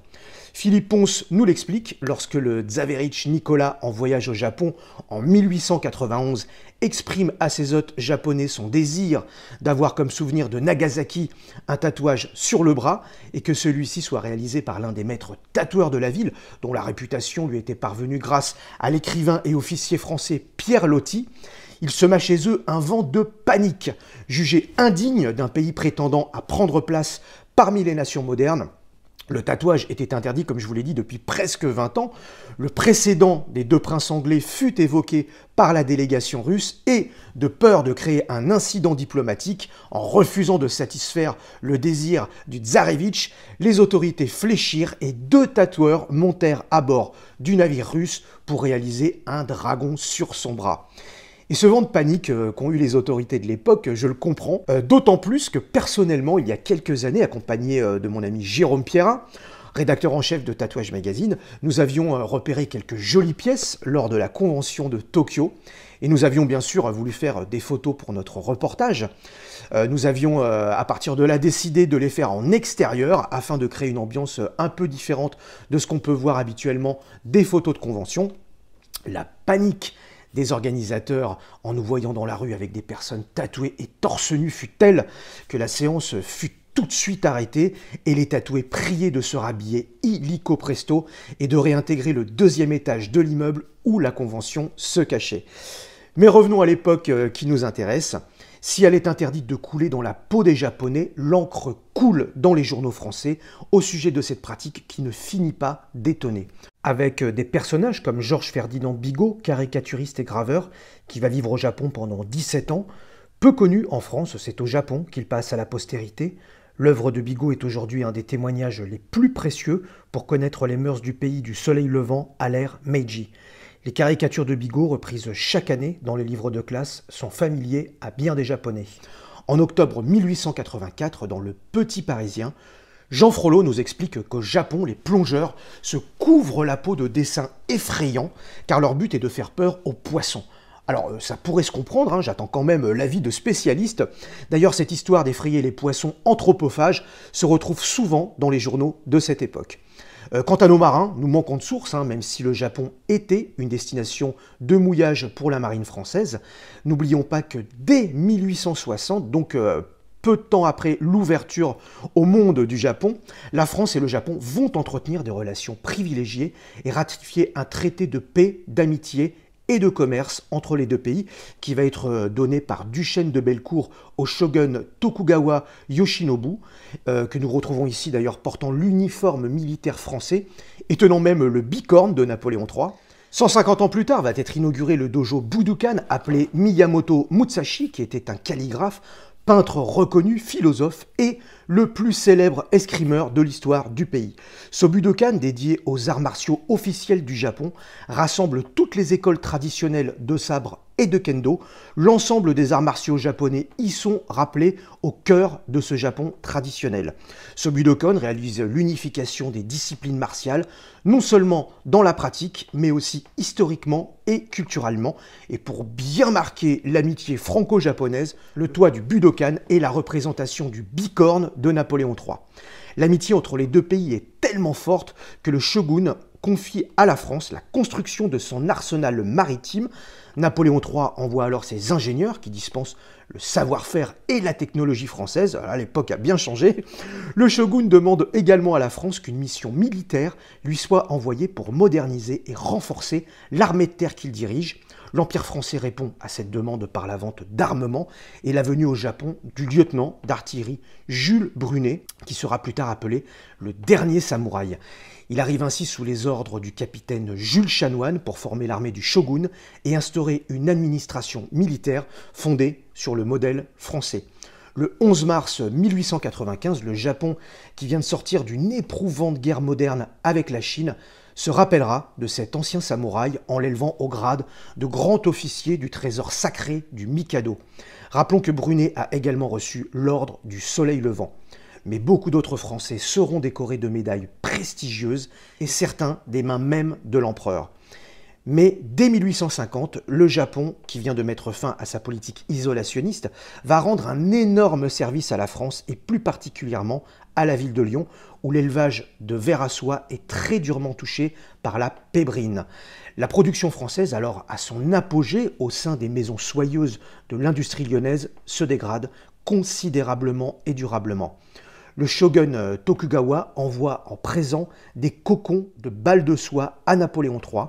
Philippe Ponce nous l'explique, lorsque le Tsarevich Nicolas en voyage au Japon en 1891 exprime à ses hôtes japonais son désir d'avoir comme souvenir de Nagasaki un tatouage sur le bras et que celui-ci soit réalisé par l'un des maîtres tatoueurs de la ville, dont la réputation lui était parvenue grâce à l'écrivain et officier français Pierre Loti. Il sema chez eux un vent de panique, jugé indigne d'un pays prétendant à prendre place parmi les nations modernes. Le tatouage était interdit, comme je vous l'ai dit, depuis presque 20 ans. Le précédent des deux princes anglais fut évoqué par la délégation russe et, de peur de créer un incident diplomatique, en refusant de satisfaire le désir du tsarevitch, les autorités fléchirent et deux tatoueurs montèrent à bord du navire russe pour réaliser un dragon sur son bras. Et ce vent de panique euh, qu'ont eu les autorités de l'époque, je le comprends, euh, d'autant plus que personnellement, il y a quelques années, accompagné euh, de mon ami Jérôme Pierrin, rédacteur en chef de Tatouage Magazine, nous avions repéré quelques jolies pièces lors de la convention de Tokyo, et nous avions bien sûr voulu faire des photos pour notre reportage. Nous avions à partir de là décidé de les faire en extérieur afin de créer une ambiance un peu différente de ce qu'on peut voir habituellement des photos de convention. La panique des organisateurs en nous voyant dans la rue avec des personnes tatouées et torse nues fut telle que la séance fut tout de suite arrêtée et les tatoués priés de se rhabiller illico presto et de réintégrer le deuxième étage de l'immeuble où la convention se cachait. Mais revenons à l'époque euh, qui nous intéresse. Si elle est interdite de couler dans la peau des Japonais, l'encre coule dans les journaux français au sujet de cette pratique qui ne finit pas d'étonner avec euh, des personnages comme Georges Ferdinand Bigot, caricaturiste et graveur, qui va vivre au Japon pendant 17 ans. Peu connu en France, c'est au Japon qu'il passe à la postérité. L'œuvre de Bigot est aujourd'hui un des témoignages les plus précieux pour connaître les mœurs du pays du soleil levant à l'ère Meiji. Les caricatures de Bigot, reprises chaque année dans les livres de classe, sont familiers à bien des Japonais. En octobre 1884, dans Le Petit Parisien, Jean Frollo nous explique qu'au Japon, les plongeurs se couvrent la peau de dessins effrayants, car leur but est de faire peur aux poissons. Alors euh, ça pourrait se comprendre, hein, j'attends quand même euh, l'avis de spécialistes. D'ailleurs cette histoire d'effrayer les poissons anthropophages se retrouve souvent dans les journaux de cette époque. Euh, quant à nos marins, nous manquons de sources, hein, même si le Japon était une destination de mouillage pour la marine française. N'oublions pas que dès 1860, donc peu de temps après l'ouverture au monde du Japon, la France et le Japon vont entretenir des relations privilégiées et ratifier un traité de paix, d'amitié et de commerce entre les deux pays qui va être euh, donné par Duchesne de Bellecour au shogun Tokugawa Yoshinobu, euh, que nous retrouvons ici d'ailleurs portant l'uniforme militaire français et tenant même le bicorne de Napoléon III. 150 ans plus tard va être inauguré le dojo Budokan appelé Miyamoto Mutsashi, qui était un calligraphe peintre reconnu, philosophe et le plus célèbre escrimeur de l'histoire du pays. Ce Budokan, dédié aux arts martiaux officiels du Japon, rassemble toutes les écoles traditionnelles de sabre et de kendo, l'ensemble des arts martiaux japonais y sont rappelés au cœur de ce Japon traditionnel. Ce Budokan réalise l'unification des disciplines martiales, non seulement dans la pratique, mais aussi historiquement et culturellement. Et pour bien marquer l'amitié franco-japonaise, le toit du Budokan est la représentation du bicorne de Napoléon III. L'amitié entre les deux pays est tellement forte que le shogun Confie à la France la construction de son arsenal maritime. Napoléon III envoie alors ses ingénieurs qui dispensent le savoir-faire et la technologie française. à ah, l'époque a bien changé. Le shogun demande également à la France qu'une mission militaire lui soit envoyée pour moderniser et renforcer l'armée de terre qu'il dirige. L'Empire français répond à cette demande par la vente d'armement et la venue au Japon du lieutenant d'artillerie Jules Brunet, qui sera plus tard appelé le dernier samouraï. Il arrive ainsi sous les ordres du capitaine Jules Chanoine pour former l'armée du shogun et instaurer une administration militaire fondée sur le modèle français. Le 11 mars 1895, le Japon, qui vient de sortir d'une éprouvante guerre moderne avec la Chine, se rappellera de cet ancien samouraï en l'élevant au grade de grand officier du trésor sacré du Mikado. Rappelons que Brunet a également reçu l'ordre du Soleil levant mais beaucoup d'autres Français seront décorés de médailles prestigieuses et certains des mains même de l'empereur. Mais dès 1850, le Japon, qui vient de mettre fin à sa politique isolationniste, va rendre un énorme service à la France et plus particulièrement à la ville de Lyon, où l'élevage de verre à soie est très durement touché par la pébrine. La production française, alors à son apogée au sein des maisons soyeuses de l'industrie lyonnaise, se dégrade considérablement et durablement le shogun euh, Tokugawa envoie en présent des cocons de balles de soie à Napoléon III.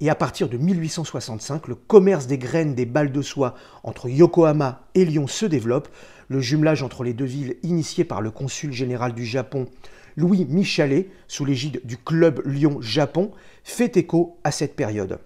Et à partir de 1865, le commerce des graines des balles de soie entre Yokohama et Lyon se développe. Le jumelage entre les deux villes, initié par le consul général du Japon Louis Michalet, sous l'égide du club Lyon-Japon, fait écho à cette période.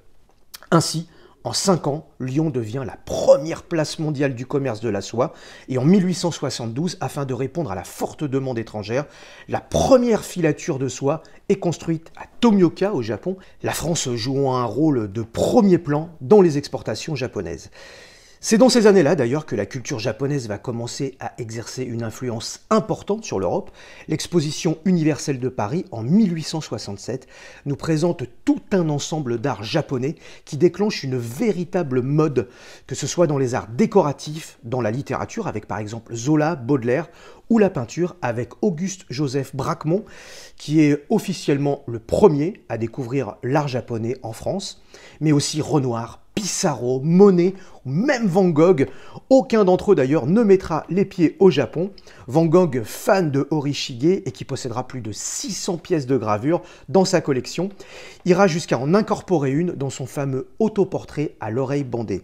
Ainsi, en 5 ans, Lyon devient la première place mondiale du commerce de la soie et en 1872, afin de répondre à la forte demande étrangère, la première filature de soie est construite à Tomioka au Japon, la France jouant un rôle de premier plan dans les exportations japonaises. C'est dans ces années-là d'ailleurs que la culture japonaise va commencer à exercer une influence importante sur l'Europe. L'exposition universelle de Paris en 1867 nous présente tout un ensemble d'arts japonais qui déclenche une véritable mode, que ce soit dans les arts décoratifs, dans la littérature avec par exemple Zola, Baudelaire ou la peinture avec Auguste Joseph Braquemont qui est officiellement le premier à découvrir l'art japonais en France, mais aussi Renoir, Pissarro, Monet ou même Van Gogh. Aucun d'entre eux d'ailleurs ne mettra les pieds au Japon. Van Gogh, fan de Horishige et qui possédera plus de 600 pièces de gravure dans sa collection, ira jusqu'à en incorporer une dans son fameux autoportrait à l'oreille bandée.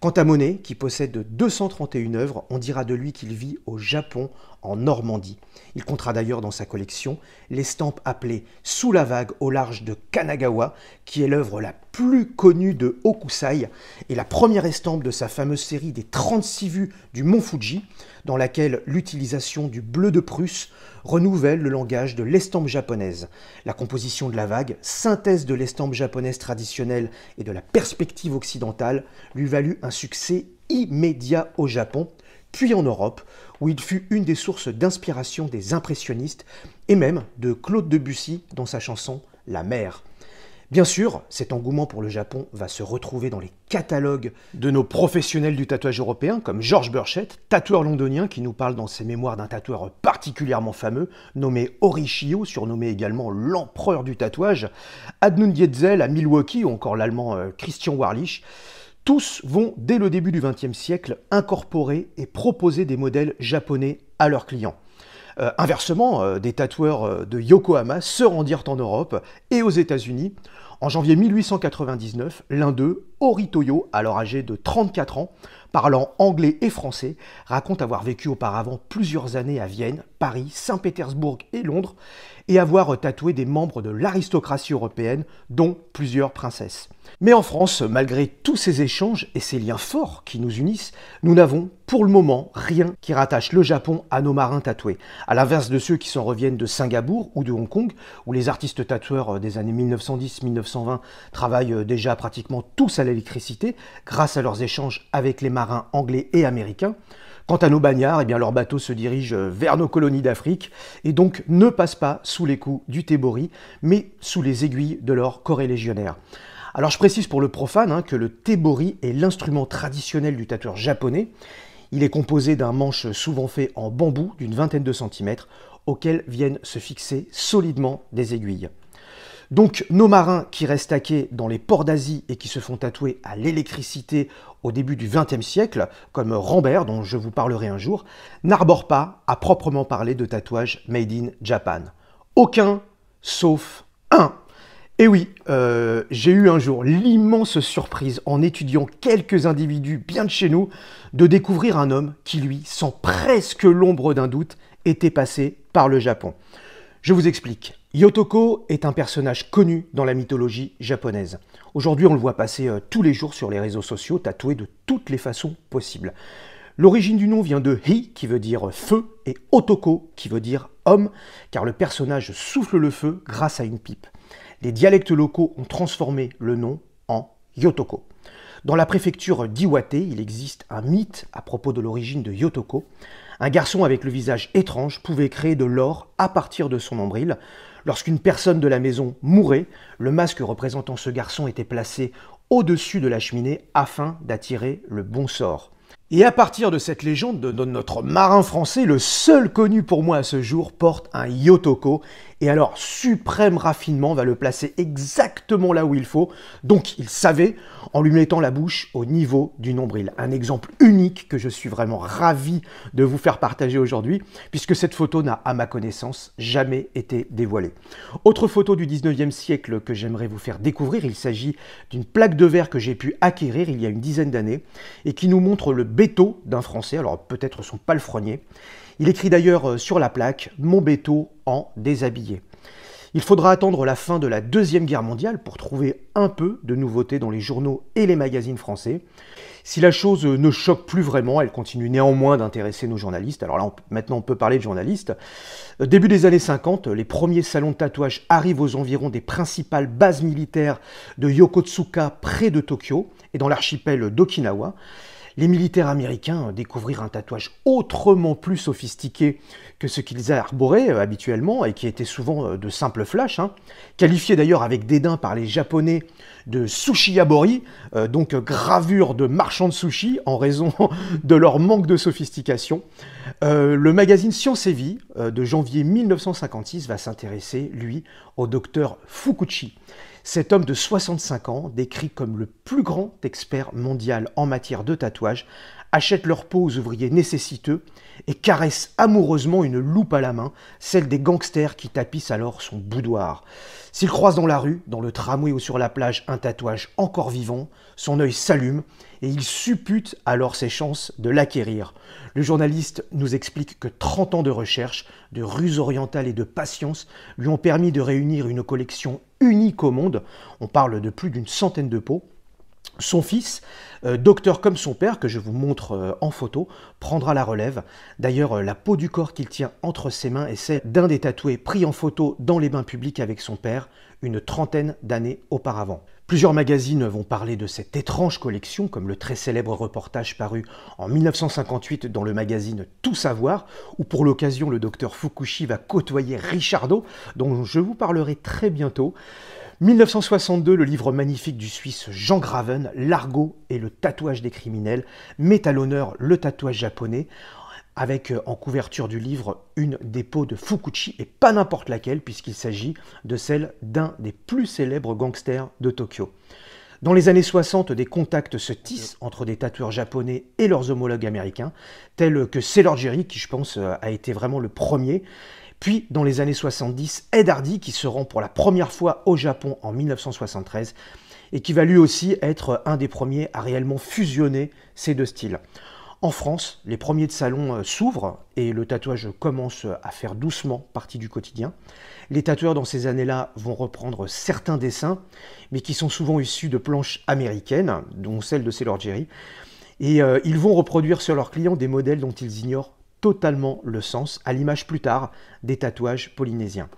Quant à Monet, qui possède 231 œuvres, on dira de lui qu'il vit au Japon, en Normandie. Il comptera d'ailleurs dans sa collection l'estampe appelée Sous la vague au large de Kanagawa, qui est l'œuvre la plus connue de Hokusai et la première estampe de sa fameuse série des 36 vues du mont Fuji, dans laquelle l'utilisation du bleu de Prusse renouvelle le langage de l'estampe japonaise. La composition de la vague, synthèse de l'estampe japonaise traditionnelle et de la perspective occidentale, lui valut un succès immédiat au Japon, puis en Europe, où il fut une des sources d'inspiration des impressionnistes et même de Claude Debussy dans sa chanson La mer. Bien sûr, cet engouement pour le Japon va se retrouver dans les catalogues de nos professionnels du tatouage européen, comme Georges Burchett, tatoueur londonien qui nous parle dans ses mémoires d'un tatoueur particulièrement fameux, nommé Horishio, surnommé également l'empereur du tatouage, Adnun Dietzel à Milwaukee, ou encore l'allemand euh, Christian Warlich. Tous vont, dès le début du XXe siècle, incorporer et proposer des modèles japonais à leurs clients. Euh, inversement, euh, des tatoueurs euh, de Yokohama se rendirent en Europe et aux États-Unis. En janvier 1899, l'un d'eux, Horitoyo, alors âgé de 34 ans, parlant anglais et français, raconte avoir vécu auparavant plusieurs années à Vienne, Paris, Saint-Pétersbourg et Londres, et avoir tatoué des membres de l'aristocratie européenne, dont plusieurs princesses. Mais en France, malgré tous ces échanges et ces liens forts qui nous unissent, nous n'avons pour le moment rien qui rattache le Japon à nos marins tatoués, à l'inverse de ceux qui s'en reviennent de Singapour ou de Hong Kong, où les artistes tatoueurs euh, des années 1910-1920 travaillent euh, déjà pratiquement tous à l'électricité grâce à leurs échanges avec les marins anglais et américains. Quant à nos bagnards, eh bien, leurs bateaux se dirigent euh, vers nos colonies d'Afrique et donc ne passent pas sous les coups du Tébori, mais sous les aiguilles de leurs corps légionnaires. Alors je précise pour le profane hein, que le Tébori est l'instrument traditionnel du tatoueur japonais. Il est composé d'un manche souvent fait en bambou d'une vingtaine de centimètres auquel viennent se fixer solidement des aiguilles. Donc nos marins qui restent à dans les ports d'Asie et qui se font tatouer à l'électricité, au début du XXe siècle, comme Rambert, dont je vous parlerai un jour, n'arbore pas à proprement parler de tatouage made in Japan. Aucun, sauf un. Et oui, euh, j'ai eu un jour l'immense surprise, en étudiant quelques individus bien de chez nous, de découvrir un homme qui, lui, sans presque l'ombre d'un doute, était passé par le Japon. Je vous explique. Yotoko est un personnage connu dans la mythologie japonaise. Aujourd'hui, on le voit passer euh, tous les jours sur les réseaux sociaux, tatoué de toutes les façons possibles. L'origine du nom vient de Hi, qui veut dire feu, et Otoko, qui veut dire homme, car le personnage souffle le feu grâce à une pipe. Les dialectes locaux ont transformé le nom en Yotoko. Dans la préfecture d'Iwate, il existe un mythe à propos de l'origine de Yotoko. Un garçon avec le visage étrange pouvait créer de l'or à partir de son nombril. Lorsqu'une personne de la maison mourait, le masque représentant ce garçon était placé au-dessus de la cheminée afin d'attirer le bon sort. Et à partir de cette légende de notre marin français, le seul connu pour moi à ce jour porte un Yotoko et alors, suprême raffinement va le placer exactement là où il faut. Donc, il savait en lui mettant la bouche au niveau du nombril. Un exemple unique que je suis vraiment ravi de vous faire partager aujourd'hui, puisque cette photo n'a, à ma connaissance, jamais été dévoilée. Autre photo du 19e siècle que j'aimerais vous faire découvrir, il s'agit d'une plaque de verre que j'ai pu acquérir il y a une dizaine d'années et qui nous montre le béto d'un Français, alors peut-être son palefrenier. Il écrit d'ailleurs euh, sur la plaque Mon béto en déshabillé. Il faudra attendre la fin de la Deuxième Guerre mondiale pour trouver un peu de nouveautés dans les journaux et les magazines français. Si la chose ne choque plus vraiment, elle continue néanmoins d'intéresser nos journalistes. Alors là, maintenant, on peut parler de journalistes. Euh, début des années 50, les premiers salons de tatouage arrivent aux environs des principales bases militaires de Yokotsuka près de Tokyo et dans l'archipel d'Okinawa les militaires américains euh, découvrirent un tatouage autrement plus sophistiqué que ce qu'ils arboraient euh, habituellement et qui était souvent euh, de simples flashs, hein. qualifié d'ailleurs avec dédain par les Japonais de sushi abori », donc gravure de marchands de sushi [laughs] en raison de leur manque de sophistication. le magazine Science et Vie de janvier 1956 va s'intéresser, lui, au docteur Fukuchi cet homme de 65 ans, décrit comme le plus grand expert mondial en matière de tatouage, achète leur peau aux ouvriers nécessiteux et caresse amoureusement une loupe à la main, celle des gangsters qui tapissent alors son boudoir. S'il croise dans la rue, dans le tramway ou sur la plage un tatouage encore vivant, son œil s'allume et il suppute alors ses chances de l'acquérir. Le journaliste nous explique que 30 ans de recherche, de ruse orientale et de patience lui ont permis de réunir une collection unique au monde. On parle de plus d'une centaine de peaux. Son fils, euh, docteur comme son père, que je vous montre euh, en photo, prendra la relève. D'ailleurs, euh, la peau du corps qu'il tient entre ses mains est celle d'un des tatoués pris en photo dans les bains publics avec son père une trentaine d'années auparavant. Plusieurs magazines vont parler de cette étrange collection, comme le très célèbre reportage paru en 1958 dans le magazine Tout Savoir, où pour l'occasion le docteur Fukushi va côtoyer Richardo, dont je vous parlerai très bientôt. 1962, le livre magnifique du Suisse Jean Graven, L'argot et le tatouage des criminels, met à l'honneur le tatouage japonais avec euh, en couverture du livre une des de Fukuchi, et pas n'importe laquelle, puisqu'il s'agit de celle d'un des plus célèbres gangsters de Tokyo. Dans les années 60, des contacts se tissent entre des tatoueurs japonais et leurs homologues américains, tels que Sailor Jerry, qui je pense euh, a été vraiment le premier. Puis, dans les années 70, Ed Hardy, qui se rend pour la première fois au Japon en 1973, et qui va lui aussi être euh, un des premiers à réellement fusionner ces deux styles. En France, les premiers de salon euh, s'ouvrent et le tatouage commence à faire doucement partie du quotidien. Les tatoueurs dans ces années-là vont reprendre certains dessins, mais qui sont souvent issus de planches américaines, dont celle de Sailor Jerry. Et euh, ils vont reproduire sur leurs clients des modèles dont ils ignorent totalement le sens, à l'image plus tard des tatouages polynésiens.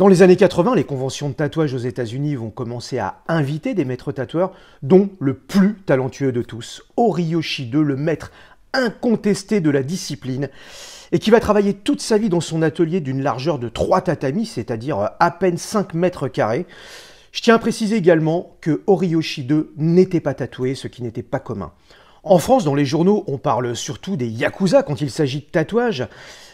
Dans les années 80, les conventions de tatouage aux États-Unis vont commencer à inviter des maîtres tatoueurs, dont le plus talentueux de tous, Oriyoshi II, le maître incontesté de la discipline, et qui va travailler toute sa vie dans son atelier d'une largeur de 3 tatamis, c'est-à-dire euh, à peine 5 mètres carrés. Je tiens à préciser également que Oriyoshi II n'était pas tatoué, ce qui n'était pas commun. En France, dans les journaux, on parle surtout des Yakuza quand il s'agit de tatouage,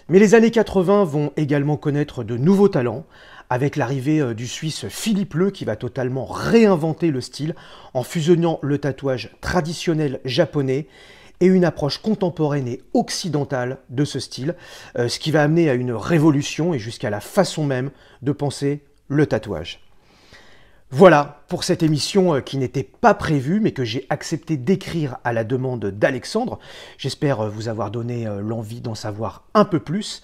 mais les années 80 vont également connaître de nouveaux talents, avec l'arrivée euh, du Suisse Philippe Leu qui va totalement réinventer le style en fusionnant le tatouage traditionnel japonais et une approche contemporaine et occidentale de ce style, euh, ce qui va amener à une révolution et jusqu'à la façon même de penser le tatouage. Voilà pour cette émission euh, qui n'était pas prévue mais que j'ai accepté d'écrire à la demande d'Alexandre. J'espère vous avoir donné l'envie d'en savoir un peu plus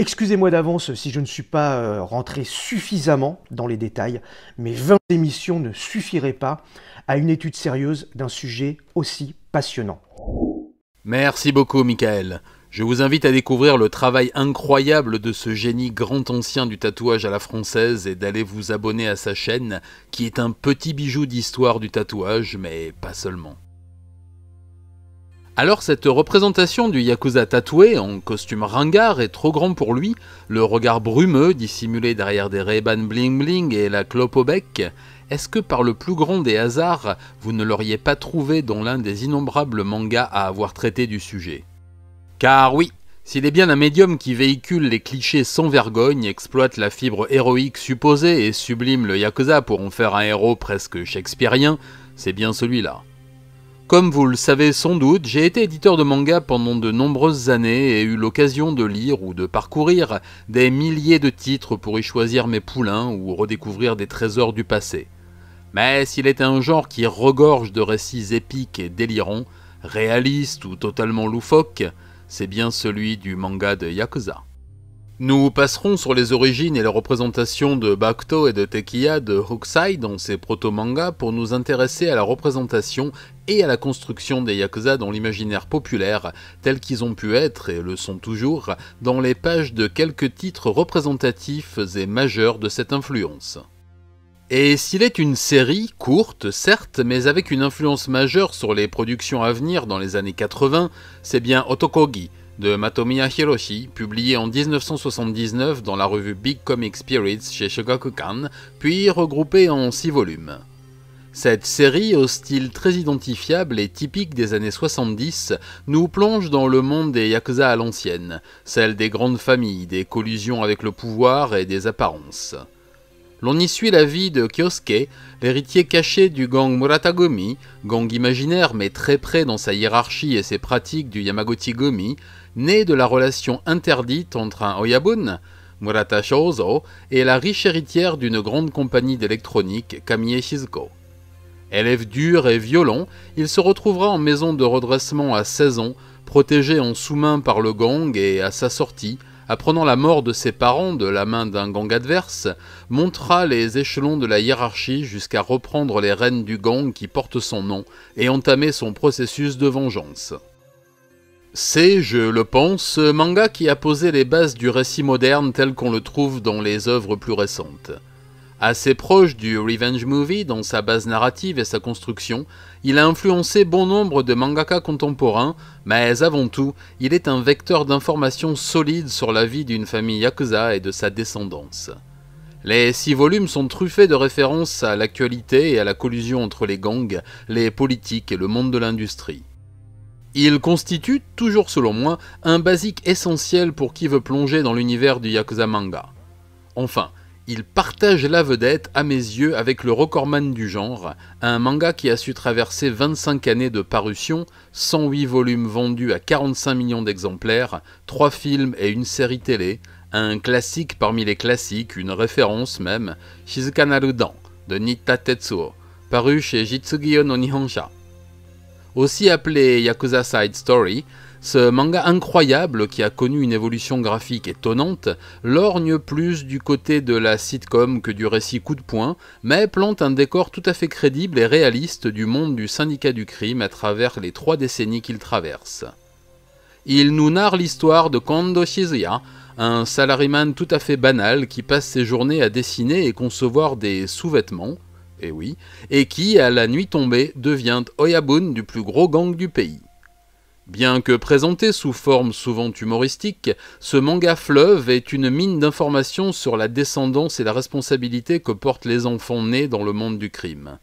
Excusez-moi d'avance si je ne suis pas euh, rentré suffisamment dans les détails, mais 20 émissions ne suffiraient pas à une étude sérieuse d'un sujet aussi passionnant. Merci beaucoup, Michael. Je vous invite à découvrir le travail incroyable de ce génie grand ancien du tatouage à la française et d'aller vous abonner à sa chaîne, qui est un petit bijou d'histoire du tatouage, mais pas seulement. Alors cette représentation du Yakuza tatoué en costume ringard est trop grand pour lui, le regard brumeux dissimulé derrière des ray bling bling et la clope au bec, est-ce que par le plus grand des hasards, vous ne l'auriez pas trouvé dans l'un des innombrables mangas à avoir traité du sujet Car oui, s'il est bien un médium qui véhicule les clichés sans vergogne, exploite la fibre héroïque supposée et sublime le Yakuza pour en faire un héros presque shakespearien, c'est bien celui-là. Comme vous le savez sans doute, j'ai été éditeur de manga pendant de nombreuses années et eu l'occasion de lire ou de parcourir des milliers de titres pour y choisir mes poulains ou redécouvrir des trésors du passé. Mais s'il est un genre qui regorge de récits épiques et délirants, réalistes ou totalement loufoques, c'est bien celui du manga de Yakuza. Nous passerons sur les origines et la représentation de Bakuto et de Tekiya de Hokusai dans ses proto-mangas pour nous intéresser à la représentation et à la construction des Yakuza dans l'imaginaire populaire, tels qu'ils ont pu être, et le sont toujours, dans les pages de quelques titres représentatifs et majeurs de cette influence. Et s'il est une série, courte certes, mais avec une influence majeure sur les productions à venir dans les années 80, c'est bien Otokogi, de Matomiya Hiroshi, publié en 1979 dans la revue Big Comic Spirits chez Shogakukan, puis regroupé en six volumes. Cette série, au style très identifiable et typique des années 70, nous plonge dans le monde des Yakuza à l'ancienne, celle des grandes familles, des collusions avec le pouvoir et des apparences. L'on y suit la vie de Kyosuke, l'héritier caché du gang Gomi, gang imaginaire mais très près dans sa hiérarchie et ses pratiques du Gomi, né de la relation interdite entre un Oyabun, Murata Shouzo, et la riche héritière d'une grande compagnie d'électronique, Kamie Shizuko. Élève dur et violent, il se retrouvera en maison de redressement à 16 ans, protégé en sous-main par le gang et, à sa sortie, apprenant la mort de ses parents de la main d'un gang adverse, montera les échelons de la hiérarchie jusqu'à reprendre les rênes du gang qui porte son nom et entamer son processus de vengeance. C'est, je le pense, ce manga qui a posé les bases du récit moderne tel qu'on le trouve dans les œuvres plus récentes. Assez proche du Revenge Movie dans sa base narrative et sa construction, il a influencé bon nombre de mangaka contemporains, mais avant tout, il est un vecteur d'informations solides sur la vie d'une famille yakuza et de sa descendance. Les six volumes sont truffés de références à l'actualité et à la collusion entre les gangs, les politiques et le monde de l'industrie. Il constitue, toujours selon moi, un basique essentiel pour qui veut plonger dans l'univers du Yakuza manga. Enfin, il partage la vedette à mes yeux avec le recordman du genre, un manga qui a su traverser 25 années de parution, 108 volumes vendus à 45 millions d'exemplaires, 3 films et une série télé, un classique parmi les classiques, une référence même, Shizuka de Nitta Tetsuo, paru chez Jitsugiyo no Nihonsha. Aussi appelé Yakuza Side Story, ce manga incroyable qui a connu une évolution graphique étonnante lorgne plus du côté de la sitcom que du récit coup de poing, mais plante un décor tout à fait crédible et réaliste du monde du syndicat du crime à travers les trois décennies qu'il traverse. Il nous narre l'histoire de Kondo Shizuya, un salariman tout à fait banal qui passe ses journées à dessiner et concevoir des sous-vêtements, et eh oui, et qui, à la nuit tombée, devient Oyabun du plus gros gang du pays. Bien que présenté sous forme souvent humoristique, ce manga fleuve est une mine d'informations sur la descendance et la responsabilité que portent les enfants nés dans le monde du crime.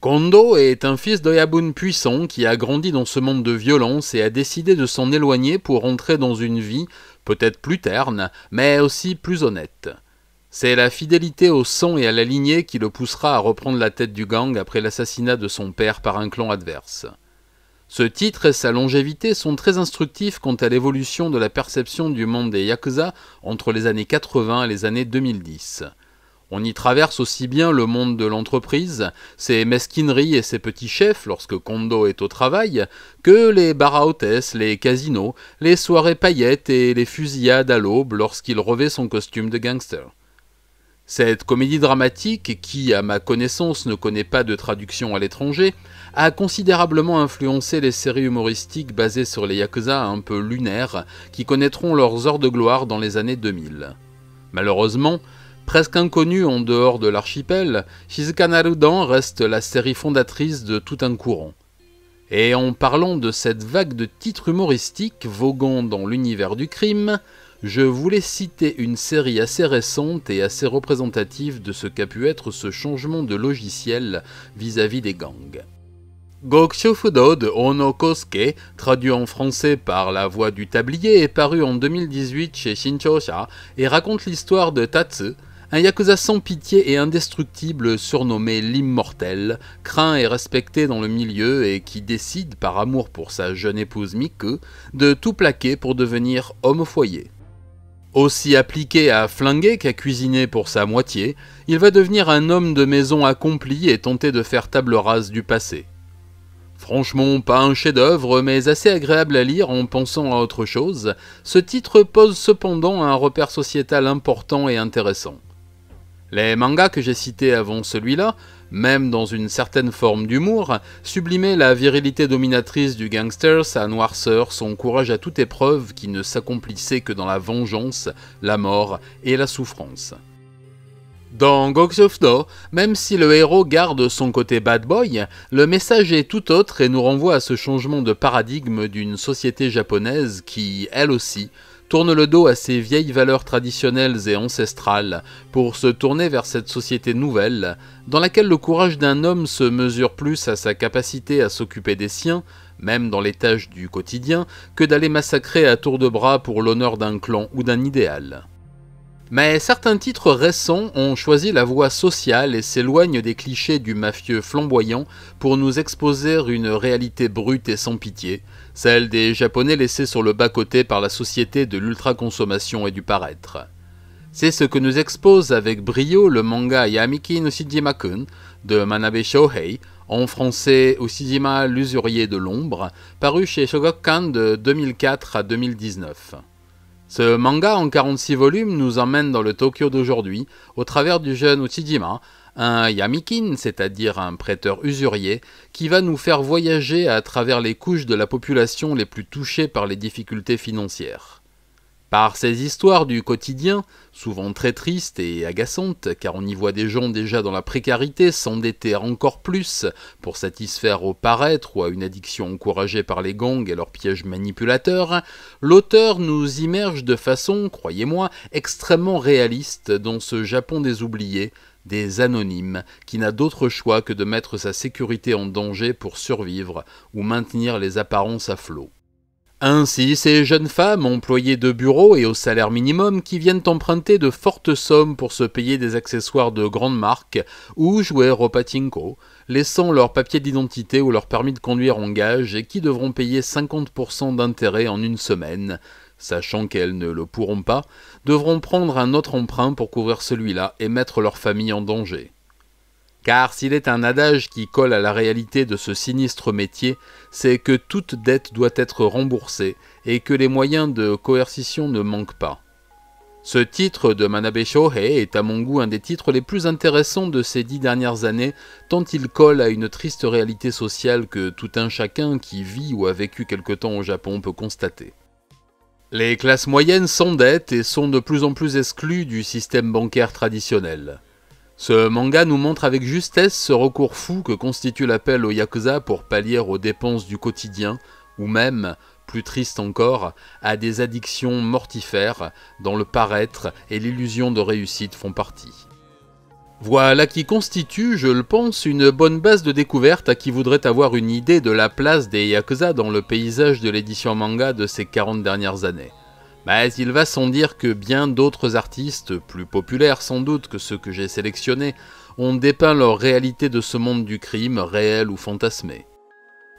Kondo est un fils d'Oyabun puissant qui a grandi dans ce monde de violence et a décidé de s'en éloigner pour entrer dans une vie, peut-être plus terne, mais aussi plus honnête. C'est la fidélité au son et à la lignée qui le poussera à reprendre la tête du gang après l'assassinat de son père par un clan adverse. Ce titre et sa longévité sont très instructifs quant à l'évolution de la perception du monde des Yakuza entre les années 80 et les années 2010. On y traverse aussi bien le monde de l'entreprise, ses mesquineries et ses petits chefs lorsque Kondo est au travail, que les bars les casinos, les soirées paillettes et les fusillades à l'aube lorsqu'il revêt son costume de gangster. Cette comédie dramatique, qui, à ma connaissance, ne connaît pas de traduction à l'étranger, a considérablement influencé les séries humoristiques basées sur les Yakuza un peu lunaires, qui connaîtront leurs heures de gloire dans les années 2000. Malheureusement, presque inconnue en dehors de l'archipel, Shizuka Narudan reste la série fondatrice de tout un courant. Et en parlant de cette vague de titres humoristiques voguant dans l'univers du crime, je voulais citer une série assez récente et assez représentative de ce qu'a pu être ce changement de logiciel vis-à-vis des gangs. de Ono Kosuke, traduit en français par La Voix du Tablier, est paru en 2018 chez Shinchosha et raconte l'histoire de Tatsu, un yakuza sans pitié et indestructible surnommé l'Immortel, craint et respecté dans le milieu et qui décide, par amour pour sa jeune épouse Miku, de tout plaquer pour devenir homme au foyer. Aussi appliqué à flinguer qu'à cuisiner pour sa moitié, il va devenir un homme de maison accompli et tenter de faire table rase du passé. Franchement, pas un chef-d'œuvre, mais assez agréable à lire en pensant à autre chose, ce titre pose cependant un repère sociétal important et intéressant. Les mangas que j'ai cités avant celui-là même dans une certaine forme d'humour, sublimait la virilité dominatrice du gangster, sa noirceur, son courage à toute épreuve qui ne s'accomplissait que dans la vengeance, la mort et la souffrance. Dans Gogs of Do, même si le héros garde son côté bad boy, le message est tout autre et nous renvoie à ce changement de paradigme d'une société japonaise qui, elle aussi, tourne le dos à ses vieilles valeurs traditionnelles et ancestrales pour se tourner vers cette société nouvelle, dans laquelle le courage d'un homme se mesure plus à sa capacité à s'occuper des siens, même dans les tâches du quotidien, que d'aller massacrer à tour de bras pour l'honneur d'un clan ou d'un idéal. Mais certains titres récents ont choisi la voie sociale et s'éloignent des clichés du mafieux flamboyant pour nous exposer une réalité brute et sans pitié, celle des Japonais laissés sur le bas-côté par la société de l'ultra-consommation et du paraître. C'est ce que nous expose avec brio le manga Yamiki no Shijima-kun de Manabe Shohei, en français Ushijima, l'usurier de l'ombre, paru chez Shogokan de 2004 à 2019. Ce manga en 46 volumes nous emmène dans le Tokyo d'aujourd'hui au travers du jeune Uchijima, un yamikin, c'est-à-dire un prêteur usurier, qui va nous faire voyager à travers les couches de la population les plus touchées par les difficultés financières. Par ces histoires du quotidien, souvent très tristes et agaçantes, car on y voit des gens déjà dans la précarité s'endetter encore plus pour satisfaire au paraître ou à une addiction encouragée par les gangs et leurs pièges manipulateurs, l'auteur nous immerge de façon, croyez-moi, extrêmement réaliste dans ce Japon des oubliés, des anonymes, qui n'a d'autre choix que de mettre sa sécurité en danger pour survivre ou maintenir les apparences à flot. Ainsi, ces jeunes femmes, employées de bureau et au salaire minimum, qui viennent emprunter de fortes sommes pour se payer des accessoires de grandes marque ou jouer au patinko, laissant leur papier d'identité ou leur permis de conduire en gage et qui devront payer 50% d'intérêt en une semaine, sachant qu'elles ne le pourront pas, devront prendre un autre emprunt pour couvrir celui-là et mettre leur famille en danger. Car s'il est un adage qui colle à la réalité de ce sinistre métier, c'est que toute dette doit être remboursée et que les moyens de coercition ne manquent pas. Ce titre de Manabe Shohei est à mon goût un des titres les plus intéressants de ces dix dernières années, tant il colle à une triste réalité sociale que tout un chacun qui vit ou a vécu quelque temps au Japon peut constater. Les classes moyennes s'endettent et sont de plus en plus exclues du système bancaire traditionnel. Ce manga nous montre avec justesse ce recours fou que constitue l'appel au Yakuza pour pallier aux dépenses du quotidien, ou même, plus triste encore, à des addictions mortifères dont le paraître et l'illusion de réussite font partie. Voilà qui constitue, je le pense, une bonne base de découverte à qui voudrait avoir une idée de la place des Yakuza dans le paysage de l'édition manga de ces 40 dernières années. Mais il va sans dire que bien d'autres artistes, plus populaires sans doute que ceux que j'ai sélectionnés, ont dépeint leur réalité de ce monde du crime, réel ou fantasmé.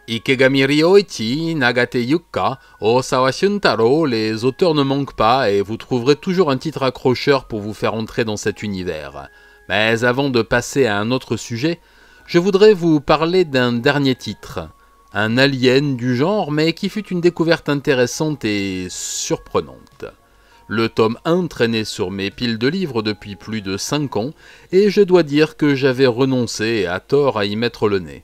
Ikegami Ryoichi, Nagate Yuka, Osawa Shuntaro, les auteurs ne manquent pas et vous trouverez toujours un titre accrocheur pour vous faire entrer dans cet univers. Mais avant de passer à un autre sujet, je voudrais vous parler d'un dernier titre un alien du genre, mais qui fut une découverte intéressante et surprenante. Le tome 1 traînait sur mes piles de livres depuis plus de 5 ans, et je dois dire que j'avais renoncé à tort à y mettre le nez.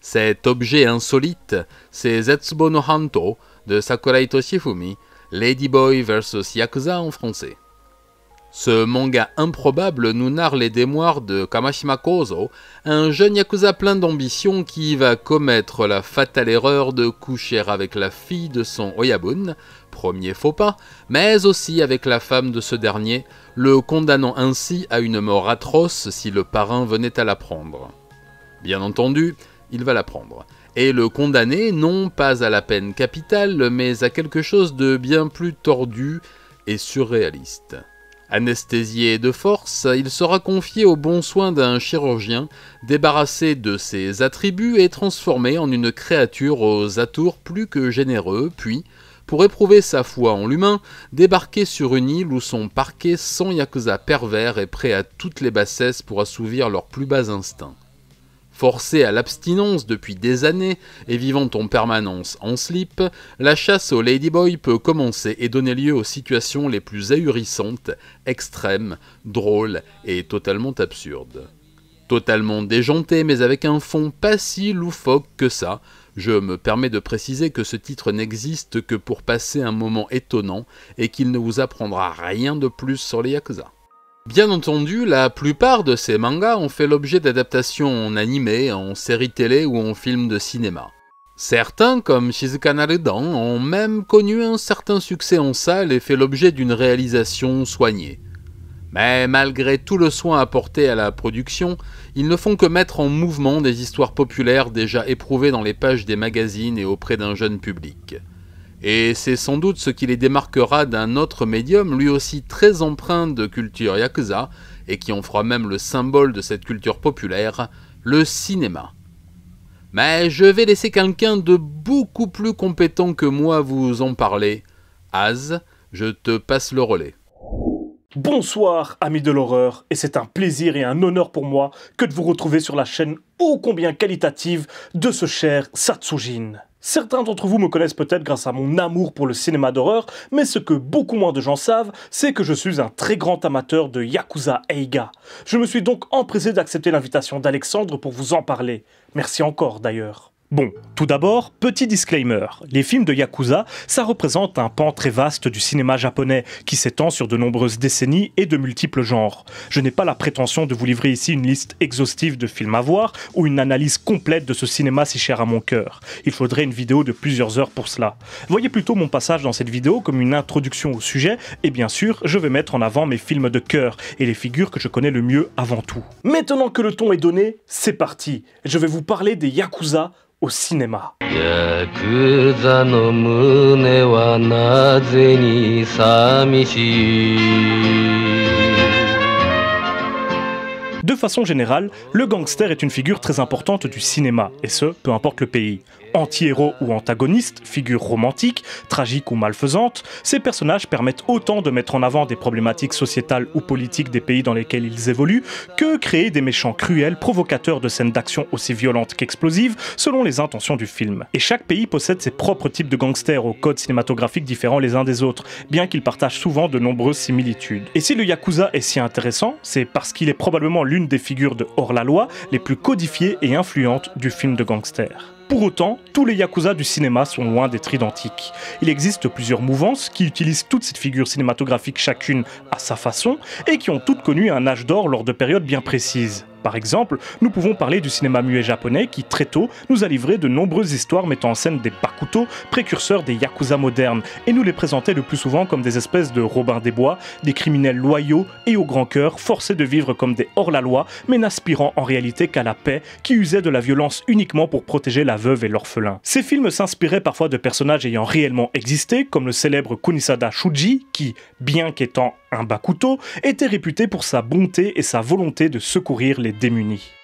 Cet objet insolite, c'est Zetsubo no Hanto de Sakurai Toshifumi, Ladyboy vs Yakuza en français. Ce manga improbable nous narre les démoires de Kamashima Kozo, un jeune yakuza plein d'ambition qui va commettre la fatale erreur de coucher avec la fille de son Oyabun, premier faux pas, mais aussi avec la femme de ce dernier, le condamnant ainsi à une mort atroce si le parrain venait à l'apprendre. Bien entendu, il va l'apprendre, et le condamner non pas à la peine capitale, mais à quelque chose de bien plus tordu et surréaliste. Anesthésié de force, il sera confié aux bons soins d'un chirurgien, débarrassé de ses attributs et transformé en une créature aux atours plus que généreux, puis, pour éprouver sa foi en l'humain, débarqué sur une île où sont parqués sans yakuza pervers et prêts à toutes les bassesses pour assouvir leurs plus bas instincts. Forcé à l'abstinence depuis des années et vivant en permanence en slip, la chasse au Ladyboy peut commencer et donner lieu aux situations les plus ahurissantes, extrêmes, drôles et totalement absurdes. Totalement déjanté mais avec un fond pas si loufoque que ça, je me permets de préciser que ce titre n'existe que pour passer un moment étonnant et qu'il ne vous apprendra rien de plus sur les Yakuza. Bien entendu, la plupart de ces mangas ont fait l'objet d'adaptations en animé, en séries télé ou en films de cinéma. Certains, comme Shizuka Narudan, ont même connu un certain succès en salle et fait l'objet d'une réalisation soignée. Mais malgré tout le soin apporté à la production, ils ne font que mettre en mouvement des histoires populaires déjà éprouvées dans les pages des magazines et auprès d'un jeune public. Et c'est sans doute ce qui les démarquera d'un autre médium, lui aussi très empreint de culture yakuza, et qui en fera même le symbole de cette culture populaire, le cinéma. Mais je vais laisser quelqu'un de beaucoup plus compétent que moi vous en parler. Az, je te passe le relais. Bonsoir amis de l'horreur, et c'est un plaisir et un honneur pour moi que de vous retrouver sur la chaîne ô combien qualitative de ce cher Satsujin. Certains d'entre vous me connaissent peut-être grâce à mon amour pour le cinéma d'horreur, mais ce que beaucoup moins de gens savent, c'est que je suis un très grand amateur de Yakuza Eiga. Je me suis donc empressé d'accepter l'invitation d'Alexandre pour vous en parler. Merci encore d'ailleurs. Bon, tout d'abord, petit disclaimer, les films de Yakuza, ça représente un pan très vaste du cinéma japonais qui s'étend sur de nombreuses décennies et de multiples genres. Je n'ai pas la prétention de vous livrer ici une liste exhaustive de films à voir ou une analyse complète de ce cinéma si cher à mon cœur. Il faudrait une vidéo de plusieurs heures pour cela. Voyez plutôt mon passage dans cette vidéo comme une introduction au sujet et bien sûr, je vais mettre en avant mes films de cœur et les figures que je connais le mieux avant tout. Maintenant que le ton est donné, c'est parti. Je vais vous parler des Yakuza au cinéma. De façon générale, le gangster est une figure très importante du cinéma, et ce, peu importe le pays anti-héros ou antagonistes, figures romantiques, tragiques ou malfaisantes, ces personnages permettent autant de mettre en avant des problématiques sociétales ou politiques des pays dans lesquels ils évoluent que créer des méchants cruels, provocateurs de scènes d'action aussi violentes qu'explosives selon les intentions du film. Et chaque pays possède ses propres types de gangsters aux codes cinématographiques différents les uns des autres, bien qu'ils partagent souvent de nombreuses similitudes. Et si le Yakuza est si intéressant, c'est parce qu'il est probablement l'une des figures de hors-la-loi les plus codifiées et influentes du film de gangsters. Pour autant, tous les Yakuza du cinéma sont loin d'être identiques. Il existe plusieurs mouvances qui utilisent toutes cette figure cinématographique chacune à sa façon et qui ont toutes connu un âge d'or lors de périodes bien précises par exemple, nous pouvons parler du cinéma muet japonais qui très tôt nous a livré de nombreuses histoires mettant en scène des bakuto, précurseurs des yakuza modernes, et nous les présentait le plus souvent comme des espèces de robins des Bois, des criminels loyaux et au grand cœur, forcés de vivre comme des hors-la-loi, mais n'aspirant en réalité qu'à la paix, qui usaient de la violence uniquement pour protéger la veuve et l'orphelin. Ces films s'inspiraient parfois de personnages ayant réellement existé, comme le célèbre Kunisada Shuji, qui, bien qu'étant un Bakuto, était réputé pour sa bonté et sa volonté de secourir les démunis.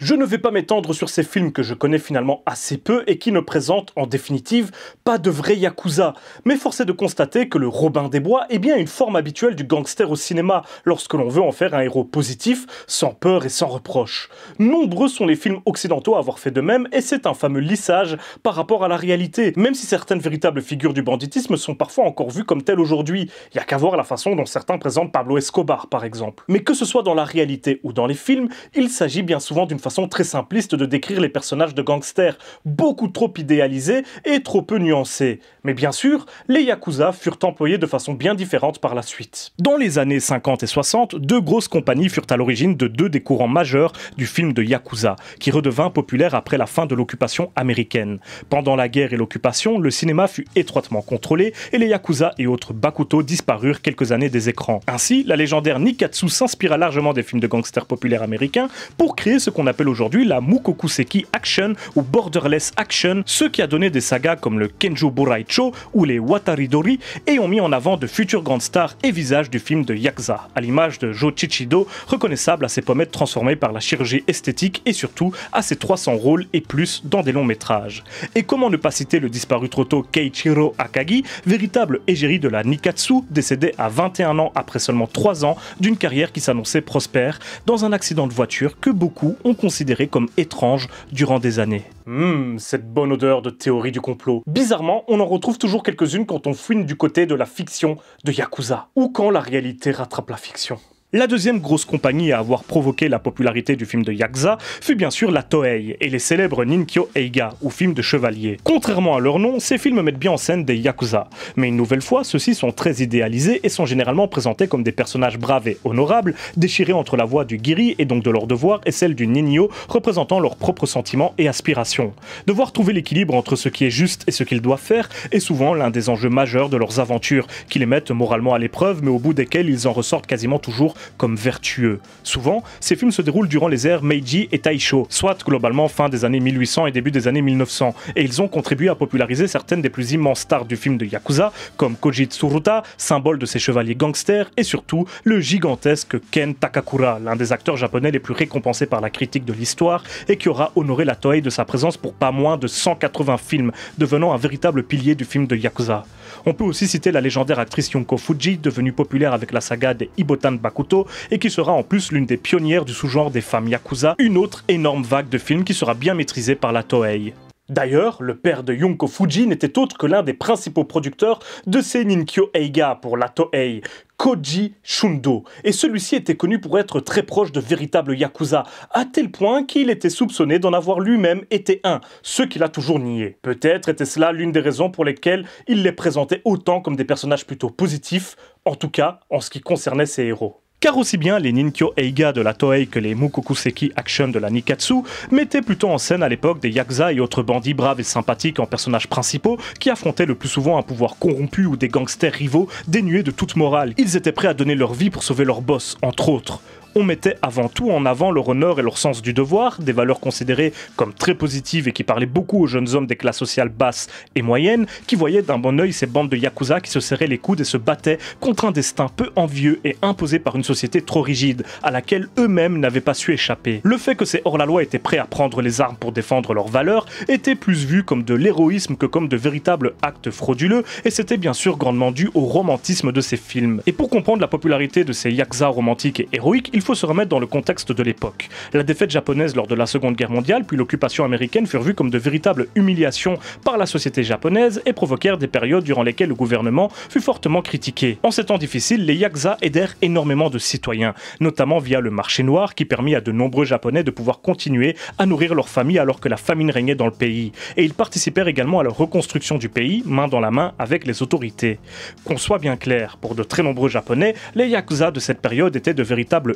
Je ne vais pas m'étendre sur ces films que je connais finalement assez peu et qui ne présentent en définitive pas de vrai yakuza, mais force est de constater que le Robin des Bois est bien une forme habituelle du gangster au cinéma lorsque l'on veut en faire un héros positif, sans peur et sans reproche. Nombreux sont les films occidentaux à avoir fait de même et c'est un fameux lissage par rapport à la réalité, même si certaines véritables figures du banditisme sont parfois encore vues comme telles aujourd'hui. Il y a qu'à voir la façon dont certains présentent Pablo Escobar par exemple. Mais que ce soit dans la réalité ou dans les films, il s'agit bien souvent d'une façon très simpliste de décrire les personnages de gangsters, beaucoup trop idéalisés et trop peu nuancés. Mais bien sûr, les Yakuza furent employés de façon bien différente par la suite. Dans les années 50 et 60, deux grosses compagnies furent à l'origine de deux des courants majeurs du film de Yakuza, qui redevint populaire après la fin de l'occupation américaine. Pendant la guerre et l'occupation, le cinéma fut étroitement contrôlé et les Yakuza et autres Bakuto disparurent quelques années des écrans. Ainsi, la légendaire Nikatsu s'inspira largement des films de gangsters populaires américains pour créer ce qu'on appelle aujourd'hui la Mukokuseki Action ou Borderless Action, ce qui a donné des sagas comme le Kenjo Buraicho ou les watari dori et ont mis en avant de futures grandes stars et visages du film de Yakuza, à l'image de jo Chichido, reconnaissable à ses pommettes transformées par la chirurgie esthétique et surtout à ses 300 rôles et plus dans des longs métrages. Et comment ne pas citer le disparu trop tôt Keiichiro Akagi, véritable égérie de la Nikatsu, décédé à 21 ans après seulement 3 ans d'une carrière qui s'annonçait prospère dans un accident de voiture que beaucoup ont considéré considéré comme étrange durant des années. Hmm, cette bonne odeur de théorie du complot. Bizarrement, on en retrouve toujours quelques-unes quand on fouine du côté de la fiction de Yakuza, ou quand la réalité rattrape la fiction. La deuxième grosse compagnie à avoir provoqué la popularité du film de Yakuza fut bien sûr la Toei et les célèbres Ninkyo Eiga, ou films de chevaliers. Contrairement à leur nom, ces films mettent bien en scène des Yakuza, mais une nouvelle fois, ceux-ci sont très idéalisés et sont généralement présentés comme des personnages braves et honorables, déchirés entre la voix du Giri et donc de leur devoir et celle du Ninio, représentant leurs propres sentiments et aspirations. Devoir trouver l'équilibre entre ce qui est juste et ce qu'ils doivent faire est souvent l'un des enjeux majeurs de leurs aventures, qui les mettent moralement à l'épreuve, mais au bout desquels ils en ressortent quasiment toujours comme vertueux. Souvent, ces films se déroulent durant les ères Meiji et Taisho, soit globalement fin des années 1800 et début des années 1900, et ils ont contribué à populariser certaines des plus immenses stars du film de Yakuza, comme Koji Tsuruta, symbole de ses chevaliers gangsters, et surtout le gigantesque Ken Takakura, l'un des acteurs japonais les plus récompensés par la critique de l'histoire et qui aura honoré la Toei de sa présence pour pas moins de 180 films, devenant un véritable pilier du film de Yakuza. On peut aussi citer la légendaire actrice Yonko Fuji, devenue populaire avec la saga des Ibotan Bakuto, et qui sera en plus l'une des pionnières du sous-genre des femmes yakuza, une autre énorme vague de films qui sera bien maîtrisée par la Toei. D'ailleurs, le père de Yonko Fuji n'était autre que l'un des principaux producteurs de ces Ninkyo Eiga pour la Toei, Koji Shundo. Et celui-ci était connu pour être très proche de véritables Yakuza, à tel point qu'il était soupçonné d'en avoir lui-même été un, ce qu'il a toujours nié. Peut-être était cela l'une des raisons pour lesquelles il les présentait autant comme des personnages plutôt positifs, en tout cas en ce qui concernait ses héros car aussi bien les Ninkyo Eiga de la Toei que les Mukokuseki Action de la Nikatsu mettaient plutôt en scène à l'époque des Yakuza et autres bandits braves et sympathiques en personnages principaux qui affrontaient le plus souvent un pouvoir corrompu ou des gangsters rivaux dénués de toute morale. Ils étaient prêts à donner leur vie pour sauver leur boss, entre autres on mettait avant tout en avant leur honneur et leur sens du devoir, des valeurs considérées comme très positives et qui parlaient beaucoup aux jeunes hommes des classes sociales basses et moyennes, qui voyaient d'un bon oeil ces bandes de yakuza qui se serraient les coudes et se battaient contre un destin peu envieux et imposé par une société trop rigide, à laquelle eux-mêmes n'avaient pas su échapper. Le fait que ces hors-la-loi étaient prêts à prendre les armes pour défendre leurs valeurs était plus vu comme de l'héroïsme que comme de véritables actes frauduleux, et c'était bien sûr grandement dû au romantisme de ces films. Et pour comprendre la popularité de ces yakuza romantiques et héroïques, il faut se remettre dans le contexte de l'époque. La défaite japonaise lors de la Seconde Guerre mondiale puis l'occupation américaine furent vues comme de véritables humiliations par la société japonaise et provoquèrent des périodes durant lesquelles le gouvernement fut fortement critiqué. En ces temps difficiles, les Yakuza aidèrent énormément de citoyens, notamment via le marché noir qui permit à de nombreux Japonais de pouvoir continuer à nourrir leur famille alors que la famine régnait dans le pays. Et ils participèrent également à la reconstruction du pays, main dans la main avec les autorités. Qu'on soit bien clair, pour de très nombreux Japonais, les Yakuza de cette période étaient de véritables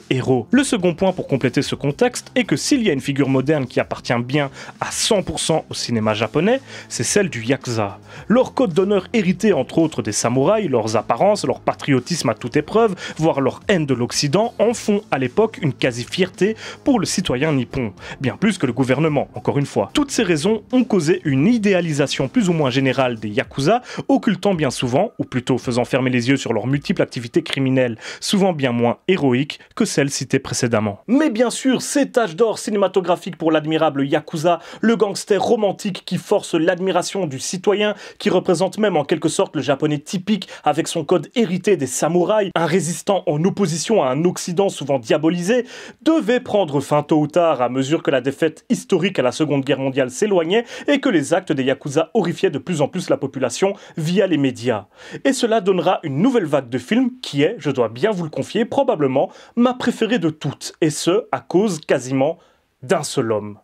le second point pour compléter ce contexte est que s'il y a une figure moderne qui appartient bien à 100% au cinéma japonais, c'est celle du yakuza. Leur code d'honneur hérité entre autres des samouraïs, leurs apparences, leur patriotisme à toute épreuve, voire leur haine de l'Occident en font à l'époque une quasi-fierté pour le citoyen nippon, bien plus que le gouvernement, encore une fois. Toutes ces raisons ont causé une idéalisation plus ou moins générale des yakuza, occultant bien souvent, ou plutôt faisant fermer les yeux sur leurs multiples activités criminelles, souvent bien moins héroïques que celles cité précédemment. Mais bien sûr, ces tâches d'or cinématographiques pour l'admirable Yakuza, le gangster romantique qui force l'admiration du citoyen, qui représente même en quelque sorte le japonais typique avec son code hérité des samouraïs, un résistant en opposition à un Occident souvent diabolisé, devait prendre fin tôt ou tard à mesure que la défaite historique à la Seconde Guerre mondiale s'éloignait et que les actes des Yakuza horrifiaient de plus en plus la population via les médias. Et cela donnera une nouvelle vague de films qui est, je dois bien vous le confier, probablement ma préférée de toutes, et ce à cause quasiment d'un seul homme,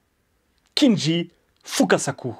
Kinji Fukasaku.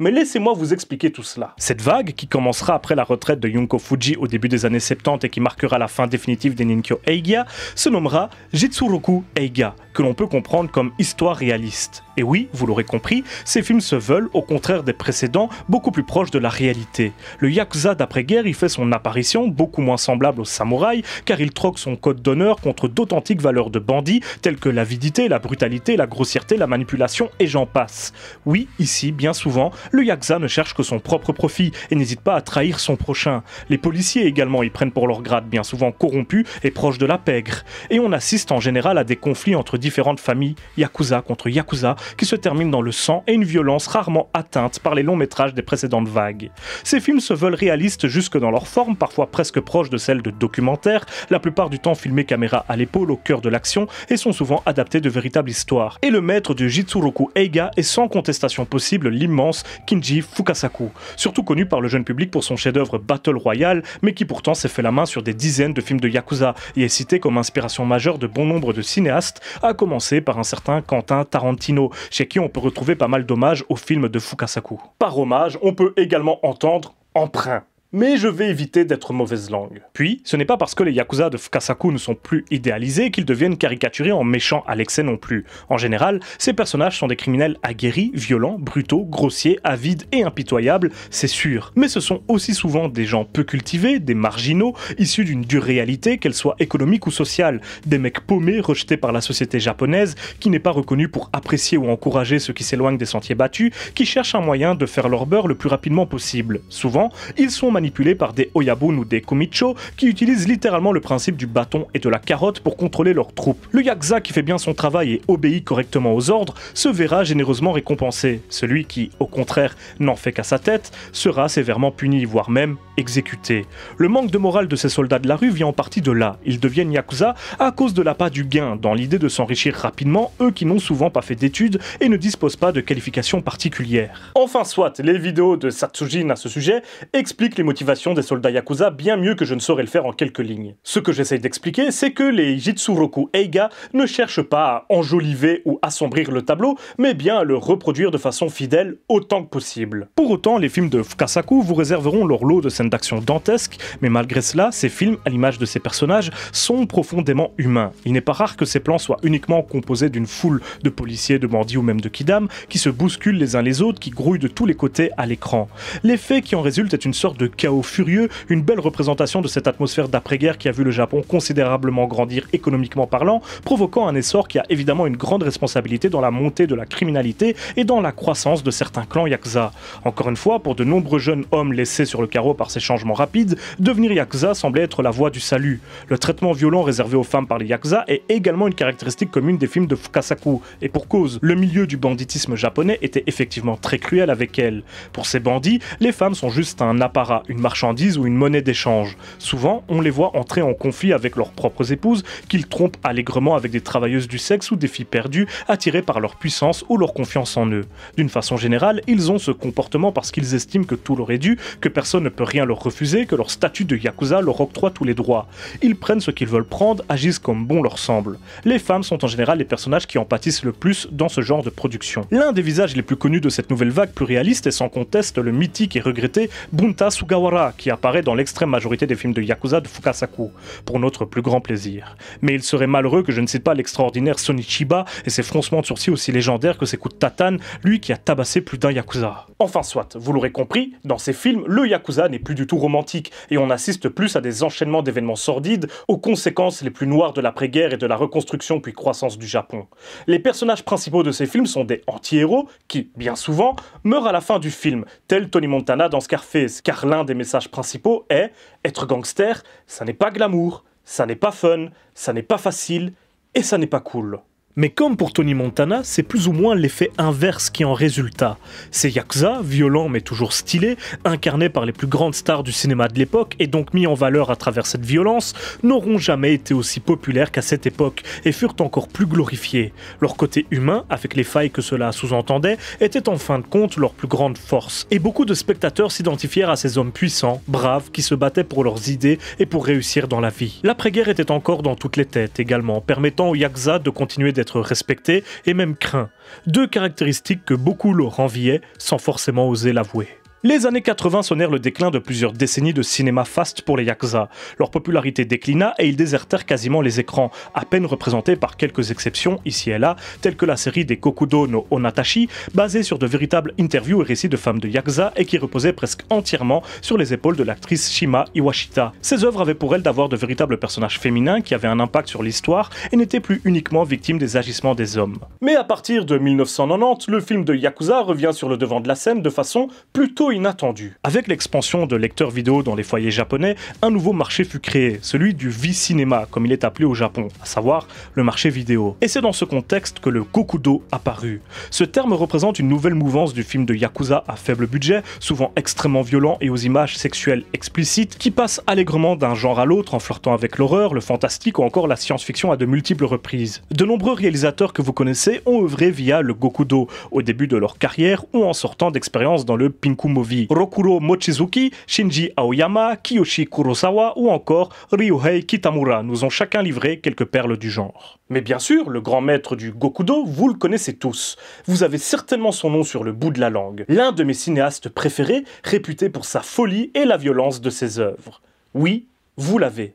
Mais laissez-moi vous expliquer tout cela. Cette vague, qui commencera après la retraite de Yunko Fuji au début des années 70 et qui marquera la fin définitive des Ninkyo Eiga, se nommera Jitsuroku Eiga, que l'on peut comprendre comme histoire réaliste. Et oui, vous l'aurez compris, ces films se veulent, au contraire des précédents, beaucoup plus proches de la réalité. Le Yakuza d'après-guerre y fait son apparition, beaucoup moins semblable aux samouraï car il troque son code d'honneur contre d'authentiques valeurs de bandits telles que l'avidité, la brutalité, la grossièreté, la manipulation et j'en passe. Oui, ici, bien souvent, le Yakuza ne cherche que son propre profit et n'hésite pas à trahir son prochain. Les policiers également y prennent pour leur grade, bien souvent corrompus et proches de la pègre. Et on assiste en général à des conflits entre différentes familles, Yakuza contre Yakuza, qui se terminent dans le sang et une violence rarement atteinte par les longs métrages des précédentes vagues. Ces films se veulent réalistes jusque dans leur forme, parfois presque proche de celle de documentaires, la plupart du temps filmés caméra à l'épaule au cœur de l'action et sont souvent adaptés de véritables histoires. Et le maître du Jitsuroku Eiga est sans contestation possible l'immense Kinji Fukasaku, surtout connu par le jeune public pour son chef-d'œuvre Battle Royale, mais qui pourtant s'est fait la main sur des dizaines de films de Yakuza et est cité comme inspiration majeure de bon nombre de cinéastes, à commencer par un certain Quentin Tarantino, chez qui on peut retrouver pas mal d'hommages aux films de Fukasaku. Par hommage, on peut également entendre emprunt mais je vais éviter d'être mauvaise langue. Puis, ce n'est pas parce que les Yakuza de Fukasaku ne sont plus idéalisés qu'ils deviennent caricaturés en méchants à l'excès non plus. En général, ces personnages sont des criminels aguerris, violents, brutaux, grossiers, avides et impitoyables, c'est sûr. Mais ce sont aussi souvent des gens peu cultivés, des marginaux, issus d'une dure réalité, qu'elle soit économique ou sociale, des mecs paumés rejetés par la société japonaise, qui n'est pas reconnue pour apprécier ou encourager ceux qui s'éloignent des sentiers battus, qui cherchent un moyen de faire leur beurre le plus rapidement possible. Souvent, ils sont manipulés par des Oyabun ou des Komicho qui utilisent littéralement le principe du bâton et de la carotte pour contrôler leurs troupes. Le Yakza qui fait bien son travail et obéit correctement aux ordres se verra généreusement récompensé. Celui qui, au contraire, n'en fait qu'à sa tête sera sévèrement puni, voire même Exécuté. Le manque de morale de ces soldats de la rue vient en partie de là. Ils deviennent Yakuza à cause de l'appât du gain, dans l'idée de s'enrichir rapidement, eux qui n'ont souvent pas fait d'études et ne disposent pas de qualifications particulières. Enfin soit, les vidéos de Satsujin à ce sujet expliquent les motivations des soldats Yakuza bien mieux que je ne saurais le faire en quelques lignes. Ce que j'essaye d'expliquer, c'est que les Jitsuroku Eiga ne cherchent pas à enjoliver ou assombrir le tableau, mais bien à le reproduire de façon fidèle autant que possible. Pour autant, les films de Fukasaku vous réserveront leur lot de scènes d'action dantesque, mais malgré cela, ces films, à l'image de ces personnages, sont profondément humains. Il n'est pas rare que ces plans soient uniquement composés d'une foule de policiers, de bandits ou même de kidam qui se bousculent les uns les autres, qui grouillent de tous les côtés à l'écran. L'effet qui en résulte est une sorte de chaos furieux, une belle représentation de cette atmosphère d'après-guerre qui a vu le Japon considérablement grandir économiquement parlant, provoquant un essor qui a évidemment une grande responsabilité dans la montée de la criminalité et dans la croissance de certains clans yakuza. Encore une fois, pour de nombreux jeunes hommes laissés sur le carreau par ces changements rapides, devenir yakuza semblait être la voie du salut. Le traitement violent réservé aux femmes par les yakuza est également une caractéristique commune des films de Fukasaku, et pour cause, le milieu du banditisme japonais était effectivement très cruel avec elles. Pour ces bandits, les femmes sont juste un apparat, une marchandise ou une monnaie d'échange. Souvent, on les voit entrer en conflit avec leurs propres épouses, qu'ils trompent allègrement avec des travailleuses du sexe ou des filles perdues, attirées par leur puissance ou leur confiance en eux. D'une façon générale, ils ont ce comportement parce qu'ils estiment que tout leur est dû, que personne ne peut rien leur refuser que leur statut de Yakuza leur octroie tous les droits. Ils prennent ce qu'ils veulent prendre, agissent comme bon leur semble. Les femmes sont en général les personnages qui en pâtissent le plus dans ce genre de production. L'un des visages les plus connus de cette nouvelle vague plus réaliste est sans conteste le mythique et regretté Bunta Sugawara, qui apparaît dans l'extrême majorité des films de Yakuza de Fukasaku, pour notre plus grand plaisir. Mais il serait malheureux que je ne cite pas l'extraordinaire Sonichiba et ses froncements de sourcils aussi légendaires que ses coups de tatane, lui qui a tabassé plus d'un Yakuza. Enfin soit, vous l'aurez compris, dans ces films, le Yakuza n'est du tout romantique et on assiste plus à des enchaînements d'événements sordides aux conséquences les plus noires de l'après-guerre et de la reconstruction puis croissance du Japon. Les personnages principaux de ces films sont des anti-héros qui, bien souvent, meurent à la fin du film, tel Tony Montana dans Scarface, car l'un des messages principaux est être gangster, ça n'est pas glamour, ça n'est pas fun, ça n'est pas facile et ça n'est pas cool. Mais comme pour Tony Montana, c'est plus ou moins l'effet inverse qui en résulta. Ces Yakuza, violents mais toujours stylés, incarnés par les plus grandes stars du cinéma de l'époque et donc mis en valeur à travers cette violence, n'auront jamais été aussi populaires qu'à cette époque et furent encore plus glorifiés. Leur côté humain, avec les failles que cela sous-entendait, était en fin de compte leur plus grande force. Et beaucoup de spectateurs s'identifièrent à ces hommes puissants, braves, qui se battaient pour leurs idées et pour réussir dans la vie. L'après-guerre était encore dans toutes les têtes également, permettant aux Yakuza de continuer d'être respecté et même craint, deux caractéristiques que beaucoup leur enviaient sans forcément oser l'avouer. Les années 80 sonnèrent le déclin de plusieurs décennies de cinéma fast pour les Yakuza. Leur popularité déclina et ils désertèrent quasiment les écrans, à peine représentés par quelques exceptions ici et là, telles que la série des Kokudo no Onatashi, basée sur de véritables interviews et récits de femmes de Yakuza et qui reposait presque entièrement sur les épaules de l'actrice Shima Iwashita. Ces œuvres avaient pour elle d'avoir de véritables personnages féminins qui avaient un impact sur l'histoire et n'étaient plus uniquement victimes des agissements des hommes. Mais à partir de 1990, le film de Yakuza revient sur le devant de la scène de façon plutôt inattendu. Avec l'expansion de lecteurs vidéo dans les foyers japonais, un nouveau marché fut créé, celui du V-Cinéma, comme il est appelé au Japon, à savoir le marché vidéo. Et c'est dans ce contexte que le Gokudo apparut. Ce terme représente une nouvelle mouvance du film de Yakuza à faible budget, souvent extrêmement violent et aux images sexuelles explicites, qui passe allègrement d'un genre à l'autre en flirtant avec l'horreur, le fantastique ou encore la science-fiction à de multiples reprises. De nombreux réalisateurs que vous connaissez ont œuvré via le Gokudo, au début de leur carrière ou en sortant d'expériences dans le Pinkumo Rokuro Mochizuki, Shinji Aoyama, Kiyoshi Kurosawa ou encore Ryuhei Kitamura nous ont chacun livré quelques perles du genre. Mais bien sûr, le grand maître du Gokudo, vous le connaissez tous. Vous avez certainement son nom sur le bout de la langue. L'un de mes cinéastes préférés, réputé pour sa folie et la violence de ses œuvres. Oui, vous l'avez.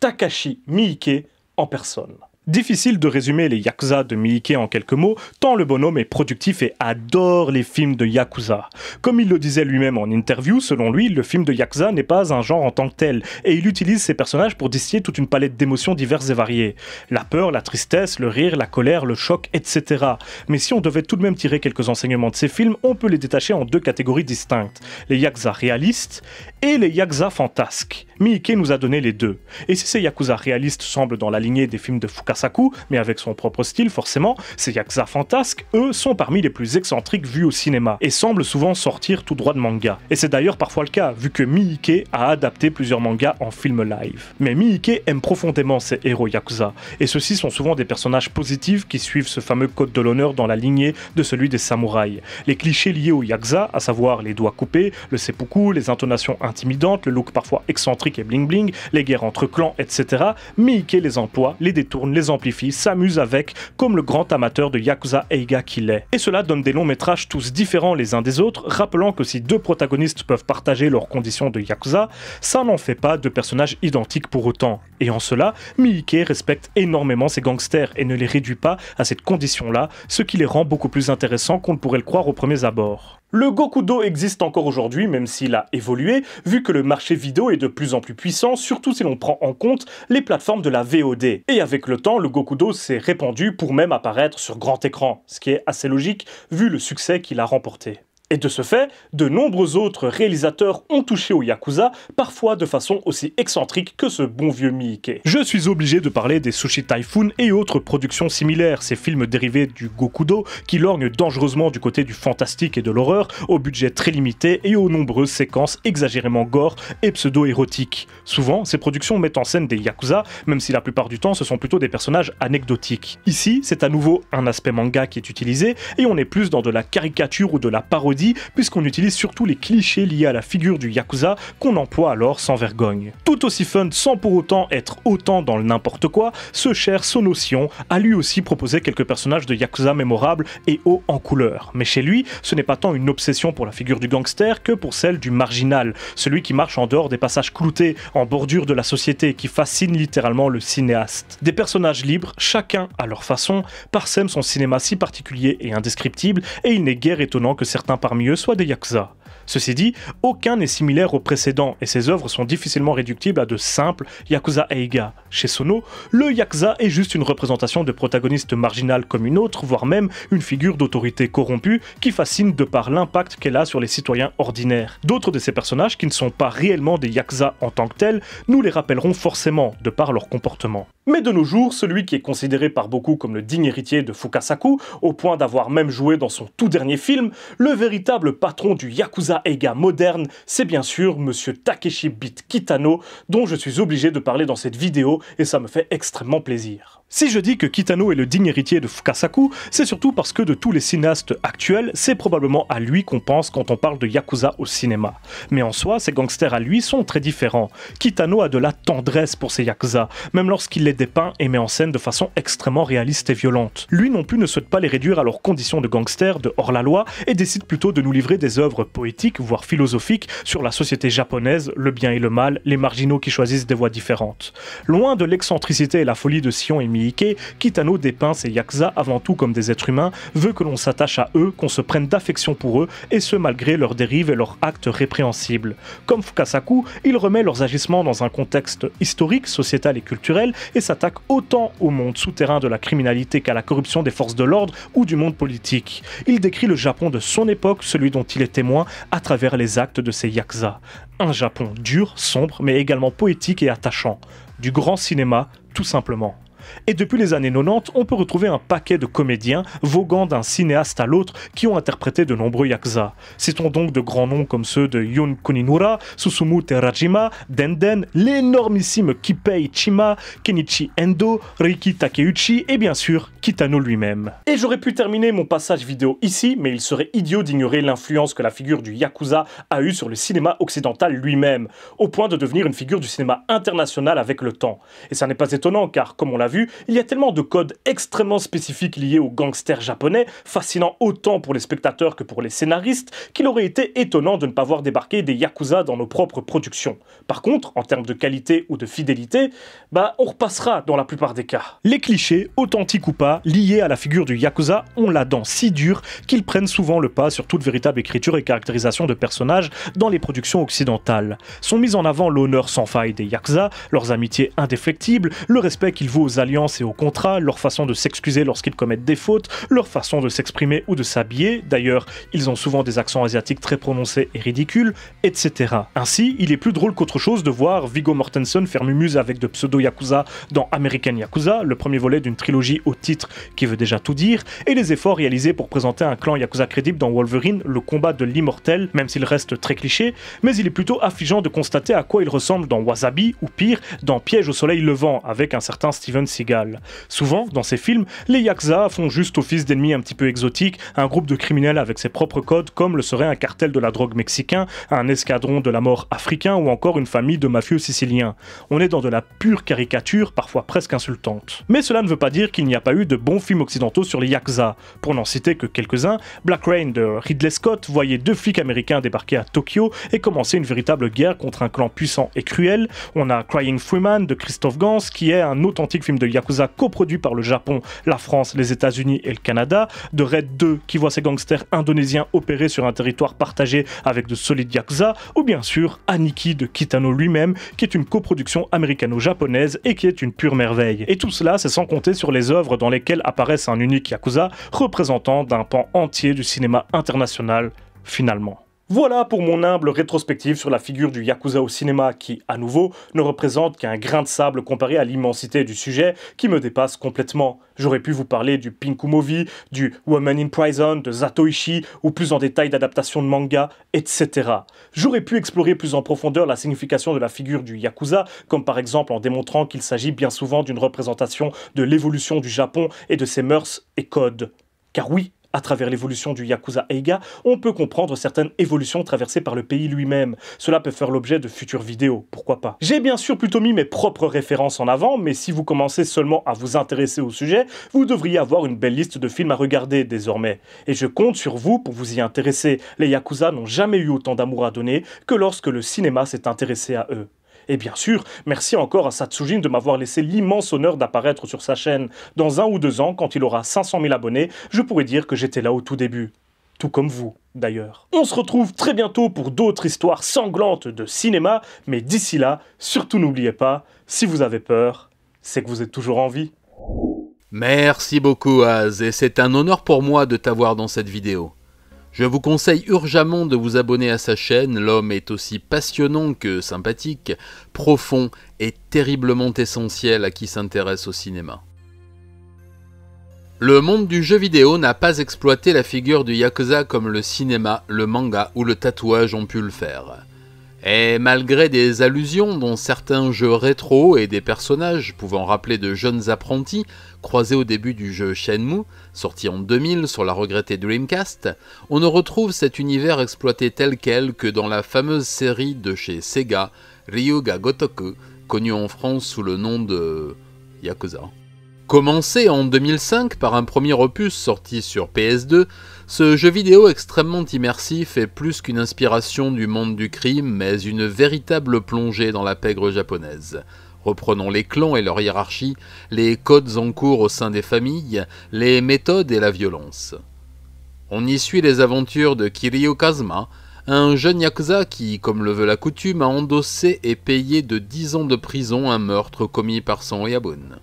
Takashi Miike en personne. Difficile de résumer les Yakuza de Miike en quelques mots, tant le bonhomme est productif et adore les films de Yakuza. Comme il le disait lui-même en interview, selon lui, le film de Yakuza n'est pas un genre en tant que tel, et il utilise ses personnages pour distiller toute une palette d'émotions diverses et variées. La peur, la tristesse, le rire, la colère, le choc, etc. Mais si on devait tout de même tirer quelques enseignements de ces films, on peut les détacher en deux catégories distinctes, les Yakuza réalistes et les Yakuza fantasques. Miike nous a donné les deux. Et si ces Yakuza réalistes semblent dans la lignée des films de Fukasa, Saku, mais avec son propre style forcément, ces Yakuza fantasques, eux, sont parmi les plus excentriques vus au cinéma, et semblent souvent sortir tout droit de manga. Et c'est d'ailleurs parfois le cas, vu que Miike a adapté plusieurs mangas en film live. Mais Miike aime profondément ses héros Yakuza, et ceux-ci sont souvent des personnages positifs qui suivent ce fameux code de l'honneur dans la lignée de celui des samouraïs. Les clichés liés aux Yakuza, à savoir les doigts coupés, le seppuku, les intonations intimidantes, le look parfois excentrique et bling bling, les guerres entre clans, etc., Miike les emploie, les détourne, les amplifie, s'amuse avec, comme le grand amateur de Yakuza Eiga qu'il est. Et cela donne des longs métrages tous différents les uns des autres, rappelant que si deux protagonistes peuvent partager leurs conditions de Yakuza, ça n'en fait pas de personnages identiques pour autant. Et en cela, Miike respecte énormément ses gangsters et ne les réduit pas à cette condition-là, ce qui les rend beaucoup plus intéressants qu'on ne pourrait le croire aux premiers abords. Le Gokudo existe encore aujourd'hui, même s'il a évolué, vu que le marché vidéo est de plus en plus puissant, surtout si l'on prend en compte les plateformes de la VOD. Et avec le temps, le Gokudo s'est répandu pour même apparaître sur grand écran, ce qui est assez logique vu le succès qu'il a remporté. Et de ce fait, de nombreux autres réalisateurs ont touché au Yakuza, parfois de façon aussi excentrique que ce bon vieux Miike. Je suis obligé de parler des Sushi Typhoon et autres productions similaires, ces films dérivés du Gokudo qui lorgnent dangereusement du côté du fantastique et de l'horreur, au budget très limité et aux nombreuses séquences exagérément gore et pseudo-érotiques. Souvent, ces productions mettent en scène des Yakuza, même si la plupart du temps ce sont plutôt des personnages anecdotiques. Ici, c'est à nouveau un aspect manga qui est utilisé et on est plus dans de la caricature ou de la parodie puisqu'on utilise surtout les clichés liés à la figure du Yakuza qu'on emploie alors sans vergogne. Tout aussi fun sans pour autant être autant dans le n'importe quoi, ce cher Sonotion a lui aussi proposé quelques personnages de Yakuza mémorables et hauts en couleur. Mais chez lui, ce n'est pas tant une obsession pour la figure du gangster que pour celle du marginal, celui qui marche en dehors des passages cloutés, en bordure de la société, qui fascine littéralement le cinéaste. Des personnages libres, chacun à leur façon, parsèment son cinéma si particulier et indescriptible, et il n'est guère étonnant que certains parmi eux soient des yakuza. Ceci dit, aucun n'est similaire au précédent et ses œuvres sont difficilement réductibles à de simples Yakuza Eiga. Chez Sono, le Yakuza est juste une représentation de protagonistes marginal comme une autre, voire même une figure d'autorité corrompue qui fascine de par l'impact qu'elle a sur les citoyens ordinaires. D'autres de ces personnages qui ne sont pas réellement des Yakuza en tant que tels, nous les rappellerons forcément de par leur comportement mais de nos jours, celui qui est considéré par beaucoup comme le digne héritier de Fukasaku, au point d'avoir même joué dans son tout dernier film, le véritable patron du Yakuza Ega moderne, c'est bien sûr Monsieur Takeshi Bit Kitano, dont je suis obligé de parler dans cette vidéo et ça me fait extrêmement plaisir. Si je dis que Kitano est le digne héritier de Fukasaku, c'est surtout parce que de tous les cinéastes actuels, c'est probablement à lui qu'on pense quand on parle de Yakuza au cinéma. Mais en soi, ces gangsters à lui sont très différents. Kitano a de la tendresse pour ses Yakuza, même lorsqu'il les dépeint et met en scène de façon extrêmement réaliste et violente. Lui non plus ne souhaite pas les réduire à leurs conditions de gangsters, de hors-la-loi, et décide plutôt de nous livrer des œuvres poétiques, voire philosophiques, sur la société japonaise, le bien et le mal, les marginaux qui choisissent des voies différentes. Loin de l'excentricité et la folie de Sion et Kitano dépeint ses Yakuza avant tout comme des êtres humains, veut que l'on s'attache à eux, qu'on se prenne d'affection pour eux, et ce malgré leurs dérives et leurs actes répréhensibles. Comme Fukasaku, il remet leurs agissements dans un contexte historique, sociétal et culturel, et s'attaque autant au monde souterrain de la criminalité qu'à la corruption des forces de l'ordre ou du monde politique. Il décrit le Japon de son époque, celui dont il est témoin, à travers les actes de ses Yakuza. Un Japon dur, sombre, mais également poétique et attachant. Du grand cinéma, tout simplement. Et depuis les années 90, on peut retrouver un paquet de comédiens voguant d'un cinéaste à l'autre qui ont interprété de nombreux yakuza. Citons donc de grands noms comme ceux de Yun Kuninura, Susumu Terajima, Denden, l'énormissime Kipei Chima, Kenichi Endo, Riki Takeuchi et bien sûr Kitano lui-même. Et j'aurais pu terminer mon passage vidéo ici, mais il serait idiot d'ignorer l'influence que la figure du yakuza a eue sur le cinéma occidental lui-même, au point de devenir une figure du cinéma international avec le temps. Et ça n'est pas étonnant car, comme on l'a vu, il y a tellement de codes extrêmement spécifiques liés aux gangsters japonais, fascinant autant pour les spectateurs que pour les scénaristes, qu'il aurait été étonnant de ne pas voir débarquer des Yakuza dans nos propres productions. Par contre, en termes de qualité ou de fidélité, bah on repassera dans la plupart des cas. Les clichés, authentiques ou pas, liés à la figure du Yakuza ont la dent si dure qu'ils prennent souvent le pas sur toute véritable écriture et caractérisation de personnages dans les productions occidentales. Sont mis en avant l'honneur sans faille des Yakuza, leurs amitiés indéfectibles, le respect qu'ils vouent aux et au contrat, leur façon de s'excuser lorsqu'ils commettent des fautes, leur façon de s'exprimer ou de s'habiller, d'ailleurs ils ont souvent des accents asiatiques très prononcés et ridicules, etc. Ainsi, il est plus drôle qu'autre chose de voir Vigo Mortensen faire mumuse avec de pseudo-yakuza dans American Yakuza, le premier volet d'une trilogie au titre qui veut déjà tout dire, et les efforts réalisés pour présenter un clan yakuza crédible dans Wolverine, le combat de l'immortel, même s'il reste très cliché, mais il est plutôt affligeant de constater à quoi il ressemble dans Wasabi, ou pire, dans Piège au soleil levant, avec un certain Steven Souvent, dans ces films, les Yakuza font juste office d'ennemis un petit peu exotiques, un groupe de criminels avec ses propres codes, comme le serait un cartel de la drogue mexicain, un escadron de la mort africain ou encore une famille de mafieux siciliens. On est dans de la pure caricature, parfois presque insultante. Mais cela ne veut pas dire qu'il n'y a pas eu de bons films occidentaux sur les Yakuza. Pour n'en citer que quelques-uns, Black Rain de Ridley Scott voyait deux flics américains débarquer à Tokyo et commencer une véritable guerre contre un clan puissant et cruel. On a Crying Freeman de Christophe Gans qui est un authentique film de Yakuza coproduit par le Japon, la France, les États-Unis et le Canada, de Red 2 qui voit ses gangsters indonésiens opérer sur un territoire partagé avec de solides Yakuza, ou bien sûr Aniki de Kitano lui-même, qui est une coproduction américano-japonaise et qui est une pure merveille. Et tout cela, c'est sans compter sur les œuvres dans lesquelles apparaissent un unique Yakuza représentant d'un pan entier du cinéma international, finalement. Voilà pour mon humble rétrospective sur la figure du Yakuza au cinéma qui, à nouveau, ne représente qu'un grain de sable comparé à l'immensité du sujet qui me dépasse complètement. J'aurais pu vous parler du Pinku Movie, du Woman in Prison, de Zatoichi, ou plus en détail d'adaptation de manga, etc. J'aurais pu explorer plus en profondeur la signification de la figure du Yakuza, comme par exemple en démontrant qu'il s'agit bien souvent d'une représentation de l'évolution du Japon et de ses mœurs et codes. Car oui, à travers l'évolution du Yakuza Eiga, on peut comprendre certaines évolutions traversées par le pays lui-même. Cela peut faire l'objet de futures vidéos, pourquoi pas. J'ai bien sûr plutôt mis mes propres références en avant, mais si vous commencez seulement à vous intéresser au sujet, vous devriez avoir une belle liste de films à regarder désormais. Et je compte sur vous pour vous y intéresser. Les Yakuza n'ont jamais eu autant d'amour à donner que lorsque le cinéma s'est intéressé à eux. Et bien sûr, merci encore à Satsujin de m'avoir laissé l'immense honneur d'apparaître sur sa chaîne. Dans un ou deux ans, quand il aura 500 000 abonnés, je pourrais dire que j'étais là au tout début. Tout comme vous, d'ailleurs. On se retrouve très bientôt pour d'autres histoires sanglantes de cinéma, mais d'ici là, surtout n'oubliez pas, si vous avez peur, c'est que vous êtes toujours en vie. Merci beaucoup Az, et c'est un honneur pour moi de t'avoir dans cette vidéo. Je vous conseille urgemment de vous abonner à sa chaîne, l'homme est aussi passionnant que sympathique, profond et terriblement essentiel à qui s'intéresse au cinéma. Le monde du jeu vidéo n'a pas exploité la figure du Yakuza comme le cinéma, le manga ou le tatouage ont pu le faire. Et malgré des allusions dont certains jeux rétro et des personnages pouvant rappeler de jeunes apprentis croisés au début du jeu Shenmue, sorti en 2000 sur la regrettée Dreamcast, on ne retrouve cet univers exploité tel quel que dans la fameuse série de chez Sega, Ryuga Gotoku, connue en France sous le nom de Yakuza. Commencé en 2005 par un premier opus sorti sur PS2, ce jeu vidéo extrêmement immersif est plus qu'une inspiration du monde du crime, mais une véritable plongée dans la pègre japonaise. Reprenons les clans et leur hiérarchie, les codes en cours au sein des familles, les méthodes et la violence. On y suit les aventures de Kiryu Kazuma, un jeune yakuza qui, comme le veut la coutume, a endossé et payé de 10 ans de prison un meurtre commis par son Oyabun.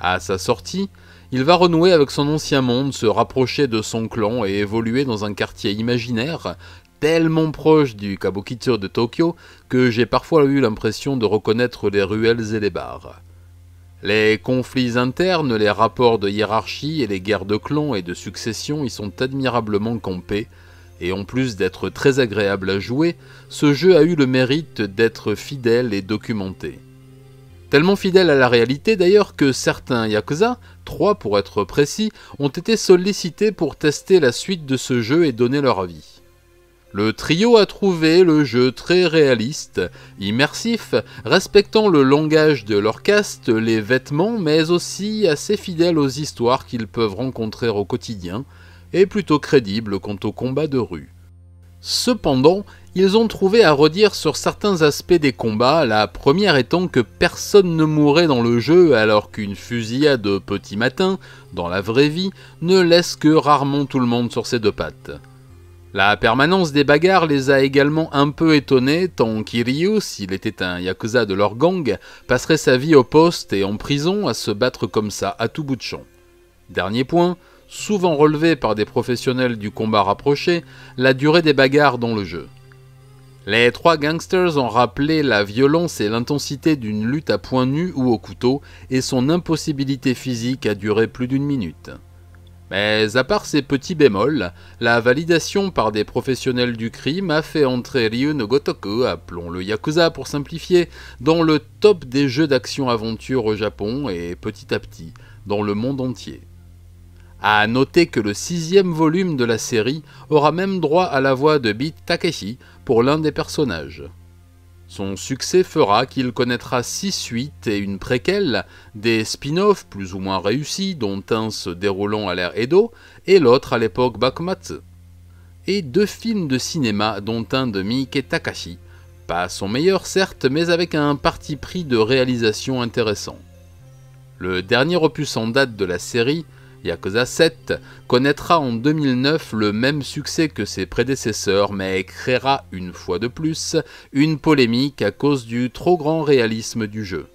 À sa sortie, il va renouer avec son ancien monde, se rapprocher de son clan et évoluer dans un quartier imaginaire tellement proche du Kabukicho de Tokyo que j'ai parfois eu l'impression de reconnaître les ruelles et les bars. Les conflits internes, les rapports de hiérarchie et les guerres de clans et de succession y sont admirablement campés, et en plus d'être très agréable à jouer, ce jeu a eu le mérite d'être fidèle et documenté. Tellement fidèle à la réalité d'ailleurs que certains Yakuza, trois pour être précis, ont été sollicités pour tester la suite de ce jeu et donner leur avis. Le trio a trouvé le jeu très réaliste, immersif, respectant le langage de leur caste, les vêtements, mais aussi assez fidèle aux histoires qu'ils peuvent rencontrer au quotidien, et plutôt crédible quant au combat de rue. Cependant, ils ont trouvé à redire sur certains aspects des combats, la première étant que personne ne mourait dans le jeu alors qu'une fusillade petit matin, dans la vraie vie, ne laisse que rarement tout le monde sur ses deux pattes. La permanence des bagarres les a également un peu étonnés, tant Kiryu, s'il était un yakuza de leur gang, passerait sa vie au poste et en prison à se battre comme ça à tout bout de champ. Dernier point, souvent relevé par des professionnels du combat rapproché, la durée des bagarres dans le jeu. Les trois gangsters ont rappelé la violence et l'intensité d'une lutte à point nu ou au couteau et son impossibilité physique a duré plus d'une minute. Mais à part ces petits bémols, la validation par des professionnels du crime a fait entrer Ryu no Gotoku, appelons-le Yakuza pour simplifier, dans le top des jeux d'action-aventure au Japon et petit à petit, dans le monde entier. À noter que le sixième volume de la série aura même droit à la voix de Beat Takeshi pour l'un des personnages. Son succès fera qu'il connaîtra six suites et une préquelle, des spin-offs plus ou moins réussis, dont un se déroulant à l'ère Edo et l'autre à l'époque Bakumatsu, et deux films de cinéma, dont un de Miike Takashi. Pas son meilleur certes, mais avec un parti pris de réalisation intéressant. Le dernier opus en date de la série, Yakuza 7 connaîtra en 2009 le même succès que ses prédécesseurs, mais créera une fois de plus une polémique à cause du trop grand réalisme du jeu.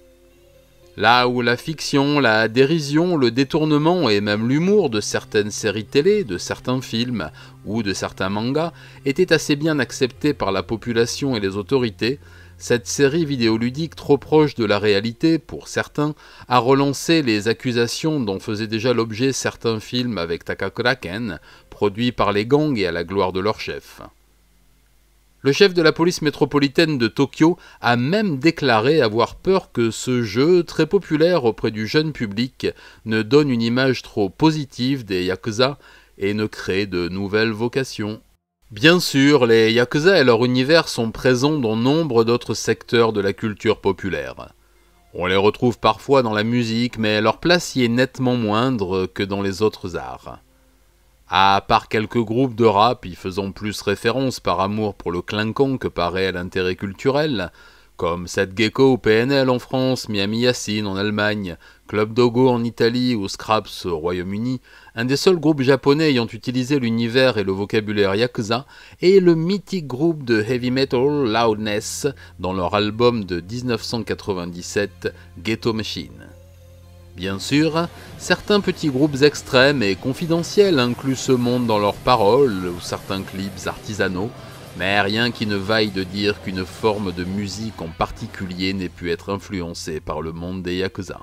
Là où la fiction, la dérision, le détournement et même l'humour de certaines séries télé, de certains films ou de certains mangas étaient assez bien acceptés par la population et les autorités, cette série vidéoludique trop proche de la réalité, pour certains, a relancé les accusations dont faisaient déjà l'objet certains films avec Ken, produits par les gangs et à la gloire de leur chef. Le chef de la police métropolitaine de Tokyo a même déclaré avoir peur que ce jeu, très populaire auprès du jeune public, ne donne une image trop positive des Yakuza et ne crée de nouvelles vocations. Bien sûr, les Yakuza et leur univers sont présents dans nombre d'autres secteurs de la culture populaire. On les retrouve parfois dans la musique, mais leur place y est nettement moindre que dans les autres arts. À part quelques groupes de rap y faisant plus référence par amour pour le clinquant que par réel intérêt culturel, comme Seth Gecko au PNL en France, Miami Yacine en Allemagne, Club Dogo en Italie ou Scraps au Royaume-Uni, un des seuls groupes japonais ayant utilisé l'univers et le vocabulaire yakuza, et le mythique groupe de heavy metal Loudness dans leur album de 1997 Ghetto Machine. Bien sûr, certains petits groupes extrêmes et confidentiels incluent ce monde dans leurs paroles ou certains clips artisanaux, mais rien qui ne vaille de dire qu'une forme de musique en particulier n'ait pu être influencée par le monde des yakuza.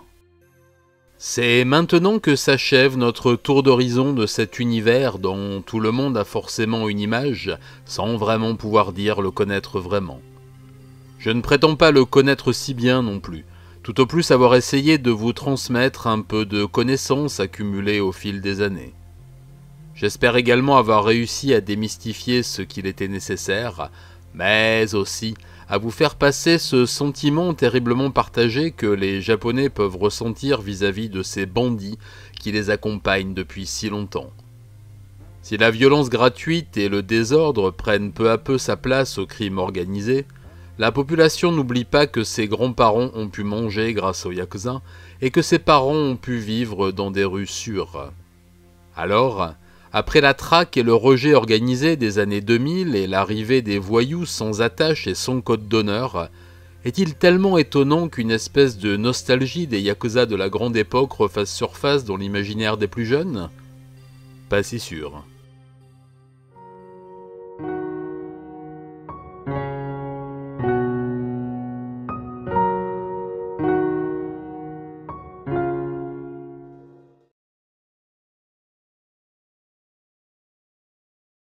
C'est maintenant que s'achève notre tour d'horizon de cet univers dont tout le monde a forcément une image, sans vraiment pouvoir dire le connaître vraiment. Je ne prétends pas le connaître si bien non plus, tout au plus avoir essayé de vous transmettre un peu de connaissances accumulées au fil des années. J'espère également avoir réussi à démystifier ce qu'il était nécessaire, mais aussi à vous faire passer ce sentiment terriblement partagé que les Japonais peuvent ressentir vis-à-vis de ces bandits qui les accompagnent depuis si longtemps. Si la violence gratuite et le désordre prennent peu à peu sa place au crime organisé, la population n'oublie pas que ses grands-parents ont pu manger grâce aux Yakuza et que ses parents ont pu vivre dans des rues sûres. Alors, après la traque et le rejet organisé des années 2000 et l'arrivée des voyous sans attache et sans code d'honneur, est-il tellement étonnant qu'une espèce de nostalgie des Yakuza de la grande époque refasse surface dans l'imaginaire des plus jeunes Pas si sûr.